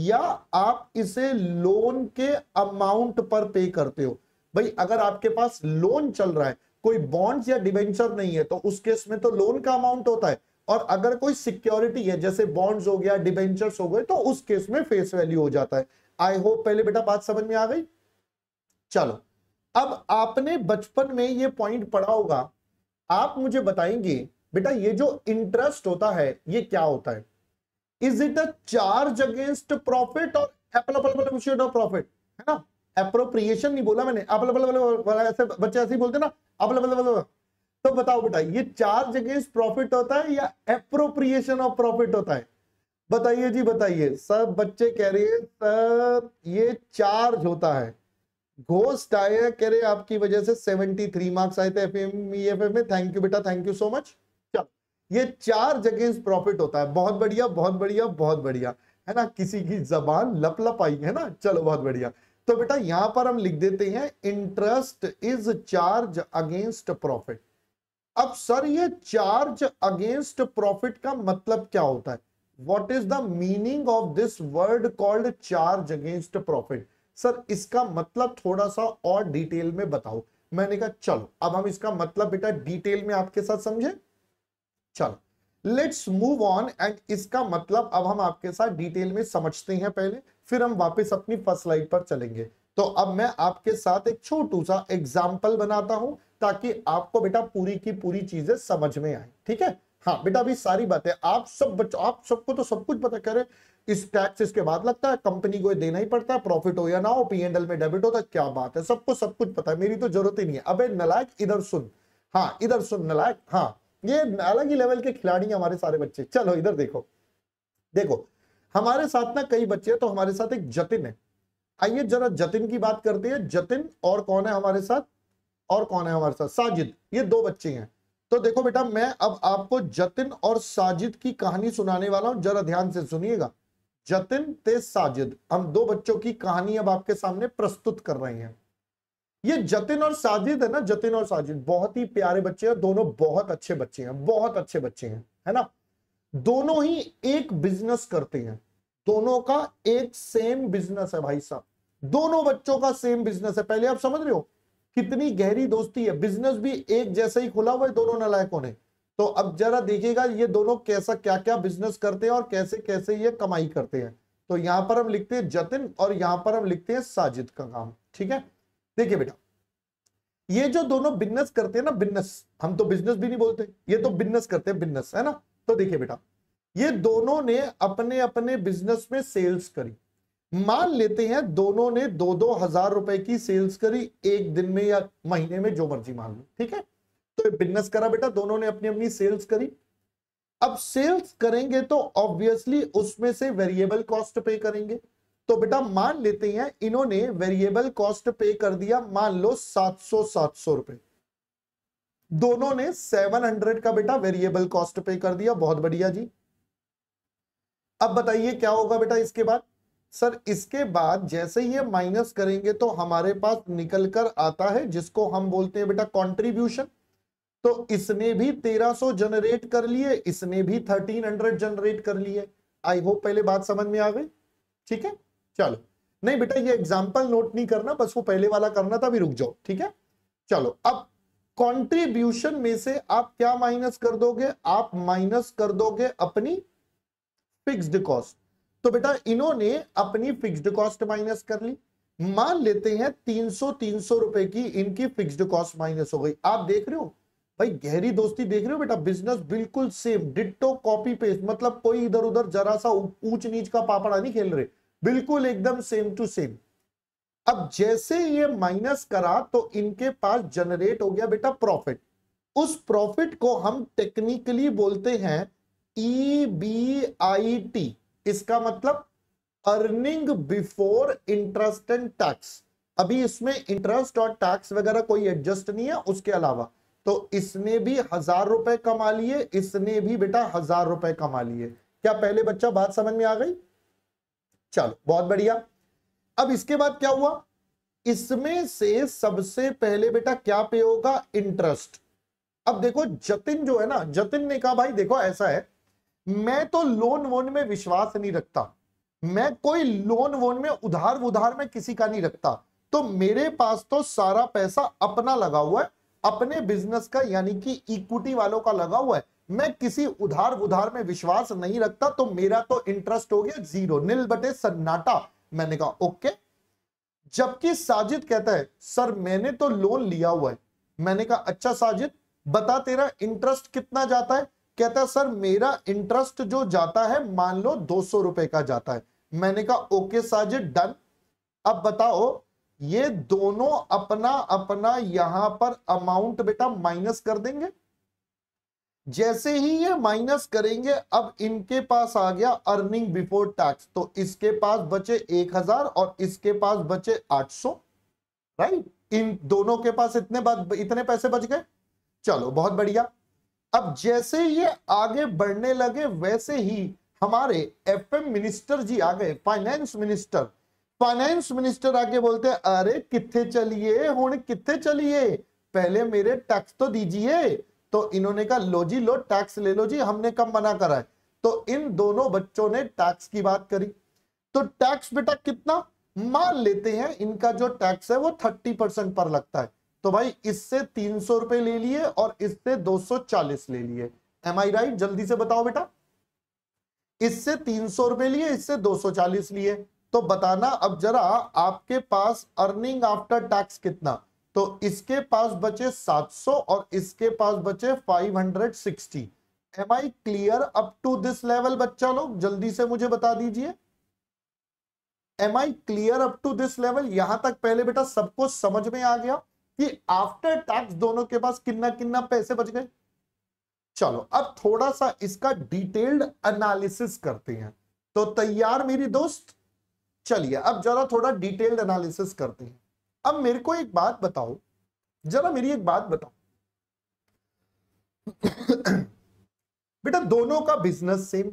या आप इसे लोन के अमाउंट पर पे करते हो भाई अगर आपके पास लोन चल रहा है कोई बॉन्ड्स या डिवेंचर नहीं है तो उस केस में तो लोन का अमाउंट होता है और अगर कोई सिक्योरिटी है जैसे बॉन्ड्स हो गया डिबेंचर्स हो गए तो उस केस में फेस वैल्यू हो जाता है आई होप पहले बेटा बात समझ में आ गई चलो अब आपने बचपन में ये पॉइंट पढ़ा होगा आप मुझे बताएंगे बेटा ये जो इंटरेस्ट होता है ये क्या होता है is it a charge against profit और प्रॉफिट है ना अप्रोप्रिएशन नहीं बोला मैंने अपल ऐसे बच्चे ऐसे ही बोलते ना अपल तो बताओ बेटा ये चार्ज अगेंस्ट प्रॉफिट होता है या अप्रोप्रिएशन ऑफ प्रॉफिट होता है बताइए जी बताइए सब बच्चे कह रहे हैं सर ये चार्ज होता है घोष टायर कह रहे आपकी वजह से 73 मार्क्स आए थे एफ e में थैंक यू बेटा थैंक यू सो मच चलो ये चार्ज अगेंस्ट प्रॉफिट होता है बहुत बढ़िया बहुत बढ़िया बहुत बढ़िया है ना किसी की जबान लप लप आई है ना चलो बहुत बढ़िया तो बेटा यहां पर हम लिख देते हैं interest is charge against profit अब सर ये चार्ज अगेंस्ट प्रॉफिट का मतलब क्या होता है what is the meaning of this word called charge against profit sir इसका मतलब थोड़ा सा और डिटेल में बताओ मैंने कहा चलो अब हम इसका मतलब बेटा डिटेल में आपके साथ समझे चलो लेट्स मूव ऑन एंड इसका मतलब अब हम आपके साथ डिटेल में समझते हैं पहले फिर हम वापस अपनी फर्स्ट स्लाइड पर चलेंगे तो अब मैं आपके साथ एक छोटू सा एग्जाम्पल बनाता हूं ताकि आपको बेटा पूरी की पूरी चीजें समझ में आए ठीक है हाँ बेटा अभी सारी बातें आप सब बच्चों आप सबको तो सब कुछ पता करें इस टैक्स इसके बाद लगता है कंपनी को देना ही पड़ता है प्रॉफिट हो या ना हो पी एंड एल में डेबिट होता क्या बात है सबको सब कुछ पता है मेरी तो जरूरत ही नहीं है अब नलायक इधर सुन हाँ इधर सुन नलायक हाँ ये अलग ही लेवल के खिलाड़ी हमारे सारे बच्चे चलो इधर देखो देखो हमारे साथ ना कई बच्चे तो हमारे साथ एक जतिन है आइए जरा जतिन की बात करते हैं जतिन और कौन है हमारे साथ और कौन है हमारे साथ साजिद ये दो बच्चे हैं तो देखो बेटा मैं अब आपको जतिन और साजिद की कहानी सुनाने वाला हूं जरा ध्यान से सुनिएगा जतिन ते साजिद हम दो बच्चों की कहानी अब आपके सामने प्रस्तुत कर रहे हैं ये जतिन और साजिद है ना जतिन और साजिद बहुत ही प्यारे बच्चे हैं दोनों बहुत अच्छे बच्चे हैं बहुत अच्छे बच्चे हैं है ना दोनों ही एक बिजनेस करते हैं दोनों का एक सेम बिजनेस है भाई साहब दोनों बच्चों का सेम बिजनेस है पहले आप समझ रहे हो कितनी गहरी दोस्ती है बिजनेस भी एक जैसा ही खुला हुआ है दोनों नलायकों ने तो अब जरा देखिएगा ये दोनों कैसा क्या क्या बिजनेस करते हैं और कैसे कैसे ये कमाई करते हैं तो यहां पर हम लिखते हैं जतिन और यहां पर हम लिखते हैं साजिद का काम ठीक है देखिए बेटा ये जो दोनों बिजनेस करते हैं ना बिजनेस हम तो बिजनेस भी नहीं बोलते ये तो बिजनेस करते हैं बिजनेस है ना तो देखिए बेटा ये दोनों ने अपने अपने बिजनेस में सेल्स करी मान लेते हैं दोनों ने दो दो हजार रुपए की सेल्स करी एक दिन में या महीने में जो मर्जी मान लो ठीक है तो बिजनेस करा बेटा दोनों ने अपनी अपनी सेल्स करी अब सेल्स करेंगे तो ऑब्वियसली उसमें से वेरिएबल कॉस्ट पे करेंगे तो बेटा मान लेते हैं इन्होंने वेरिएबल कॉस्ट पे कर दिया मान लो सात सौ सात सौ रुपए दोनों ने सेवन हंड्रेड का बेटा वेरिएबल कॉस्ट पे कर दिया बहुत बढ़िया जी अब बताइए क्या होगा बेटा इसके बाद सर इसके बाद जैसे ही ये माइनस करेंगे तो हमारे पास निकल कर आता है जिसको हम बोलते हैं बेटा कंट्रीब्यूशन तो इसने भी 1300 जनरेट कर लिए इसने भी 1300 जनरेट कर लिए आई होप पहले बात समझ में आ गई ठीक है चलो नहीं बेटा ये एग्जाम्पल नोट नहीं करना बस वो पहले वाला करना था भी रुक जाओ ठीक है चलो अब कॉन्ट्रीब्यूशन में से आप क्या माइनस कर दोगे आप माइनस कर दोगे अपनी फिक्स्ड कॉस्ट तो बेटा इन्होंने अपनी फिक्स्ड कॉस्ट माइनस कर ली मान लेते हैं 300 300 रुपए की इनकी फिक्स्ड कॉस्ट माइनस हो गई आप देख रहे हो भाई गहरी दोस्ती देख रहे हो बेटा बिजनेस बिल्कुल सेम डिटो कॉपी पेस्ट मतलब कोई इधर उधर जरा सा ऊंच नीच का पापड़ा नहीं खेल रहे बिल्कुल एकदम सेम टू सेम अब जैसे ये माइनस करा तो इनके पास जनरेट हो गया बेटा प्रॉफिट उस प्रॉफिट को हम टेक्निकली बोलते हैं ई बी आई टी इसका मतलब earning before interest and tax अभी इसमें इंटरेस्ट और टैक्स वगैरह कोई एडजस्ट नहीं है उसके अलावा तो इसने भी हजार रुपए कमा लिए इसने भी बेटा हजार रुपए कमा लिए क्या पहले बच्चा बात समझ में आ गई चलो बहुत बढ़िया अब इसके बाद क्या हुआ इसमें से सबसे पहले बेटा क्या पे होगा इंटरेस्ट अब देखो जतिन जो है ना जतिन ने कहा भाई देखो ऐसा है मैं तो लोन वोन में विश्वास नहीं रखता मैं कोई लोन वोन में उधार उधार में किसी का नहीं रखता तो मेरे पास तो सारा पैसा अपना लगा हुआ है अपने बिजनेस का यानी कि इक्विटी वालों का लगा हुआ है मैं किसी उधार उधार में विश्वास नहीं रखता तो मेरा तो इंटरेस्ट हो गया जीरो नील बटे सन्नाटा मैंने कहा ओके जबकि साजिद कहता है सर मैंने तो लोन लिया हुआ है मैंने कहा अच्छा साजिद बता तेरा इंटरेस्ट कितना जाता है कहता सर मेरा इंटरेस्ट जो जाता है मान लो दो सौ रुपए का जाता है मैंने कहा ओके साजिद डन अब बताओ ये दोनों अपना अपना यहां पर अमाउंट बेटा माइनस कर देंगे जैसे ही ये माइनस करेंगे अब इनके पास आ गया अर्निंग बिफोर टैक्स तो इसके पास बचे एक हजार और इसके पास बचे आठ सौ राइट इन दोनों के पास इतने इतने पैसे बच गए चलो बहुत बढ़िया अब जैसे ये आगे बढ़ने लगे वैसे ही हमारे एफएम मिनिस्टर जी आ गए फाइनेंस मिनिस्टर फाइनेंस मिनिस्टर आके बोलते अरे किथे चलिए हूं किथे चलिए पहले मेरे टैक्स तो दीजिए तो इन्होंने कहा लो जी लो टैक्स ले लो जी हमने कम मना करा है तो इन दोनों बच्चों ने टैक्स की बात करी तो टैक्स बेटा कितना मान लेते हैं इनका जो टैक्स है वो थर्टी परसेंट पर लगता है तो भाई इससे तीन सौ रुपए ले लिए और इससे दो सौ चालीस ले लिए एम आई राइट जल्दी से बताओ बेटा इससे तीन सौ रुपए लिए इससे दो सौ चालीस लिए तो बताना अब जरा आपके पास अर्निंग आफ्टर टैक्स कितना तो इसके पास बचे सात सौ और इसके पास बचे five hundred sixty am I clear up to this level बच्चा लोग जल्दी से मुझे बता दीजिए am I clear up to this level यहां तक पहले बेटा सबको समझ में आ गया कि आफ्टर टैक्स दोनों के पास किन्ना किन्ना पैसे बच गए चलो अब थोड़ा सा इसका डिटेल्ड एनालिसिस करते हैं तो तैयार मेरी दोस्त चलिए अब जरा थोड़ा डिटेल्ड एनालिसिस करते हैं अब मेरे को एक बात बताओ जरा मेरी एक बात बताओ बेटा दोनों का बिजनेस सेम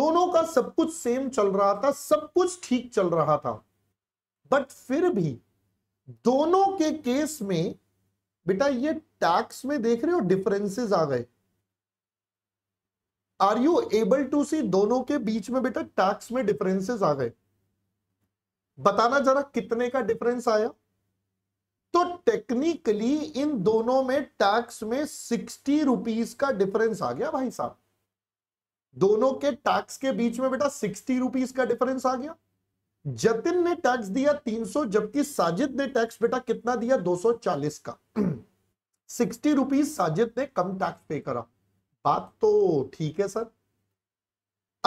दोनों का सब कुछ सेम चल रहा था सब कुछ ठीक चल रहा था बट फिर भी दोनों के केस में बेटा ये टैक्स में देख रहे हो डिफरेंसेस आ गए are you able to see दोनों के बीच में बेटा टैक्स में डिफरेंसेस आ गए बताना जरा कितने का डिफरेंस आया तो टेक्निकली इन दोनों में टैक्स में सिक्सटी रुपीज का डिफरेंस आ गया भाई साहब दोनों के टैक्स के बीच में बेटा सिक्सटी रुपीज का डिफरेंस आ गया जतिन ने टैक्स दिया 300 जबकि साजिद ने टैक्स बेटा कितना दिया 240 का सिक्सटी रुपीज साजिद ने कम टैक्स पे करा बात तो ठीक है सर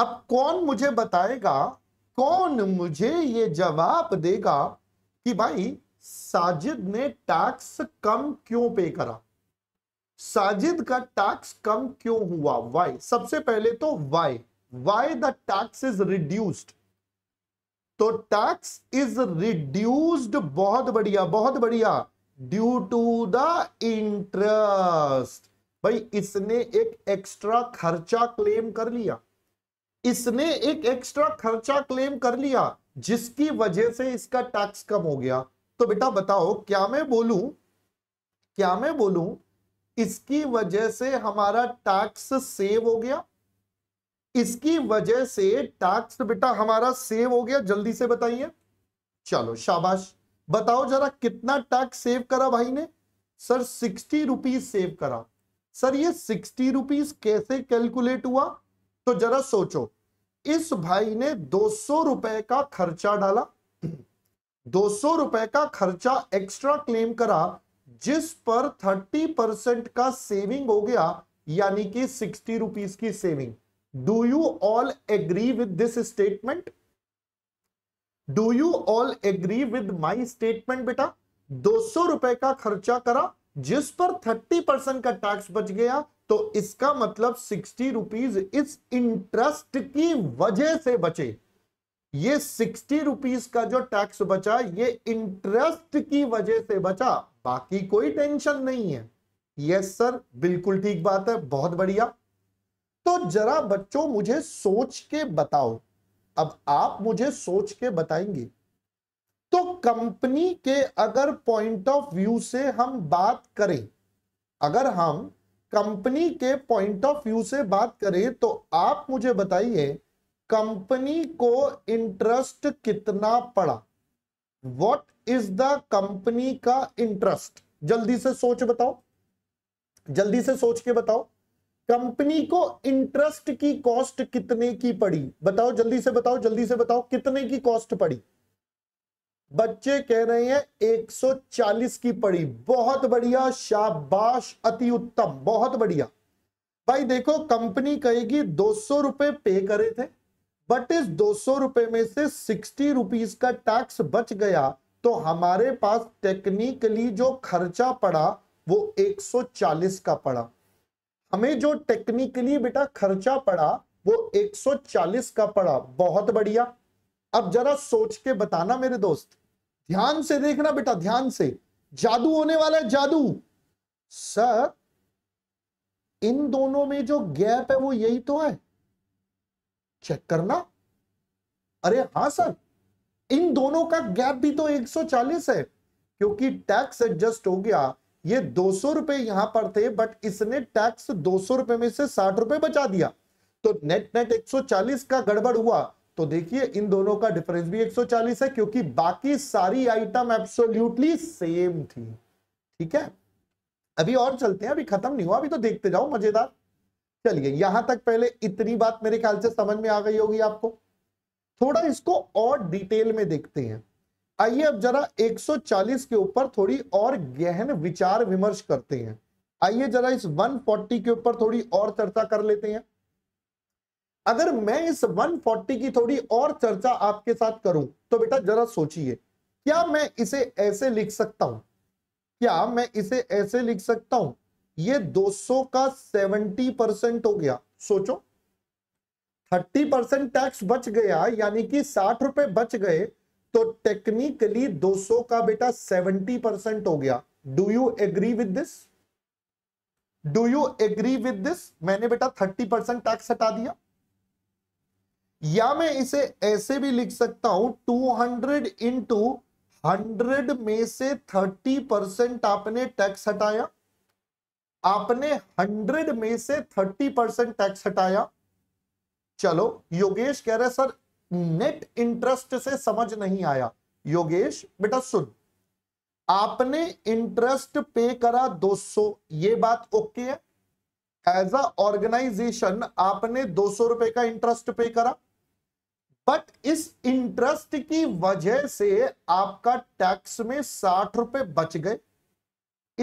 अब कौन मुझे बताएगा कौन मुझे ये जवाब देगा कि भाई साजिद ने टैक्स कम क्यों पे करा साजिद का टैक्स कम क्यों हुआ वाई सबसे पहले तो why why the tax is reduced तो टैक्स इज रिड्यूस्ड बहुत बढ़िया बहुत बढ़िया ड्यू टू द इंटरेस्ट भाई इसने एक एक्स्ट्रा खर्चा क्लेम कर लिया इसने एक एक्स्ट्रा खर्चा क्लेम कर लिया जिसकी वजह से इसका टैक्स कम हो गया तो बेटा बताओ क्या मैं बोलूं क्या मैं बोलूं इसकी वजह से हमारा टैक्स सेव हो गया इसकी वजह से टैक्स बेटा हमारा सेव हो गया जल्दी से बताइए चलो शाबाश बताओ जरा कितना टैक्स सेव करा भाई ने सर सिक्सटी रुपीज सेव करा सर ये सिक्सटी रुपीज कैसे कैलकुलेट हुआ तो जरा सोचो इस भाई ने दो सौ रुपए का खर्चा डाला दो सौ रुपए का खर्चा एक्स्ट्रा क्लेम करा जिस पर थर्टी परसेंट का सेविंग हो गया यानी कि सिक्सटी रुपीज की saving do you all agree with this statement do you all agree with my statement बेटा दो सौ रुपए का खर्चा करा जिस पर थर्टी परसेंट का टैक्स बच गया तो इसका मतलब सिक्सटी रुपीज इस इंटरेस्ट की वजह से बचे ये सिक्सटी रुपीज का जो टैक्स बचा ये इंटरेस्ट की वजह से बचा बाकी कोई टेंशन नहीं है यस सर बिल्कुल ठीक बात है बहुत बढ़िया तो जरा बच्चों मुझे सोच के बताओ अब आप मुझे सोच के बताएंगे तो कंपनी के अगर पॉइंट ऑफ व्यू से हम बात करें अगर हम कंपनी के पॉइंट ऑफ व्यू से बात करें तो आप मुझे बताइए कंपनी को इंटरेस्ट कितना पड़ा वॉट इज द कंपनी का इंटरेस्ट जल्दी से सोच बताओ जल्दी से सोच के बताओ कंपनी को इंटरेस्ट की कॉस्ट कितने की पड़ी बताओ जल्दी से बताओ जल्दी से बताओ कितने की कॉस्ट पड़ी बच्चे कह रहे हैं 140 की पड़ी बहुत बढ़िया शाबाश अति उत्तम बहुत बढ़िया भाई देखो कंपनी कहेगी दो सौ रुपए पे करे थे बट इस दो सौ रुपए में से सिक्सटी रुपीज का टैक्स बच गया तो हमारे पास टेक्निकली जो खर्चा पड़ा वो 140 का पड़ा हमें जो टेक्निकली बेटा खर्चा पड़ा वो 140 का पड़ा बहुत बढ़िया अब जरा सोच के बताना मेरे दोस्त ध्यान से देखना बेटा ध्यान से जादू होने वाला है जादू सर इन दोनों में जो गैप है वो यही तो है चेक करना अरे हाँ सर इन दोनों का गैप भी तो 140 है क्योंकि टैक्स एडजस्ट हो गया ये दो सौ रुपए यहां पर थे बट इसने टैक्स दो सौ रुपए में से साठ रुपए बचा दिया तो नेट नेट 140 का गड़बड़ हुआ तो देखिए इन दोनों का डिफरेंस भी 140 है क्योंकि बाकी सारी आइटम एब्सोल्यूटली सेम थी ठीक है अभी और चलते हैं अभी खत्म नहीं हुआ अभी तो देखते जाओ मजेदार चलिए यहां तक पहले इतनी बात मेरे ख्याल से समझ में आ गई होगी आपको थोड़ा इसको और डिटेल में देखते हैं आइए अब जरा 140 के ऊपर थोड़ी और गहन विचार विमर्श करते हैं आइए जरा इस 140 के ऊपर थोड़ी और चर्चा कर लेते हैं अगर मैं इस 140 की थोड़ी और चर्चा आपके साथ करूं तो बेटा जरा सोचिए क्या मैं इसे ऐसे लिख सकता हूं क्या मैं इसे ऐसे लिख सकता हूं ये 200 का 70 परसेंट हो गया सोचो 30 परसेंट टैक्स बच गया यानी कि साठ रुपए बच गए तो टेक्निकली 200 का बेटा 70 परसेंट हो गया do you agree with this do you agree with this मैंने बेटा 30 परसेंट टैक्स हटा दिया या मैं इसे ऐसे भी लिख सकता हूं 200 इंटू हंड्रेड में से 30 परसेंट आपने टैक्स हटाया आपने 100 में से 30 परसेंट टैक्स हटाया चलो योगेश कह रहे सर नेट इंटरेस्ट से समझ नहीं आया योगेश बेटा सुन आपने इंटरेस्ट पे करा 200 ये बात ओके है एज अ ऑर्गेनाइजेशन आपने दो सौ रुपए का इंटरेस्ट पे करा बट इस इंटरेस्ट की वजह से आपका टैक्स में साठ रुपए बच गए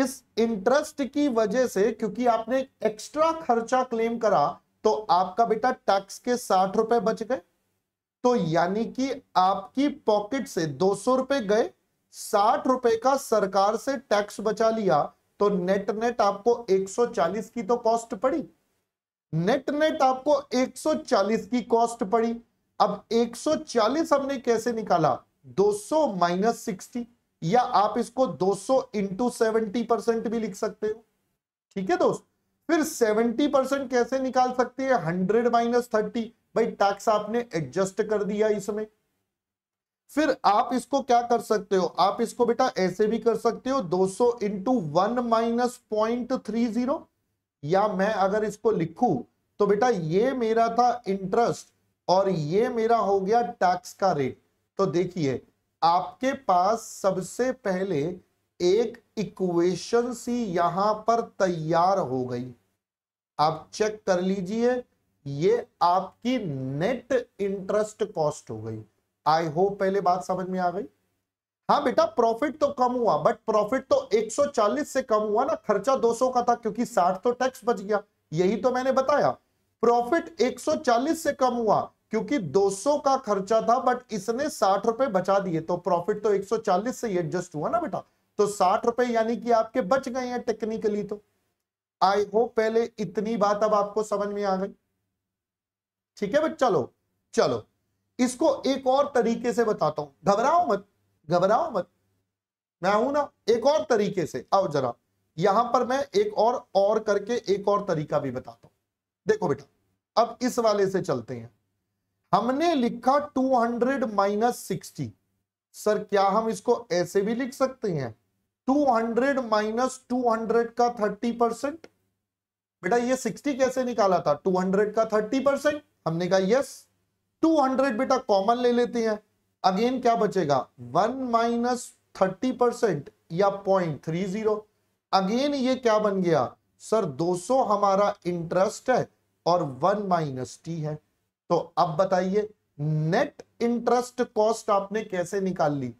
इस इंटरेस्ट की वजह से क्योंकि आपने एक्स्ट्रा खर्चा क्लेम करा तो आपका बेटा टैक्स के साठ रुपए बच गए तो यानी कि आपकी पॉकेट से दो सौ रुपए गए साठ रुपए का सरकार से टैक्स बचा लिया तो नेट नेट आपको 140 की तो कॉस्ट पड़ी नेट नेट आपको 140 की कॉस्ट पड़ी अब 140 हमने कैसे निकाला 200 माइनस सिक्सटी या आप इसको 200 सौ इंटू सेवेंटी परसेंट भी लिख सकते हो ठीक है दोस्त फिर 70 परसेंट कैसे निकाल सकते हैं 100 माइनस थर्टी भाई टैक्स आपने एडजस्ट कर दिया इसमें फिर आप इसको क्या कर सकते हो आप इसको बेटा ऐसे भी कर सकते हो 200 so into one minus point three zero या मैं अगर इसको लिखूं तो बेटा ये मेरा था इंटरेस्ट और ये मेरा हो गया टैक्स का रेट तो देखिए आपके पास सबसे पहले एक इक्वेशन सी यहां पर तैयार हो गई आप चेक कर लीजिए ये आपकी नेट इंटरेस्ट कॉस्ट हो गई आई होप पहले बात समझ में आ गई हाँ बेटा प्रॉफिट तो कम हुआ बट प्रॉफिट तो 140 से कम हुआ ना खर्चा 200 का था क्योंकि 60 तो टैक्स बच गया यही तो मैंने बताया प्रॉफिट 140 से कम हुआ क्योंकि 200 का खर्चा था बट इसने साठ रुपए बचा दिए तो प्रॉफिट तो 140 से एडजस्ट हुआ ना बेटा तो साठ रुपए यानी कि आपके बच गए हैं टेक्निकली तो आई होप पहले इतनी बात अब आपको समझ में आ गई ठीक है बट चलो चलो इसको एक और तरीके से बताता हूं घबराओ मत घबराओ मत मैं हूं ना एक और तरीके से आओ जरा यहां पर मैं एक और और करके एक और तरीका भी बताता हूं देखो बेटा अब इस वाले से चलते हैं हमने लिखा 200 हंड्रेड माइनस सिक्सटी सर क्या हम इसको ऐसे भी लिख सकते हैं 200 हंड्रेड माइनस टू का 30 परसेंट बेटा ये 60 कैसे निकाला था 200 का 30 परसेंट हमने कहा यस 200 बेटा कॉमन ले लेते हैं अगेन क्या बचेगा वन माइनस थर्टी परसेंट या पॉइंट थ्री जीरो अगेन ये क्या बन गया सर 200 हमारा इंटरेस्ट है और वन माइनस टी है तो अब बताइए नेट इंटरेस्ट कॉस्ट आपने कैसे निकाल ली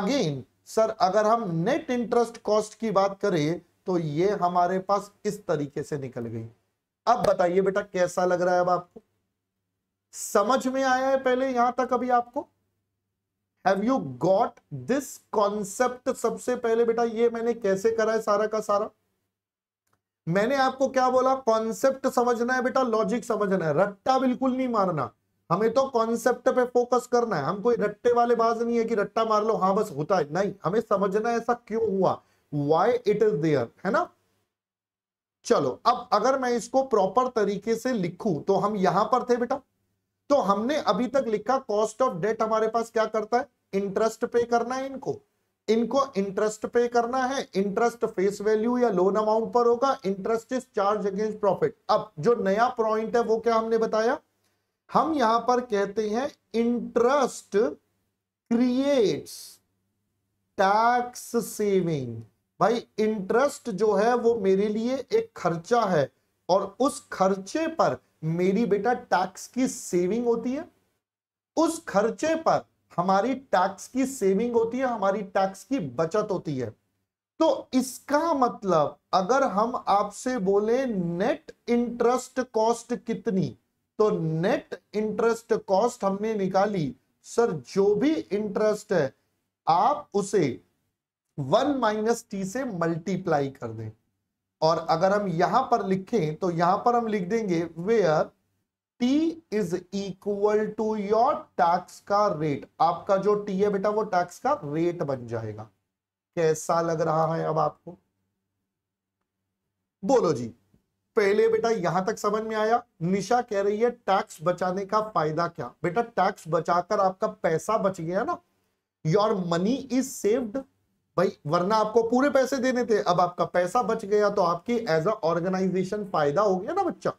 अगेन सर अगर हम नेट इंटरेस्ट कॉस्ट की बात करें तो ये हमारे पास इस तरीके से निकल गई अब बताइए बेटा कैसा लग रहा है अब आपको समझ में आया है पहले यहां तक अभी आपको have you got this concept सबसे पहले बेटा ये मैंने कैसे करा है सारा का सारा मैंने आपको क्या बोला कॉन्सेप्ट समझना है बेटा लॉजिक समझना है रट्टा बिल्कुल नहीं मारना हमें तो कॉन्सेप्ट पे फोकस करना है हम कोई रट्टे वाले बाज नहीं है कि रट्टा मार लो हाँ बस होता है नहीं हमें समझना ऐसा क्यों हुआ वाई इट इज देयर है ना चलो अब अगर मैं इसको प्रॉपर तरीके से लिखूं तो हम यहां पर थे बेटा तो हमने अभी तक लिखा कॉस्ट ऑफ डेट हमारे पास क्या करता है इंटरेस्ट पे करना है इनको इनको इंटरेस्ट पे करना है इंटरेस्ट फेस वैल्यू या लोन अमाउंट पर होगा interest is charge against profit अब जो नया पॉइंट है वो क्या हमने बताया हम यहां पर कहते हैं इंटरेस्ट क्रिएट्स टैक्स सेविंग भाई इंटरेस्ट जो है वो मेरे लिए एक खर्चा है और उस खर्चे पर मेरी बेटा टैक्स की सेविंग होती है उस खर्चे पर हमारी टैक्स की सेविंग होती है हमारी टैक्स की बचत होती है तो इसका मतलब अगर हम आपसे बोले नेट इंटरेस्ट कॉस्ट कितनी तो नेट इंटरेस्ट कॉस्ट हमने निकाली सर जो भी इंटरेस्ट है आप उसे वन माइनस टी से मल्टीप्लाई कर दें और अगर हम यहां पर लिखें तो यहां पर हम लिख देंगे where T is equal to your tax का रेट आपका जो टी है बेटा वो टैक्स का रेट बन जाएगा कैसा लग रहा है अब आपको बोलो जी पहले बेटा यहां तक समझ में आया निशा कह रही है टैक्स बचाने का फायदा क्या बेटा टैक्स बचाकर आपका पैसा बच गया ना योर मनी इज सेव्ड भाई वरना आपको पूरे पैसे देने थे अब आपका पैसा बच गया तो आपकी एज अ ऑर्गेनाइजेशन फायदा हो गया ना बच्चा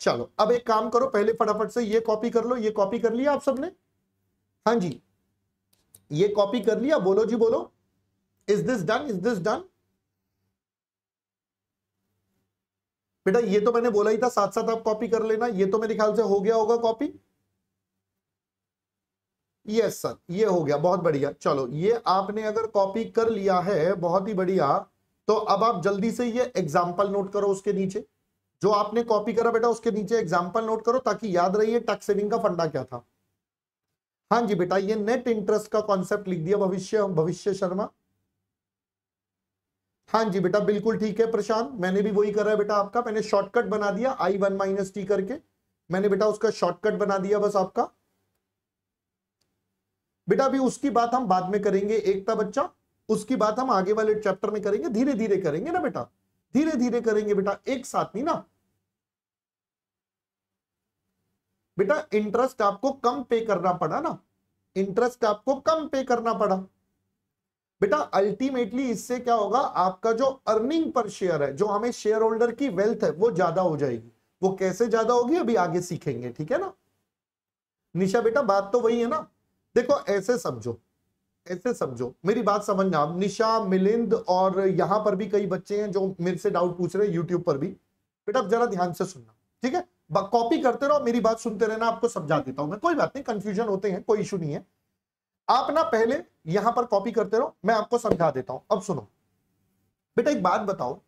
चलो अब एक काम करो पहले फटाफट से ये कॉपी कर लो ये कॉपी कर लिया आप सबने हाँ जी ये कॉपी कर लिया बोलो जी बोलो is this done is this done बेटा ये तो मैंने बोला ही था साथ साथ आप कॉपी कर लेना ये तो मेरे ख्याल से हो गया होगा कॉपी यस सर ये हो गया बहुत बढ़िया चलो ये आपने अगर कॉपी कर लिया है बहुत ही बढ़िया तो अब आप जल्दी से ये एग्जाम्पल नोट करो उसके नीचे जो आपने कॉपी करा बेटा उसके नीचे एग्जाम्पल नोट करो ताकि याद रहिए टैक्स सेविंग का फंडा क्या था हाँ जी बेटा ये नेट इंटरेस्ट का कॉन्सेप्ट लिख दिया भविष्य भविष्य शर्मा हाँ जी बेटा बिल्कुल ठीक है प्रशांत मैंने भी वही करा है बेटा आपका मैंने शॉर्टकट बना दिया आई वन माइनस टी करके मैंने बेटा उसका शॉर्टकट बना दिया बस आपका बेटा अभी उसकी बात हम बाद में करेंगे एक था बच्चा उसकी बात हम आगे वाले चैप्टर में करेंगे धीरे धीरे करेंगे ना बेटा धीरे धीरे करेंगे बेटा एक साथ नहीं ना बेटा इंटरेस्ट आपको कम पे करना पड़ा ना इंटरेस्ट आपको कम पे करना पड़ा बेटा अल्टीमेटली इससे क्या होगा आपका जो अर्निंग पर शेयर है जो हमें शेयर होल्डर की वेल्थ है वो ज्यादा हो जाएगी वो कैसे ज्यादा होगी अभी आगे सीखेंगे ठीक है ना निशा बेटा बात तो वही है ना देखो ऐसे समझो ऐसे समझो मेरी बात समझना निशा मिलिंद और यहां पर भी कई बच्चे हैं जो मेरे से डाउट पूछ रहे हैं यूट्यूब पर भी बेटा जरा ध्यान से सुनना ठीक है कॉपी करते रहो मेरी बात सुनते रहना आपको समझा देता हूं मैं कोई बात नहीं कंफ्यूजन होते हैं कोई इशू नहीं है आप ना पहले यहां पर कॉपी करते रहो मैं आपको समझा देता हूं अब सुनो बेटा एक बात बताओ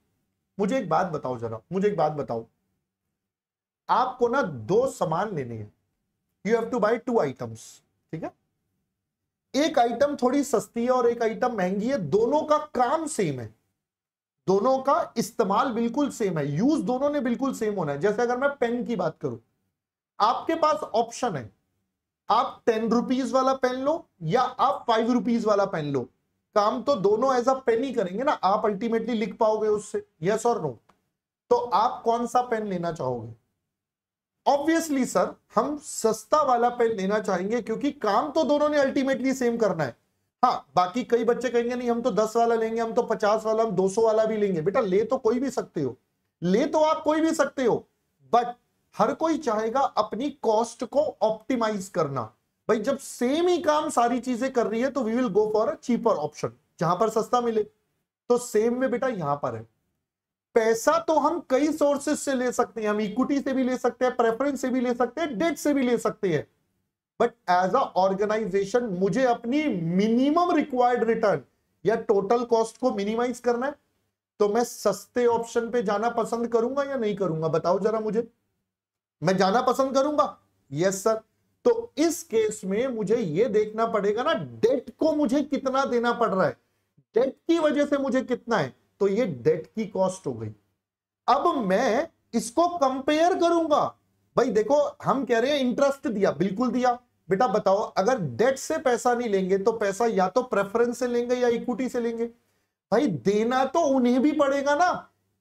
मुझे एक बात बताओ जरा मुझे एक बात बताओ आपको ना दो सामान लेने हैं you have to buy two items ठीक है एक आइटम थोड़ी सस्ती है और एक आइटम महंगी है दोनों का काम सेम है दोनों का इस्तेमाल बिल्कुल सेम है यूज दोनों ने बिल्कुल सेम होना है जैसे अगर मैं पेन की बात करूं आपके पास ऑप्शन है आप टेन रुपीज वाला पेन लो या आप फाइव रुपीज वाला पेन लो काम तो दोनों एज अ पेन ही करेंगे ना आप अल्टीमेटली लिख पाओगे उससे यस और नो तो आप कौन सा पेन लेना चाहोगे ऑब्वियसली सर हम सस्ता वाला पेन लेना चाहेंगे क्योंकि काम तो दोनों ने अल्टीमेटली सेम करना है हाँ बाकी कई बच्चे कहेंगे नहीं हम तो दस वाला लेंगे हम तो पचास वाला हम दो सौ वाला भी लेंगे बेटा ले तो कोई भी सकते हो ले तो आप कोई भी सकते हो बट हर कोई चाहेगा अपनी कॉस्ट को ऑप्टिमाइज करना भाई जब सेम ही काम सारी चीजें कर रही है तो we will go for a cheaper option जहां पर सस्ता मिले तो सेम में बेटा यहां पर है पैसा तो हम कई सोर्सेस से ले सकते हैं हम इक्विटी से भी ले सकते हैं प्रेफरेंस से भी ले सकते हैं डेट से भी ले सकते हैं बट एज अ ऑर्गेनाइजेशन मुझे अपनी मिनिमम रिक्वायर्ड रिटर्न या टोटल कॉस्ट को मिनिमाइज करना है तो मैं सस्ते ऑप्शन पे जाना पसंद करूंगा या नहीं करूंगा बताओ जरा मुझे मैं जाना पसंद करूंगा यस सर तो इस केस में मुझे यह देखना पड़ेगा ना डेट को मुझे कितना देना पड़ रहा है डेट की वजह से मुझे कितना है तो ये डेट की कॉस्ट हो गई अब मैं इसको कंपेयर करूंगा भाई देखो हम कह रहे हैं इंटरेस्ट दिया बिल्कुल दिया बेटा बताओ अगर डेट से पैसा नहीं लेंगे तो पैसा या तो प्रेफरेंस से लेंगे या इक्विटी से लेंगे भाई देना तो उन्हें भी पड़ेगा ना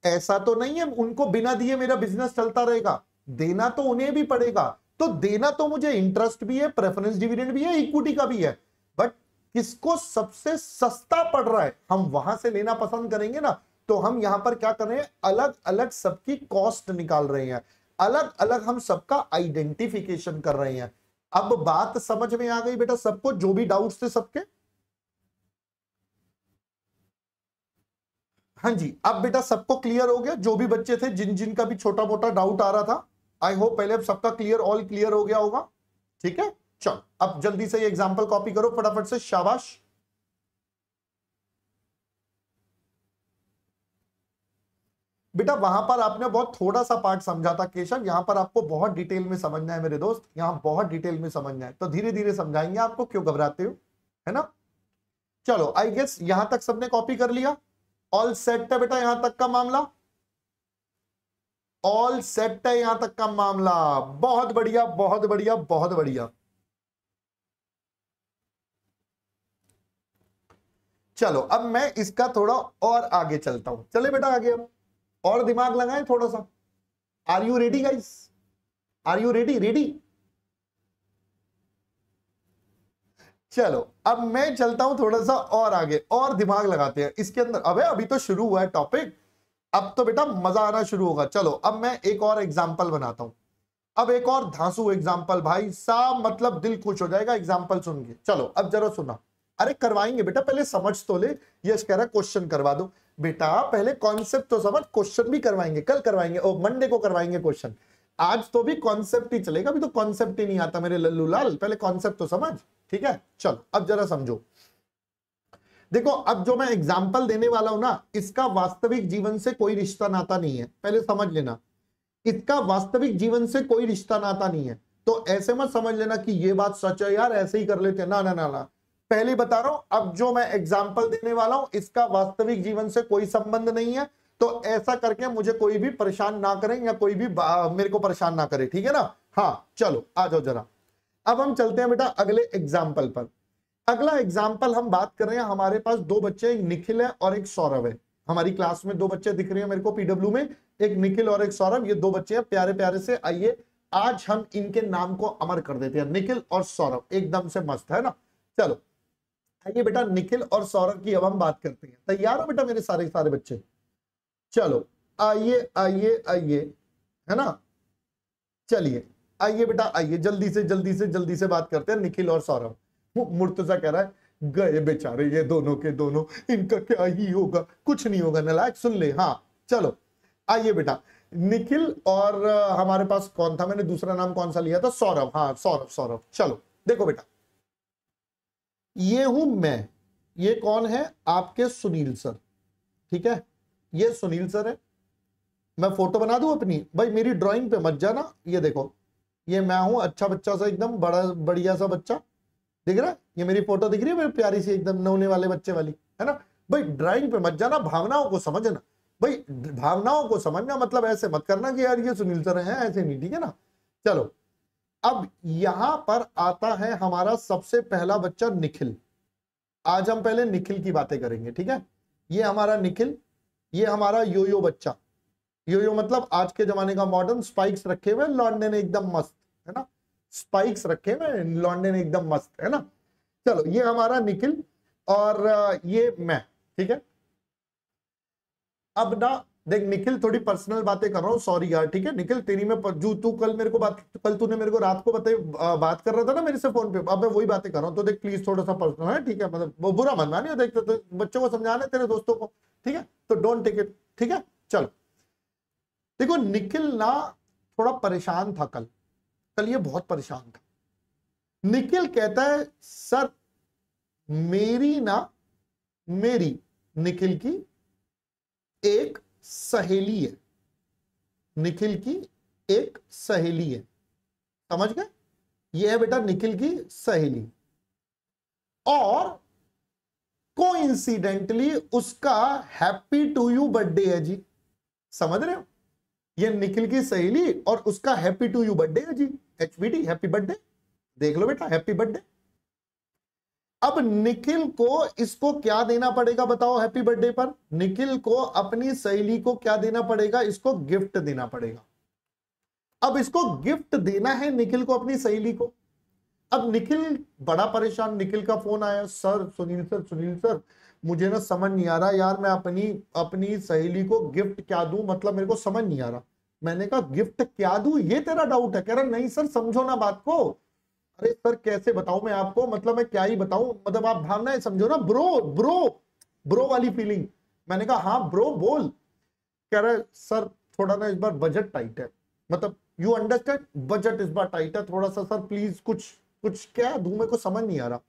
ऐसा तो नहीं है उनको बिना दिए मेरा बिजनेस चलता रहेगा देना तो उन्हें भी पड़ेगा तो देना तो मुझे इंटरेस्ट भी है प्रेफरेंस डिविडेंड भी है इक्विटी का भी है किसको सबसे सस्ता पड़ रहा है हम वहां से लेना पसंद करेंगे ना तो हम यहां पर क्या कर रहे हैं अलग अलग सबकी कॉस्ट निकाल रहे हैं अलग अलग हम सबका आइडेंटिफिकेशन कर रहे हैं अब बात समझ में आ गई बेटा सबको जो भी डाउट थे सबके हाँ जी अब बेटा सबको क्लियर हो गया जो भी बच्चे थे जिन जिन का भी छोटा मोटा डाउट आ रहा था आई होप पहले सबका क्लियर ऑल क्लियर हो गया होगा ठीक है चलो अब जल्दी से ये एग्जाम्पल कॉपी करो फटाफट से शाबाश बेटा वहां पर आपने बहुत थोड़ा सा पार्ट समझा था केशव यहां पर आपको बहुत डिटेल में समझना है मेरे दोस्त यहां बहुत डिटेल में समझना है तो धीरे धीरे समझाएंगे आपको क्यों घबराते हो है ना चलो आई गेस यहां तक सबने कॉपी कर लिया ऑल सेट है बेटा यहां तक का मामला ऑल सेट है यहां तक का मामला बहुत बढ़िया बहुत बढ़िया बहुत बढ़िया चलो अब मैं इसका थोड़ा और आगे चलता हूं चले बेटा आगे अब और दिमाग लगाए थोड़ा सा are you ready guys are you ready ready चलो अब मैं चलता हूं थोड़ा सा और आगे और दिमाग लगाते हैं इसके अंदर अबे अभी तो शुरू हुआ है टॉपिक अब तो बेटा मजा आना शुरू होगा चलो अब मैं एक और एग्जाम्पल बनाता हूं अब एक और धांसू एग्जाम्पल भाई साहब मतलब दिल खुश हो जाएगा एग्जाम्पल सुन के चलो अब जरा सुना अरे करवाएंगे बेटा पहले समझ तो ले यश कह रहा क्वेश्चन करवा दो बेटा पहले कॉन्सेप्ट तो समझ क्वेश्चन भी करवाएंगे कल करवाएंगे ओ मंडे को करवाएंगे क्वेश्चन आज तो भी कॉन्सेप्ट ही चलेगा अभी तो कॉन्सेप्ट ही नहीं आता मेरे लल्लू लाल पहले कॉन्सेप्ट तो समझ ठीक है चलो अब जरा समझो देखो अब जो मैं एग्जाम्पल देने वाला हूं ना इसका वास्तविक जीवन से कोई रिश्ता नाता नहीं है पहले समझ लेना इसका वास्तविक जीवन से कोई रिश्ता नाता नहीं है तो ऐसे मत समझ लेना कि ये बात सच है यार ऐसे ही कर लेते हैं ना ना ना ना पहले बता रहा हूं अब जो मैं एग्जाम्पल देने वाला हूं इसका वास्तविक जीवन से कोई संबंध नहीं है तो ऐसा करके मुझे कोई भी परेशान ना करें या कोई भी मेरे को परेशान ना करे ठीक है ना हाँ चलो आ जाओ जरा अब हम चलते हैं बेटा अगले एग्जाम्पल पर अगला एग्जाम्पल हम बात कर रहे हैं हमारे पास दो बच्चे एक निखिल है और एक सौरभ है हमारी क्लास में दो बच्चे दिख रहे हैं मेरे को पीडब्ल्यू में एक निखिल और एक सौरभ ये दो बच्चे हैं प्यारे प्यारे से आइए आज हम इनके नाम को अमर कर देते हैं निखिल और सौरभ एकदम से मस्त है ना चलो आइए बेटा निखिल और सौरभ की अब हम बात करते हैं तैयार हो बेटा मेरे सारे सारे बच्चे चलो आइए आइए आइए है ना चलिए आइए बेटा आइए जल्दी से जल्दी से जल्दी से बात करते हैं निखिल और सौरभ मुर्तजा कह रहा है गए बेचारे ये दोनों के दोनों इनका क्या ही होगा कुछ नहीं होगा नलायक सुन ले हाँ चलो आइए बेटा निखिल और हमारे पास कौन था मैंने दूसरा नाम कौन सा लिया था सौरभ हाँ सौरभ सौरभ चलो देखो बेटा ये हूं मैं ये कौन है आपके सुनील सर ठीक है ये सुनील सर है मैं फोटो बना दू अपनी भाई मेरी ड्राइंग पे मत जाना ये देखो ये मैं हूं अच्छा बच्चा सा एकदम बड़ा बढ़िया सा बच्चा दिख रहा है ये मेरी फोटो दिख रही है मेरी प्यारी सी एकदम नौने वाले बच्चे वाली है ना भाई ड्राइंग पे मत जाना भावनाओं को समझना भाई भावनाओं को समझना मतलब ऐसे मत करना कि यार ये सुनील सर है ऐसे नहीं ठीक है ना चलो अब यहां पर आता है हमारा सबसे पहला बच्चा निखिल आज हम पहले निखिल की बातें करेंगे ठीक है ये हमारा निखिल ये हमारा योयो बच्चा योयो मतलब आज के जमाने का मॉडर्न स्पाइक्स रखे हुए लॉन्डे ने एकदम मस्त है ना स्पाइक्स रखे हुए लॉन्डे ने एकदम मस्त है ना चलो ये हमारा निखिल और ये मैं ठीक है अब ना देख निखिल थोड़ी पर्सनल बातें कर रहा हूँ सॉरी यार ठीक है निखिल तेरी में जू तू कल मेरे को बात कल तूने मेरे को रात को बताई बात कर रहा था ना मेरे से फोन पे अब मैं वही बातें कर रहा हूँ तो देख प्लीज थोड़ा सा पर्सनल है ठीक है मतलब वो बुरा मन मानियो देख तो, तो बच्चों को समझाना है तेरे दोस्तों को ठीक है तो डोंट टेक इट ठीक है चलो देखो निखिल ना थोड़ा परेशान था कल कल ये बहुत परेशान था निखिल कहता है सर मेरी ना मेरी निखिल की एक सहेली है निखिल की एक सहेली है समझ गए ये है बेटा निखिल की सहेली और इंसिडेंटली उसका हैप्पी टू यू बर्थडे है जी समझ रहे हो ये निखिल की सहेली और उसका हैप्पी टू यू बर्थडे है जी एचबीटी हैप्पी बर्थडे देख लो बेटा हैप्पी बर्थडे अब निखिल को इसको क्या देना पड़ेगा बताओ हैप्पी बर्थडे पर निखिल को अपनी सहेली को क्या देना पड़ेगा इसको गिफ्ट देना पड़ेगा अब इसको गिफ्ट देना है निखिल को अपनी सहेली को अब निखिल बड़ा परेशान निखिल का फोन आया sir Sunil sir Sunil sir मुझे ना समझ नहीं आ रहा यार मैं अपनी अपनी सहेली को गिफ्ट क्या दू मतलब मेरे को समझ नहीं आ रहा मैंने कहा गिफ्ट क्या दू ये तेरा डाउट है कह रहा नहीं सर समझो ना बात को अरे सर कैसे बताऊं मैं आपको मतलब मैं क्या ही बताऊं मतलब आप भावनाएं समझो ना ब्रो ब्रो ब्रो वाली फीलिंग मैंने कहा हाँ ब्रो बोल कह रहे सर थोड़ा ना इस बार बजट टाइट है मतलब यू अंडरस्टैंड बजट इस बार टाइट है थोड़ा सा सर प्लीज कुछ कुछ क्या दू मेरे को समझ नहीं आ रहा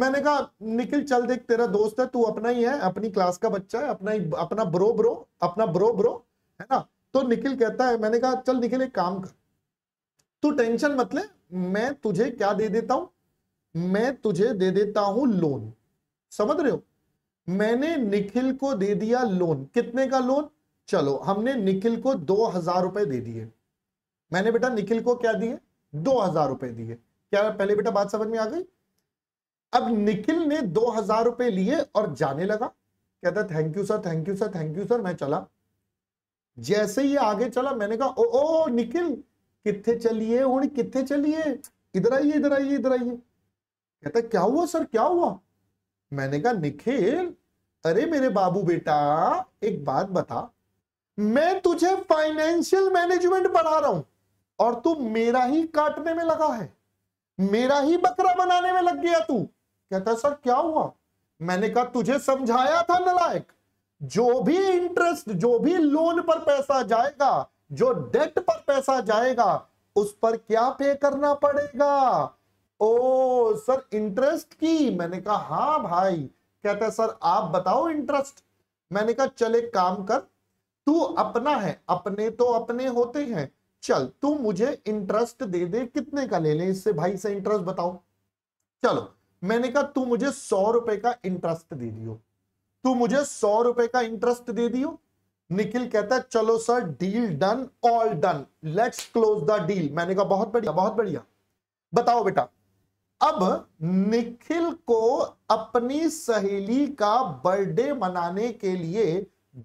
मैंने कहा निखिल चल देख तेरा दोस्त है तू अपना ही है अपनी क्लास का बच्चा है अपना ही अपना ब्रो ब्रो अपना ब्रो ब्रो है ना तो निखिल कहता है मैंने कहा चल निखिल एक काम कर तू टेंशन मत ले मैं तुझे क्या दे देता हूं मैं तुझे दे देता हूं लोन समझ रहे हो मैंने निखिल को दे दिया लोन कितने का लोन चलो हमने निखिल को दो हजार रुपए दे दिए मैंने बेटा निखिल को क्या दिए दो हजार रुपए दिए क्या पहले बेटा बात समझ में आ गई अब निखिल ने दो हजार रुपए लिए और जाने लगा कहता thank you sir thank you sir thank you sir मैं चला जैसे ही आगे चला मैंने कहा ओ ओ निखिल कितने चलिए हूँ कितने चलिए इधर आइए इधर आइए इधर आइए कहता क्या हुआ सर क्या हुआ मैंने कहा निखिल अरे मेरे बाबू बेटा एक बात बता मैं तुझे फाइनेंशियल मैनेजमेंट पढ़ा रहा हूं और तू मेरा ही काटने में लगा है मेरा ही बकरा बनाने में लग गया तू कहता सर क्या हुआ मैंने कहा तुझे समझाया था नलायक जो भी इंटरेस्ट जो भी लोन पर पैसा जाएगा जो डेट पर पैसा जाएगा उस पर क्या पे करना पड़ेगा ओ सर इंटरेस्ट की मैंने कहा हा भाई कहता है सर आप बताओ इंटरेस्ट मैंने कहा चल एक काम कर तू अपना है अपने तो अपने होते हैं चल तू मुझे इंटरेस्ट दे दे कितने का ले ले इससे भाई से इंटरेस्ट बताओ चलो मैंने कहा तू मुझे सौ रुपए का इंटरेस्ट दे दियो तू मुझे सौ रुपए का इंटरेस्ट दे दियो निखिल कहता है चलो sir deal done all done let's close the deal मैंने कहा बहुत बढ़िया बहुत बढ़िया बताओ बेटा अब निखिल को अपनी सहेली का बर्थडे मनाने के लिए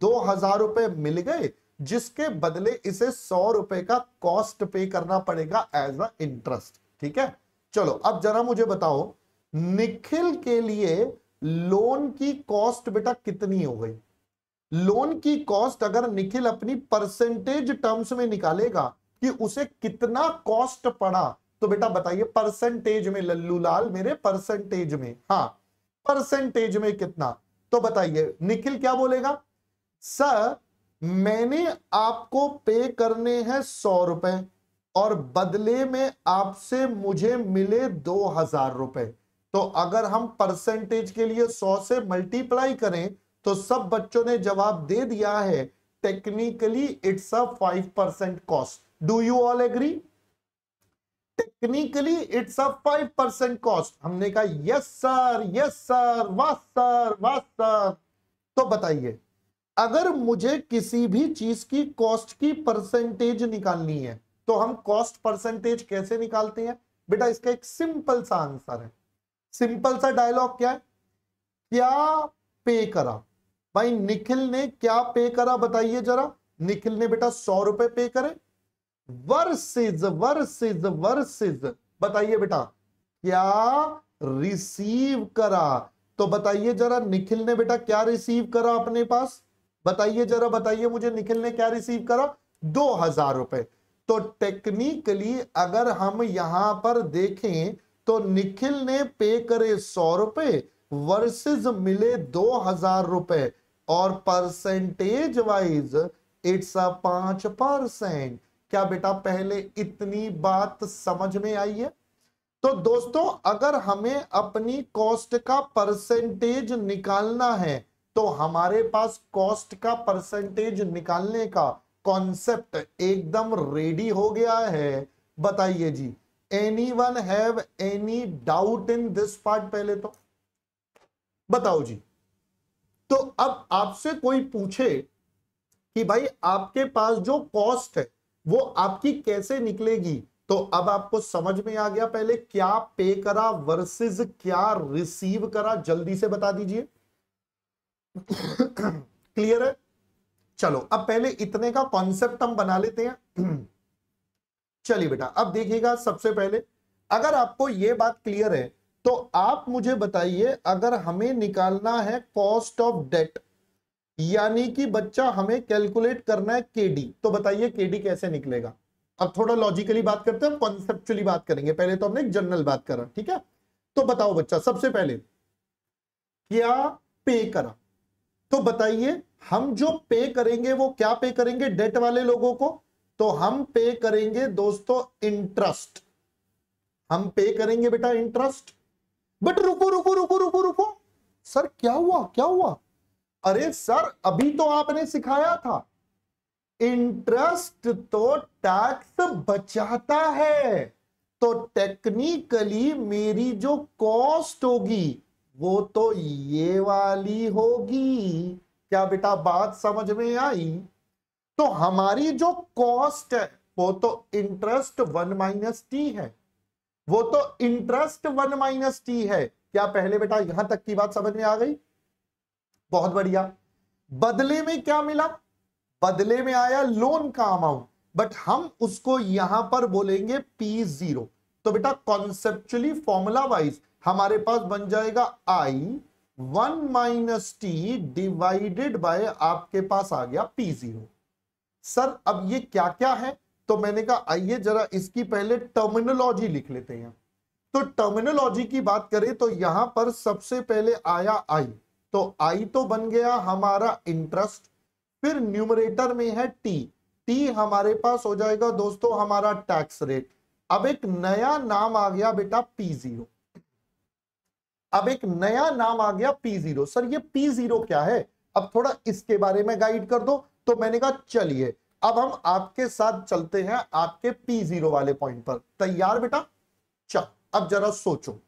दो हजार रुपए मिल गए जिसके बदले इसे सौ रुपए का कॉस्ट पे करना पड़ेगा एज अ इंटरेस्ट ठीक है चलो अब जरा मुझे बताओ निखिल के लिए लोन की कॉस्ट बेटा कितनी हो गई लोन की कॉस्ट अगर निखिल अपनी परसेंटेज टर्म्स में निकालेगा कि उसे कितना कॉस्ट पड़ा तो बेटा बताइए परसेंटेज में लल्लू लाल मेरे परसेंटेज में हाँ परसेंटेज में कितना तो बताइए निखिल क्या बोलेगा सर मैंने आपको पे करने हैं सौ रुपए और बदले में आपसे मुझे मिले दो हजार रुपए तो अगर हम परसेंटेज के लिए सौ से मल्टीप्लाई करें तो सब बच्चों ने जवाब दे दिया है technically it's a five percent cost do you all agree technically it's a five percent cost हमने कहा यस सर यस सर वाह सर वाह सर तो बताइए अगर मुझे किसी भी चीज की कॉस्ट की परसेंटेज निकालनी है तो हम कॉस्ट परसेंटेज कैसे निकालते हैं बेटा इसका एक सिंपल सा आंसर है सिंपल सा डायलॉग क्या है क्या पे करा भाई निखिल ने क्या पे करा बताइए जरा निखिल ने बेटा सौ रुपए पे करे वर्सेज वर्सेज वर्सेज बताइए बेटा क्या रिसीव करा तो बताइए जरा निखिल ने बेटा क्या रिसीव करा अपने पास बताइए जरा बताइए मुझे निखिल ने क्या रिसीव करा दो हजार रुपए तो टेक्निकली अगर हम यहां पर देखें तो निखिल ने पे करे सौ रुपए वर्सेज मिले दो हजार रुपए और परसेंटेज वाइज इट्स अ पांच परसेंट क्या बेटा पहले इतनी बात समझ में आई है तो दोस्तों अगर हमें अपनी कॉस्ट का परसेंटेज निकालना है तो हमारे पास कॉस्ट का परसेंटेज निकालने का कॉन्सेप्ट एकदम रेडी हो गया है बताइए जी any one have any doubt in this part पहले तो बताओ जी तो अब आपसे कोई पूछे कि भाई आपके पास जो कॉस्ट है वो आपकी कैसे निकलेगी तो अब आपको समझ में आ गया पहले क्या पे करा वर्सेस क्या रिसीव करा जल्दी से बता दीजिए क्लियर है चलो अब पहले इतने का कॉन्सेप्ट हम बना लेते हैं चलिए बेटा अब देखिएगा सबसे पहले अगर आपको यह बात क्लियर है तो आप मुझे बताइए अगर हमें निकालना है कॉस्ट ऑफ डेट यानी कि बच्चा हमें कैलकुलेट करना है केडी तो बताइए केडी कैसे निकलेगा अब थोड़ा लॉजिकली बात करते हैं कॉन्सेप्चुअली बात करेंगे पहले तो हमने जनरल बात करा ठीक है तो बताओ बच्चा सबसे पहले क्या पे करा तो बताइए हम जो पे करेंगे वो क्या पे करेंगे डेट वाले लोगों को तो हम पे करेंगे दोस्तों इंटरेस्ट हम पे करेंगे बेटा इंटरेस्ट बट रुको रुको रुको रुको रुको सर क्या हुआ क्या हुआ अरे सर अभी तो आपने सिखाया था इंटरेस्ट तो टैक्स बचाता है तो टेक्निकली मेरी जो कॉस्ट होगी वो तो ये वाली होगी क्या बेटा बात समझ में आई तो हमारी जो कॉस्ट है वो तो इंटरेस्ट वन माइनस टी है वो तो इंटरेस्ट वन माइनस टी है क्या पहले बेटा यहां तक की बात समझ में आ गई बहुत बढ़िया बदले में क्या मिला बदले में आया लोन का अमाउंट बट हम उसको यहां पर बोलेंगे पी जीरो तो बेटा कॉन्सेप्चुअली फॉर्मूला वाइज हमारे पास बन जाएगा I one minus T divided by आपके पास आ गया पी जीरो सर अब ये क्या क्या है तो मैंने कहा आइए जरा इसकी पहले टर्मिनोलॉजी लिख लेते हैं तो टर्मिनोलॉजी की बात करें तो यहां पर सबसे पहले आया आई तो आई तो बन गया हमारा इंटरेस्ट फिर न्यूमरेटर में है टी टी हमारे पास हो जाएगा दोस्तों हमारा टैक्स रेट अब एक नया नाम आ गया बेटा पी जीरो अब एक नया नाम आ गया पी जीरो सर ये पी जीरो क्या है अब थोड़ा इसके बारे में गाइड कर दो तो मैंने कहा चलिए अब हम आपके साथ चलते हैं आपके पी जीरो वाले पॉइंट पर तैयार बेटा चल अब जरा सोचो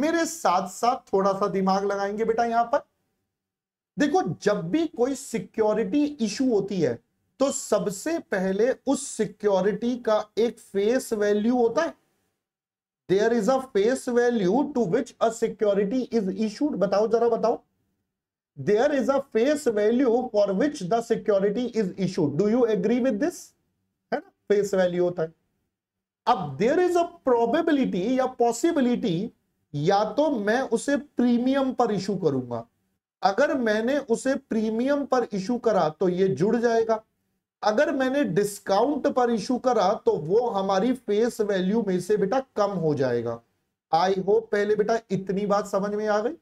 मेरे साथ साथ थोड़ा सा दिमाग लगाएंगे बेटा यहां पर देखो जब भी कोई सिक्योरिटी इशू होती है तो सबसे पहले उस सिक्योरिटी का एक फेस वैल्यू होता है there is a face value to which a security is issued बताओ जरा बताओ there is a face value for which the security is issued. Do you agree with this? hai na face value hota hai ab there is a probability ya possibility ya to main use premium par issue karunga agar maine use premium par issue kara to ye jud jayega अगर मैंने discount पर issue करा तो वो हमारी face value में से बेटा कम हो जाएगा आई होप पहले बेटा इतनी बात समझ में आ गई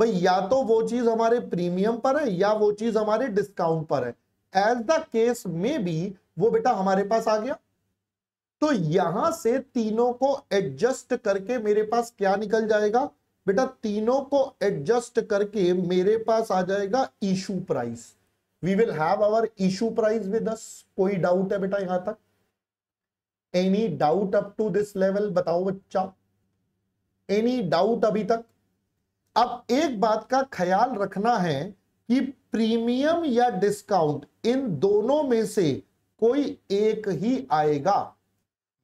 भाई या तो वो चीज हमारे प्रीमियम पर है या वो चीज हमारे डिस्काउंट पर है एज द केस में भी वो बेटा हमारे पास आ गया तो यहां से तीनों को एडजस्ट करके मेरे पास क्या निकल जाएगा बेटा तीनों को एडजस्ट करके मेरे पास आ जाएगा issue price we will have our issue price with us कोई डाउट है बेटा यहां तक any doubt up to this level बताओ बच्चा एनी डाउट अभी तक अब एक बात का ख्याल रखना है कि प्रीमियम या डिस्काउंट इन दोनों में से कोई एक ही आएगा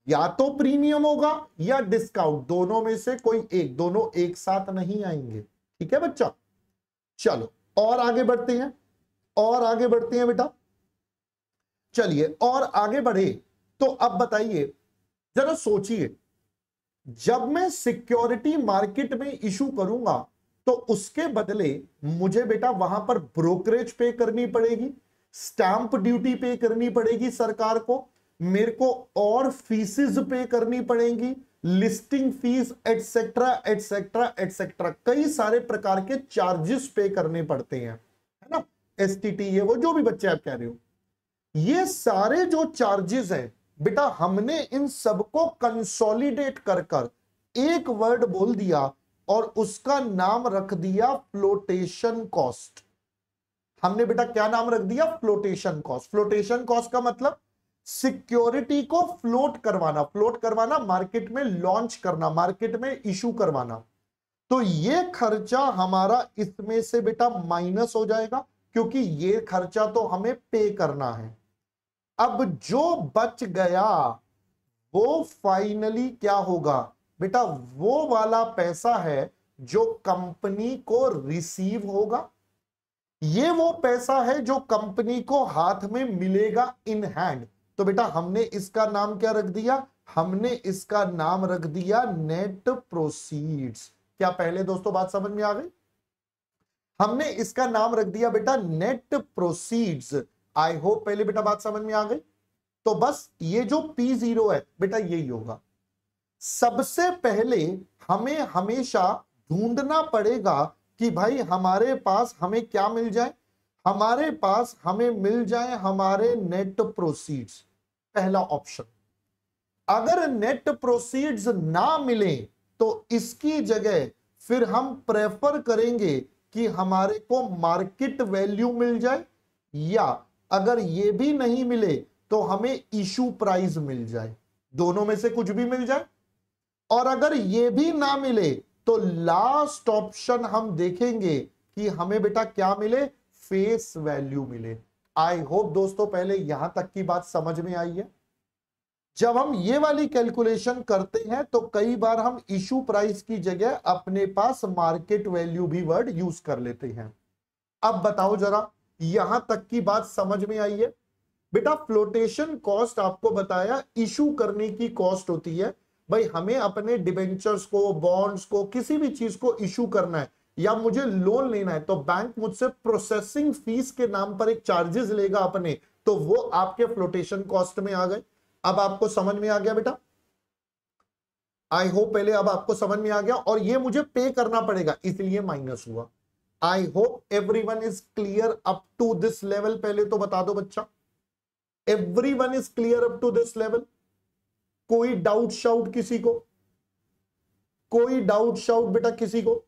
या तो प्रीमियम होगा या डिस्काउंट दोनों में से कोई एक दोनों एक साथ नहीं आएंगे ठीक है बच्चा चलो और आगे बढ़ते हैं और आगे बढ़ते हैं बेटा चलिए और आगे बढ़े तो अब बताइए जरा सोचिए जब मैं सिक्योरिटी मार्केट में इशू करूंगा तो उसके बदले मुझे बेटा वहां पर ब्रोकरेज पे करनी पड़ेगी स्टैंप ड्यूटी पे करनी पड़ेगी सरकार को मेरे को और फीसिस पे करनी पड़ेगी listing fees etcetera etcetera etcetera कई सारे प्रकार के चार्जेस पे करने पड़ते हैं है ना एस ये वो जो भी बच्चे आप कह रहे हो ये सारे जो चार्जेस हैं बेटा हमने इन सबको कंसोलिडेट कर कर एक वर्ड बोल दिया और उसका नाम रख दिया फ्लोटेशन कॉस्ट हमने बेटा क्या नाम रख दिया फ्लोटेशन कॉस्ट फ्लोटेशन कॉस्ट का मतलब सिक्योरिटी को फ्लोट करवाना फ्लोट करवाना मार्केट में लॉन्च करना मार्केट में इशू करवाना तो ये खर्चा हमारा इसमें से बेटा माइनस हो जाएगा क्योंकि ये खर्चा तो हमें पे करना है अब जो बच गया वो फाइनली क्या होगा बेटा वो वाला पैसा है जो कंपनी को रिसीव होगा ये वो पैसा है जो कंपनी को हाथ में मिलेगा इन हैंड तो बेटा हमने इसका नाम क्या रख दिया हमने इसका नाम रख दिया नेट प्रोसीड्स क्या पहले दोस्तों बात समझ में आ गई हमने इसका नाम रख दिया बेटा नेट प्रोसीड्स आई होप पहले बेटा बात समझ में आ गई तो बस ये जो पी जीरो है बेटा यही होगा सबसे पहले हमें हमेशा ढूंढना पड़ेगा कि भाई हमारे पास हमें क्या मिल जाए हमारे पास हमें मिल जाए हमारे नेट प्रोसीड्स पहला ऑप्शन अगर नेट प्रोसीड्स ना मिले तो इसकी जगह फिर हम प्रेफर करेंगे कि हमारे को मार्केट वैल्यू मिल जाए या अगर ये भी नहीं मिले तो हमें इशू प्राइस मिल जाए दोनों में से कुछ भी मिल जाए और अगर ये भी ना मिले तो लास्ट ऑप्शन हम देखेंगे कि हमें बेटा क्या मिले फेस वैल्यू मिले आई होप दोस्तों पहले यहां तक की बात समझ में आई है जब हम ये वाली कैलकुलेशन करते हैं तो कई बार हम इशू प्राइस की जगह अपने पास मार्केट वैल्यू भी वर्ड यूज कर लेते हैं अब बताओ जरा यहां तक की बात समझ में आई है बेटा फ्लोटेशन कॉस्ट आपको बताया इशू करने की कॉस्ट होती है भाई हमें अपने डिबेंचर्स को बॉन्ड्स को किसी भी चीज को इश्यू करना है या मुझे लोन लेना है तो बैंक मुझसे प्रोसेसिंग फीस के नाम पर एक चार्जेस लेगा अपने तो वो आपके फ्लोटेशन कॉस्ट में आ गए अब आपको समझ में आ गया बेटा आई होप पहले अब आपको समझ में आ गया और ये मुझे पे करना पड़ेगा इसलिए माइनस हुआ I hope every one is clear up to this level पहले तो बता दो बच्चा every one is clear up to this level कोई डाउट शाउट किसी को कोई डाउट शाउट बेटा किसी को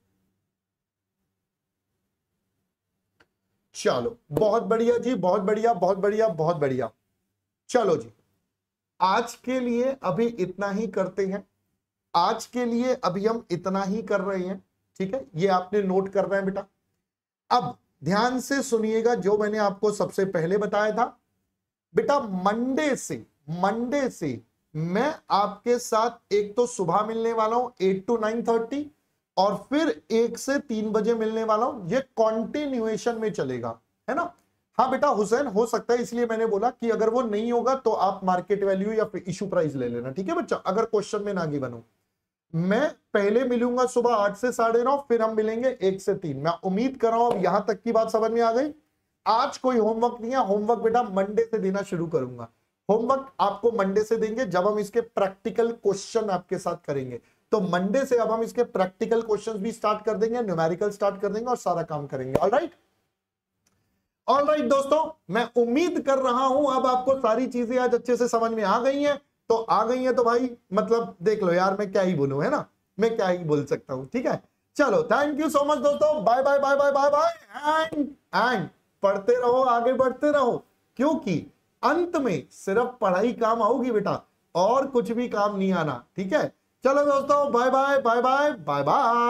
चलो बहुत बढ़िया जी बहुत बढ़िया बहुत बढ़िया बहुत बढ़िया चलो जी आज के लिए अभी इतना ही करते हैं आज के लिए अभी हम इतना ही कर रहे हैं ठीक है ये आपने नोट कर रहे हैं बेटा अब ध्यान से सुनिएगा जो मैंने आपको सबसे पहले बताया था बेटा मंडे से मंडे से मैं आपके साथ एक तो सुबह मिलने वाला हूं एट टू नाइन थर्टी और फिर एक से तीन बजे मिलने वाला हूं ये कॉन्टिन्यूएशन में चलेगा है ना हाँ बेटा हुसैन हो सकता है इसलिए मैंने बोला कि अगर वो नहीं होगा तो आप मार्केट वैल्यू या फिर इश्यू प्राइस ले लेना ठीक है बच्चा अगर क्वेश्चन में नागी बनू मैं पहले मिलूंगा सुबह आठ से साढ़े नौ फिर हम मिलेंगे एक से तीन मैं उम्मीद कर रहा हूं यहां तक की बात समझ में आ गई आज कोई होमवर्क नहीं है होमवर्क बेटा मंडे से देना शुरू करूंगा होमवर्क आपको मंडे से देंगे जब हम इसके प्रैक्टिकल क्वेश्चन आपके साथ करेंगे तो मंडे से अब हम इसके प्रैक्टिकल क्वेश्चंस भी स्टार्ट कर देंगे न्यूमेरिकल स्टार्ट कर देंगे और सारा काम करेंगे ऑल राइट ऑल राइट दोस्तों मैं उम्मीद कर रहा हूं अब आपको सारी चीजें आज अच्छे से समझ में आ गई हैं तो आ गई है तो भाई मतलब देख लो यार मैं क्या ही बोलू है ना मैं क्या ही बोल सकता हूं ठीक है चलो थैंक यू सो मच दोस्तों bye bye bye bye bye bye and and पढ़ते रहो आगे बढ़ते रहो क्योंकि अंत में सिर्फ पढ़ाई काम आओगी बेटा और कुछ भी काम नहीं आना ठीक है चलो दोस्तों bye bye bye bye bye bye